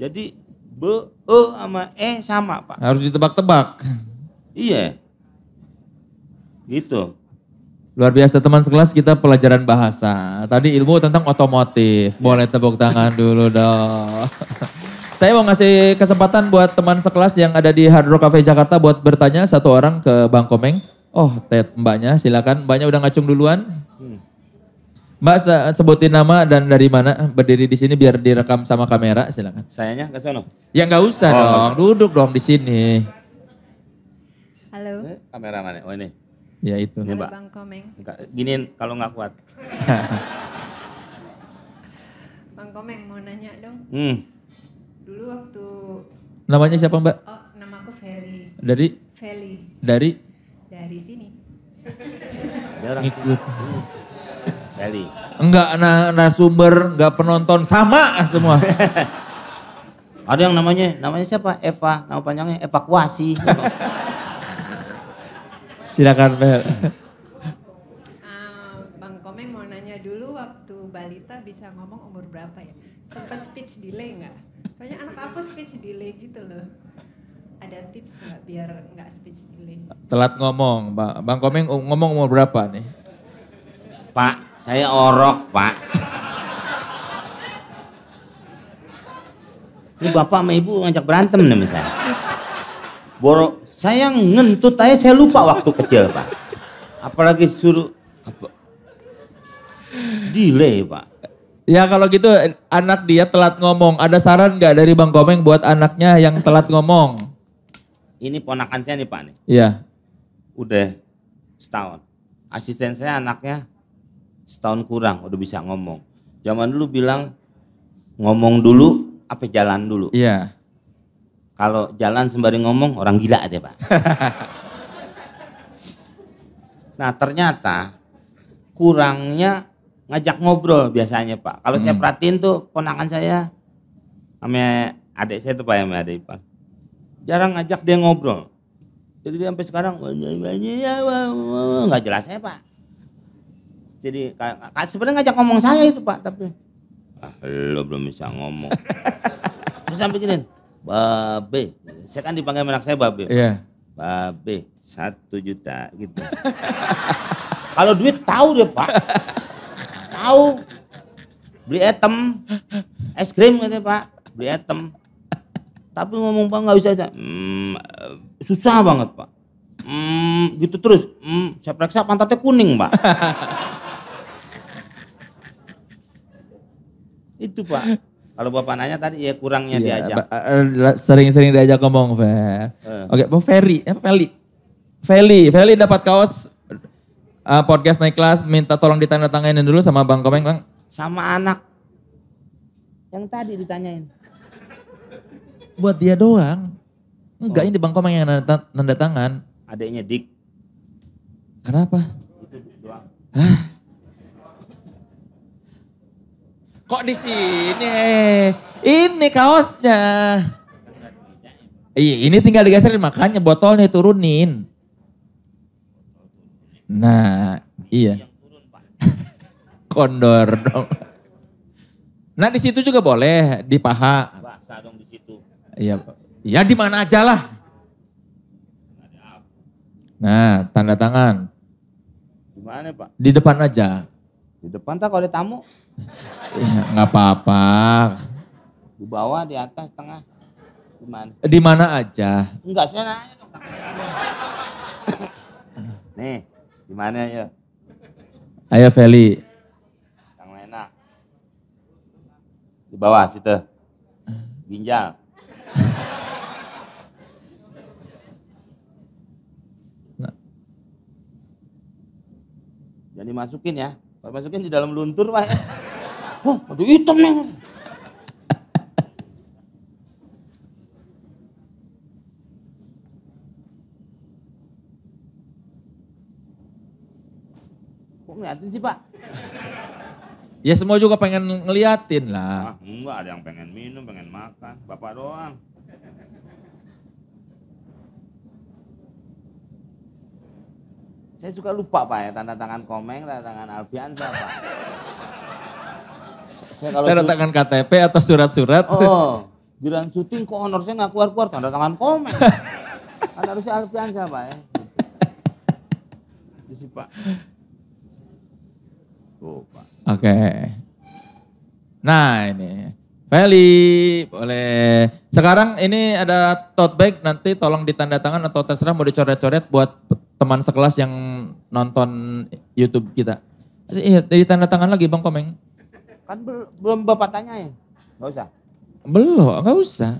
Jadi B, E sama E sama Pak. Harus ditebak-tebak. Iya. Gitu. Luar biasa teman sekelas kita pelajaran bahasa. Tadi ilmu tentang otomotif. Iya. Boleh tepuk tangan dulu dong. Saya mau ngasih kesempatan buat teman sekelas yang ada di Hard Rock Cafe Jakarta buat bertanya satu orang ke Bang Komeng. Oh, Ted mbaknya silakan. Mbaknya udah ngacung duluan. Hmm. Mbak sebutin nama dan dari mana berdiri di sini biar direkam sama kamera silakan. Sayanya ke sono. Ya nggak usah oh, dong, duduk dong di sini. Halo. Eh, kamera mana? Oh ini. Ya itu. Ini Mbak. Bang Komeng. gini kalau nggak kuat. Bang Komeng mau nanya dong. Hmm. Dulu waktu. Namanya siapa Mbak? Oh, nama aku Feli. Dari? Feli. Dari? Dari sini. Dia orang ikut. Hmm. Feli. Enggak nah, sumber, enggak penonton sama semua. Ada yang namanya, namanya siapa? Eva, nama panjangnya evakuasi. Silakan Mel. Eh, Bang Komeng mau nanya dulu waktu balita bisa ngomong umur berapa ya? Sempat speech delay nggak? Soalnya anak aku speech delay gitu loh. Ada tips nggak biar nggak speech delay? Telat ngomong, Bang, Bang Komeng ngomong umur berapa nih? Pak, saya orok Pak. Ini bapak sama ibu ngajak berantem nih misalnya. Borok saya ngentut aja saya lupa waktu kecil Pak. Apalagi suruh apa? Delay Pak. Ya kalau gitu anak dia telat ngomong. Ada saran nggak dari Bang Komeng buat anaknya yang telat ngomong? Ini ponakan saya nih Pak nih. Iya. Udah setahun. Asisten saya anaknya setahun kurang udah bisa ngomong. Zaman dulu bilang ngomong dulu apa jalan dulu. Iya. Kalau jalan sembari ngomong orang gila deh Pak. nah ternyata kurangnya ngajak ngobrol biasanya Pak. Kalau hmm. saya perhatiin tuh ponakan saya sama adik saya tuh Pak sama adik Pak. Jarang ngajak dia ngobrol. Jadi dia sampai sekarang iya, iya, iya, nggak jelas saya Pak. Jadi sebenarnya ngajak ngomong saya itu Pak tapi ah, lo belum bisa ngomong. Terus sampai gini, Babe. Saya kan dipanggil anak saya Babe. Iya. Babe, satu juta gitu. Kalau duit tahu deh Pak. Tahu. Beli item, es krim gitu Pak. Beli item. Tapi ngomong Pak nggak bisa aja. Hmm, susah banget Pak. Hmm, gitu terus. Hmm, saya periksa pantatnya kuning Pak. Itu Pak. Kalau Bapak nanya tadi ya kurangnya iya, diajak. Eh, sering-sering diajak ngomong, Fe. Uh. Oke, Bang Ferry, eh, Feli. Feli, Feli dapat kaos uh, podcast naik kelas, minta tolong ditandatangainin dulu sama Bang Komeng, Bang. Sama anak yang tadi ditanyain. Buat dia doang. Enggak, oh. ini Bang Komeng yang nanda, nanda tangan. Adiknya Dik. Kenapa? Itu doang. Hah? Kok di sini? ini kaosnya. Iya, ini tinggal digeserin makanya botolnya turunin. Nah, iya. Kondor dong. Nah, di situ juga boleh di paha. Iya, ya di mana aja lah. Nah, tanda tangan. Di mana, Pak? Di depan aja. Di depan tak kalau ada tamu. Ya, nggak apa-apa. Di bawah, di atas, tengah. Di mana? Di mana aja? Enggak, saya nanya dong. Nih, di mana ya? Ayo Feli. Yang enak. Di bawah situ. Ginjal. jadi Jangan dimasukin ya masukin di dalam luntur pak wah aduh hitam nih kok ngeliatin sih pak Ya semua juga pengen ngeliatin lah. Ah, enggak ada yang pengen minum, pengen makan. Bapak doang. Saya suka lupa Pak ya, tanda tangan Komeng, tanda tangan Alfiansa siapa? saya tanda tangan KTP atau surat-surat? Oh, bilang syuting kok honor saya nggak keluar-keluar, tanda tangan Komeng. kan harusnya Alfiansa siapa ya. Disi gitu Pak. Oh, Oke. Okay. Nah ini Feli boleh. Sekarang ini ada tote bag nanti tolong ditanda tangan atau terserah mau dicoret-coret buat teman sekelas yang nonton YouTube kita. Iya, dari tanda tangan lagi Bang Komeng. Kan bel belum Bapak tanya ya, Enggak usah. Belum, enggak usah.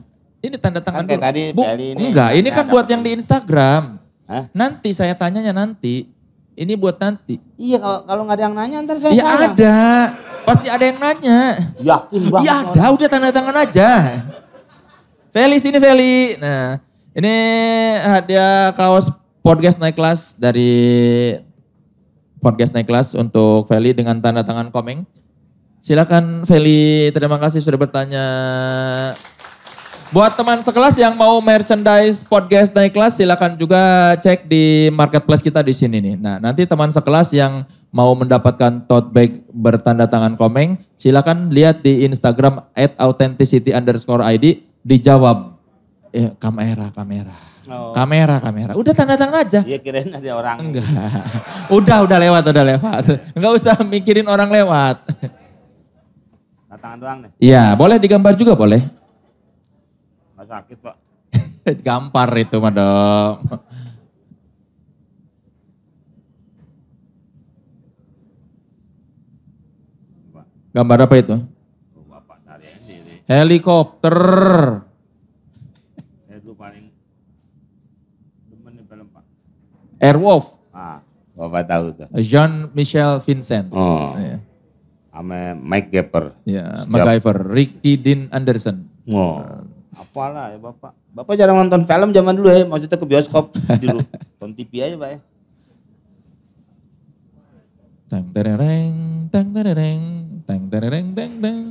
Ini tanda tangan kan tadi Bu, ini enggak, ini kan buat yang di Instagram. Hah? Nanti saya tanyanya nanti. Ini buat nanti. Iya, kalau kalau nggak ada yang nanya ntar saya Iya ada. Pasti ada yang nanya. Yakin banget. Iya ada, udah tanda tangan aja. Feli sini Feli. Nah, ini hadiah kaos podcast naik kelas dari podcast naik kelas untuk Feli dengan tanda tangan komeng. Silakan Feli, terima kasih sudah bertanya. Buat teman sekelas yang mau merchandise podcast naik kelas silakan juga cek di marketplace kita di sini nih. Nah, nanti teman sekelas yang mau mendapatkan tote bag bertanda tangan komeng, silakan lihat di Instagram @authenticity_id dijawab. Eh, kamera, kamera. Oh. Kamera, kamera. Udah tanda tangan aja. Iya kirain ada orang. Enggak. Udah, udah lewat, udah lewat. Enggak usah mikirin orang lewat. Tanda tangan doang deh. Iya, boleh digambar juga boleh. Enggak sakit pak. Gampar itu madam. Gambar apa itu? Helikopter. Airwolf. Ah, Bapak tahu tuh. Jean Michel Vincent. Oh. Ya. Ame Mike Gapper. Ya, MacGyver. Ricky Dean Anderson. Oh. Uh, Apalah ya Bapak. Bapak jarang nonton film zaman dulu ya, maksudnya ke bioskop dulu. Nonton TV aja Pak ya. Tang terereng, tang terereng, tang terereng, tang tang.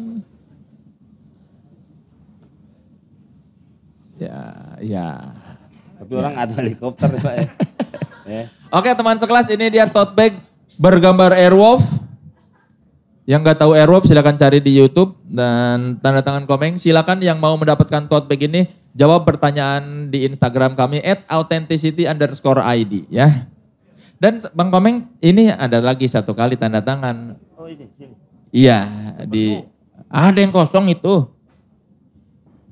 Ya, ya. Tapi orang ada helikopter Pak ya. Ya. Oke teman sekelas ini dia tote bag bergambar Airwolf. Yang nggak tahu Airwolf silahkan cari di YouTube dan tanda tangan komeng. Silakan yang mau mendapatkan tote bag ini jawab pertanyaan di Instagram kami at authenticity underscore ID ya. Dan Bang Komeng ini ada lagi satu kali tanda tangan. Oh ini, ini. Iya di itu. ada yang kosong itu.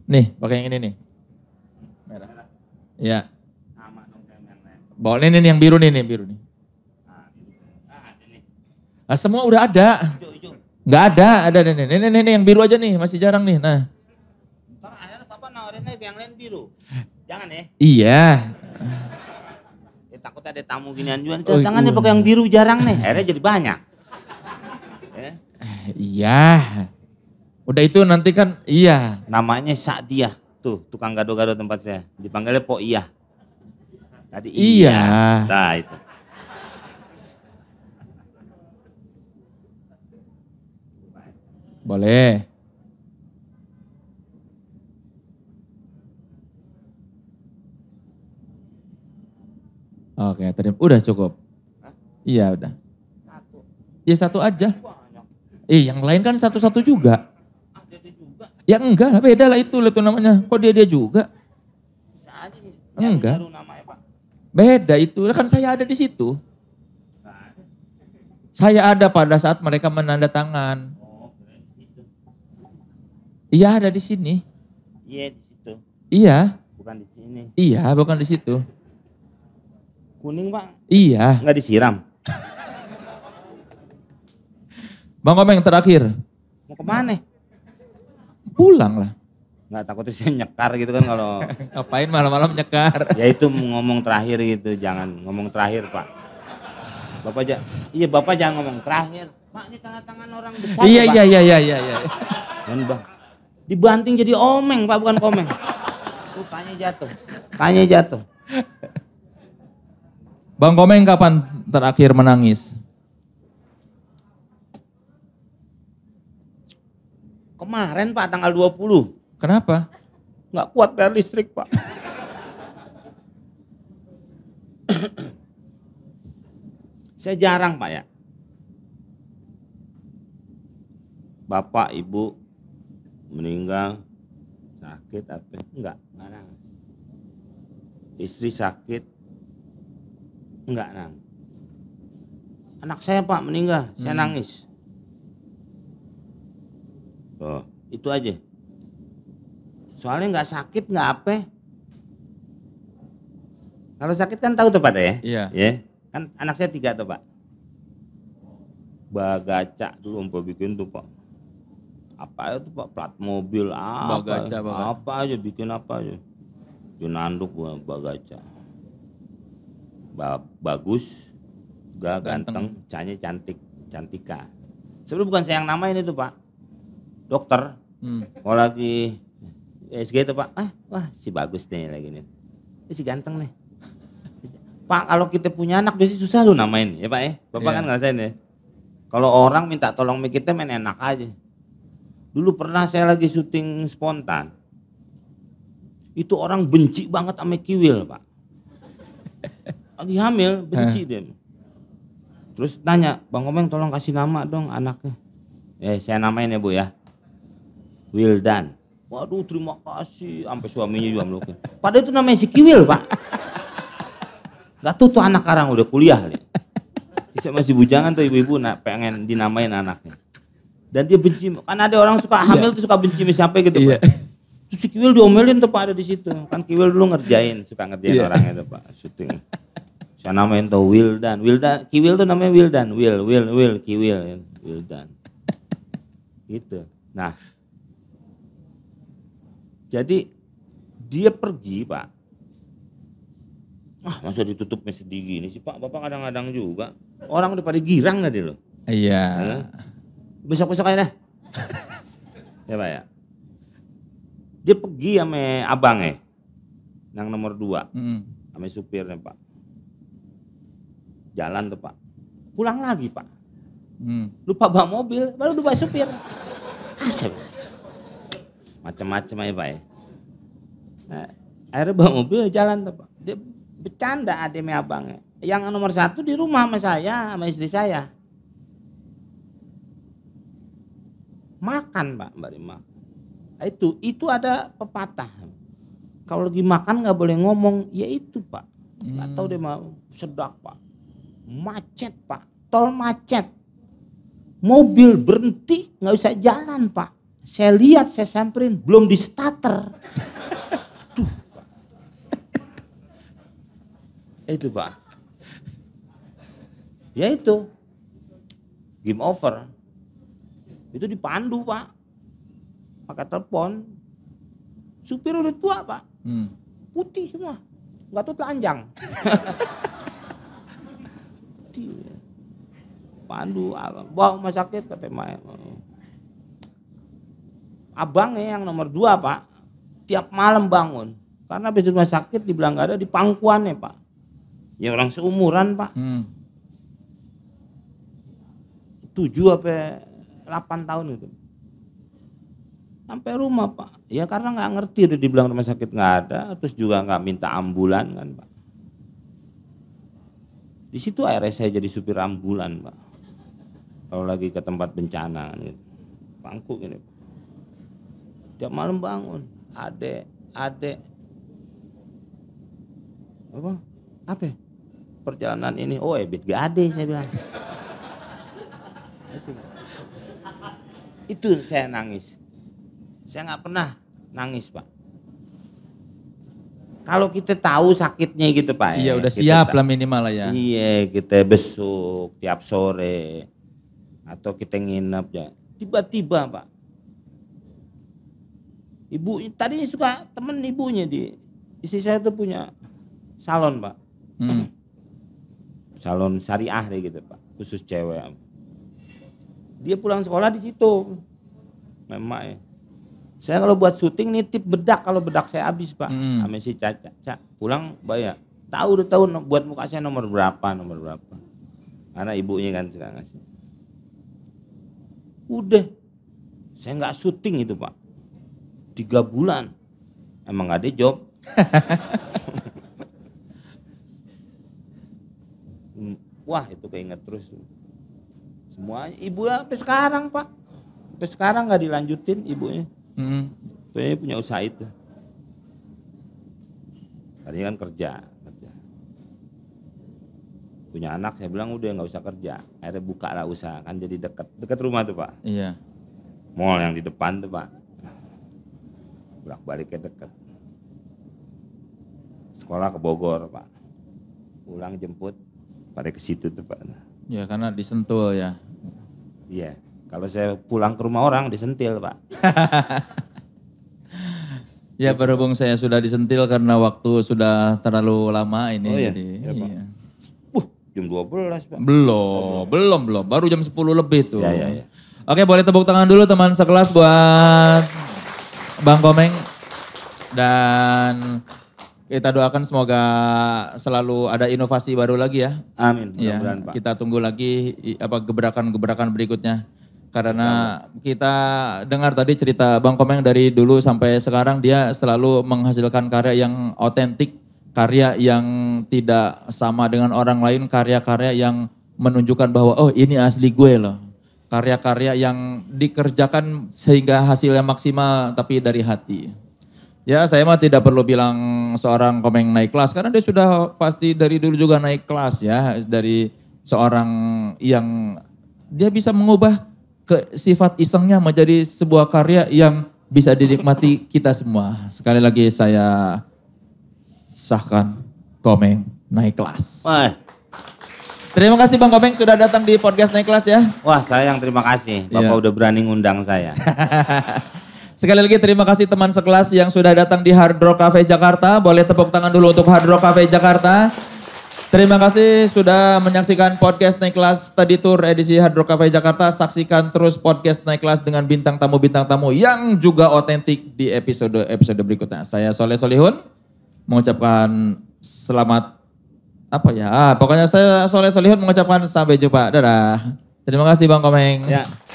Nih pakai yang ini nih. Merah. Ya. Bawa ini nih yang biru nih, nih biru nih. Ah, semua udah ada. Gak ada, ada nih, nih, nih, nih, yang biru aja nih, masih jarang nih. Nah. Ntar akhirnya papa nawarinnya yang lain biru. Jangan ya. Iya. Ya, takut ada tamu ginian juga. Jangan nih oh, iya. pakai yang biru jarang nih. Akhirnya jadi banyak. Ya. Iya. Udah itu nanti kan iya. Namanya Sakdia. Tuh tukang gado-gado tempat saya. Dipanggilnya Pok Iya. Tadi iya. iya. Nah itu. Boleh. Oke, terima. udah cukup. Hah? Iya, udah. Satu. Ya satu aja. Eh, yang lain kan satu-satu juga. Ah, Ya enggak lah, beda lah itu, itu namanya. Kok dia dia juga? Enggak. Beda itu, kan saya ada di situ. Saya ada pada saat mereka menanda tangan. Iya ada di sini. Iya di situ. Iya. Bukan di sini. Iya, bukan di situ. Kuning pak? Iya. Enggak disiram. Bang Komeng terakhir. Mau kemana? Pulang lah nggak takut sih nyekar gitu kan kalau ngapain malam-malam nyekar ya itu ngomong terakhir gitu jangan ngomong terakhir pak bapak aja iya bapak jangan ngomong terakhir pak ini tangan-tangan orang besar iya ya, iya iya iya iya iya dan bang dibanting jadi omeng pak bukan komeng tanya jatuh tanya jatuh bang komeng kapan terakhir menangis kemarin Pak tanggal 20. Kenapa? Nggak kuat bayar listrik pak. Saya jarang pak ya. Bapak, ibu meninggal sakit apa? Enggak, nang. Istri sakit? Enggak nang. Anak saya pak meninggal, hmm. saya nangis. Oh, itu aja. Soalnya nggak sakit nggak apa. Kalau sakit kan tahu tuh Pak ya? Iya. Ya. Kan anak saya tiga tuh Pak. Bagaca dulu umpah bikin tuh Pak. Apa itu Pak? Plat mobil apa? Bagaca, bagaca. Apa aja bikin apa aja. Junanduk bagaca. Ba bagus, gak ganteng, canya cantik, cantika. Sebelum bukan saya yang ini tuh Pak. Dokter. Hmm. Kalau lagi USG itu pak, ah wah si bagus nih lagi nih, eh, si ganteng nih. Pak kalau kita punya anak biasanya susah lu namain ya pak ya, bapak yeah. kan ngerasain ya. Kalau orang minta tolong mikirnya main enak aja. Dulu pernah saya lagi syuting spontan, itu orang benci banget sama Kiwil pak. Lagi hamil benci deh Terus nanya, Bang Komeng tolong kasih nama dong anaknya. Eh saya namain ya bu ya. Wildan. Waduh terima kasih. Sampai suaminya juga melukin. Padahal itu namanya si Kiwil pak. Gak tuh tuh anak karang udah kuliah. nih. Bisa masih bujangan tuh ibu-ibu nak pengen dinamain anaknya. Dan dia benci. Kan ada orang suka iya. hamil tuh suka benci sampai gitu iya. pak. Terus si Kiwil diomelin tuh pak ada di situ. Kan Kiwil dulu ngerjain. Suka ngerjain yeah. orang itu pak. Syuting. Saya namain tuh Wildan. Wildan, Kiwil tuh namanya Wildan. Will, Will, Will, Kiwil. Wildan. Gitu. Nah, jadi dia pergi pak. Ah masa ditutupnya sedih gini sih pak. Bapak kadang-kadang juga. Orang udah pada girang tadi loh. Iya. Nah, Besok-besok aja deh. ya pak ya. Dia pergi sama abangnya. Yang nomor dua. Mm. Sama supirnya pak. Jalan tuh pak. Pulang lagi pak. Mm. Lupa bawa mobil, baru lupa supir. Asyik macam-macam aja pak ya nah, akhirnya bawa mobil ya jalan tuh pak dia bercanda adiknya abangnya yang nomor satu di rumah sama saya sama istri saya makan pak mbak Rima nah, itu itu ada pepatah kalau lagi makan nggak boleh ngomong ya itu pak atau hmm. tahu dia mau sedak pak macet pak tol macet mobil berhenti nggak usah jalan pak saya lihat, saya samperin, belum di starter. Duh. itu Pak. Ya itu. Game over. Itu dipandu Pak. Pakai telepon. Supir udah tua Pak. Hmm. Putih semua. Gak tuh telanjang. pandu Pandu, bawa rumah sakit katanya abangnya yang nomor dua pak tiap malam bangun karena habis rumah sakit dibilang gak ada di pangkuannya pak ya orang seumuran pak hmm. tujuh apa delapan tahun itu sampai rumah pak ya karena nggak ngerti udah dibilang rumah sakit nggak ada terus juga nggak minta ambulan kan pak di situ akhirnya saya jadi supir ambulan pak kalau lagi ke tempat bencana kan, gitu pangku ini. pak tiap malam bangun ade ade apa apa perjalanan ini oh ebit gak ada saya bilang itu itu saya nangis saya nggak pernah nangis pak kalau kita tahu sakitnya gitu pak iya ya, udah siap lah minimal ya iya kita besok tiap sore atau kita nginep ya tiba-tiba pak Ibu tadi suka temen ibunya di istri saya tuh punya salon pak. Hmm. salon syariah deh gitu pak, khusus cewek. Dia pulang sekolah di situ. Memang ya. Saya kalau buat syuting nitip bedak kalau bedak saya habis pak, hmm. sama si Caca. Caca pulang bayar. Tahu udah tahu buat muka saya nomor berapa, nomor berapa. Karena ibunya kan sekarang ngasih. Udah, saya nggak syuting itu pak tiga bulan emang gak ada job wah itu keinget terus semuanya ibu apa sampai sekarang pak sampai sekarang nggak dilanjutin ibunya hmm. punya usaha itu tadi kan kerja kerja punya anak saya bilang udah nggak usah kerja akhirnya buka lah usaha kan jadi dekat dekat rumah tuh pak iya mall yang di depan tuh pak bolak baliknya deket sekolah ke Bogor pak pulang jemput pada ke situ tuh pak ya karena disentul ya iya kalau saya pulang ke rumah orang disentil pak Ya berhubung saya sudah disentil karena waktu sudah terlalu lama ini. Oh iya, jadi, ya, Pak. Iya. Uh, jam 12 Pak. Belum, belum, belum. Baru jam 10 lebih tuh. Ya, ya, ya. Oke boleh tepuk tangan dulu teman sekelas buat Bang Komeng dan kita doakan semoga selalu ada inovasi baru lagi ya. Amin. Ya, Pak. Kita tunggu lagi apa gebrakan-gebrakan berikutnya. Karena kita dengar tadi cerita Bang Komeng dari dulu sampai sekarang dia selalu menghasilkan karya yang otentik, karya yang tidak sama dengan orang lain, karya-karya yang menunjukkan bahwa oh ini asli gue loh karya-karya yang dikerjakan sehingga hasilnya maksimal tapi dari hati. Ya saya mah tidak perlu bilang seorang komeng naik kelas karena dia sudah pasti dari dulu juga naik kelas ya dari seorang yang dia bisa mengubah ke sifat isengnya menjadi sebuah karya yang bisa dinikmati kita semua. Sekali lagi saya sahkan komeng naik kelas. Wah. Terima kasih Bang Komeng sudah datang di podcast naik kelas ya. Wah sayang terima kasih. Bapak yeah. udah berani ngundang saya. Sekali lagi terima kasih teman sekelas yang sudah datang di Hard Rock Cafe Jakarta. Boleh tepuk tangan dulu untuk Hard Rock Cafe Jakarta. Terima kasih sudah menyaksikan podcast naik kelas tadi tour edisi Hard Rock Cafe Jakarta. Saksikan terus podcast naik kelas dengan bintang tamu-bintang tamu yang juga otentik di episode-episode berikutnya. Saya Soleh Solihun mengucapkan selamat apa ya? Ah, pokoknya saya soleh solihun mengucapkan sampai jumpa. Dadah. Terima kasih Bang Komeng. Ya.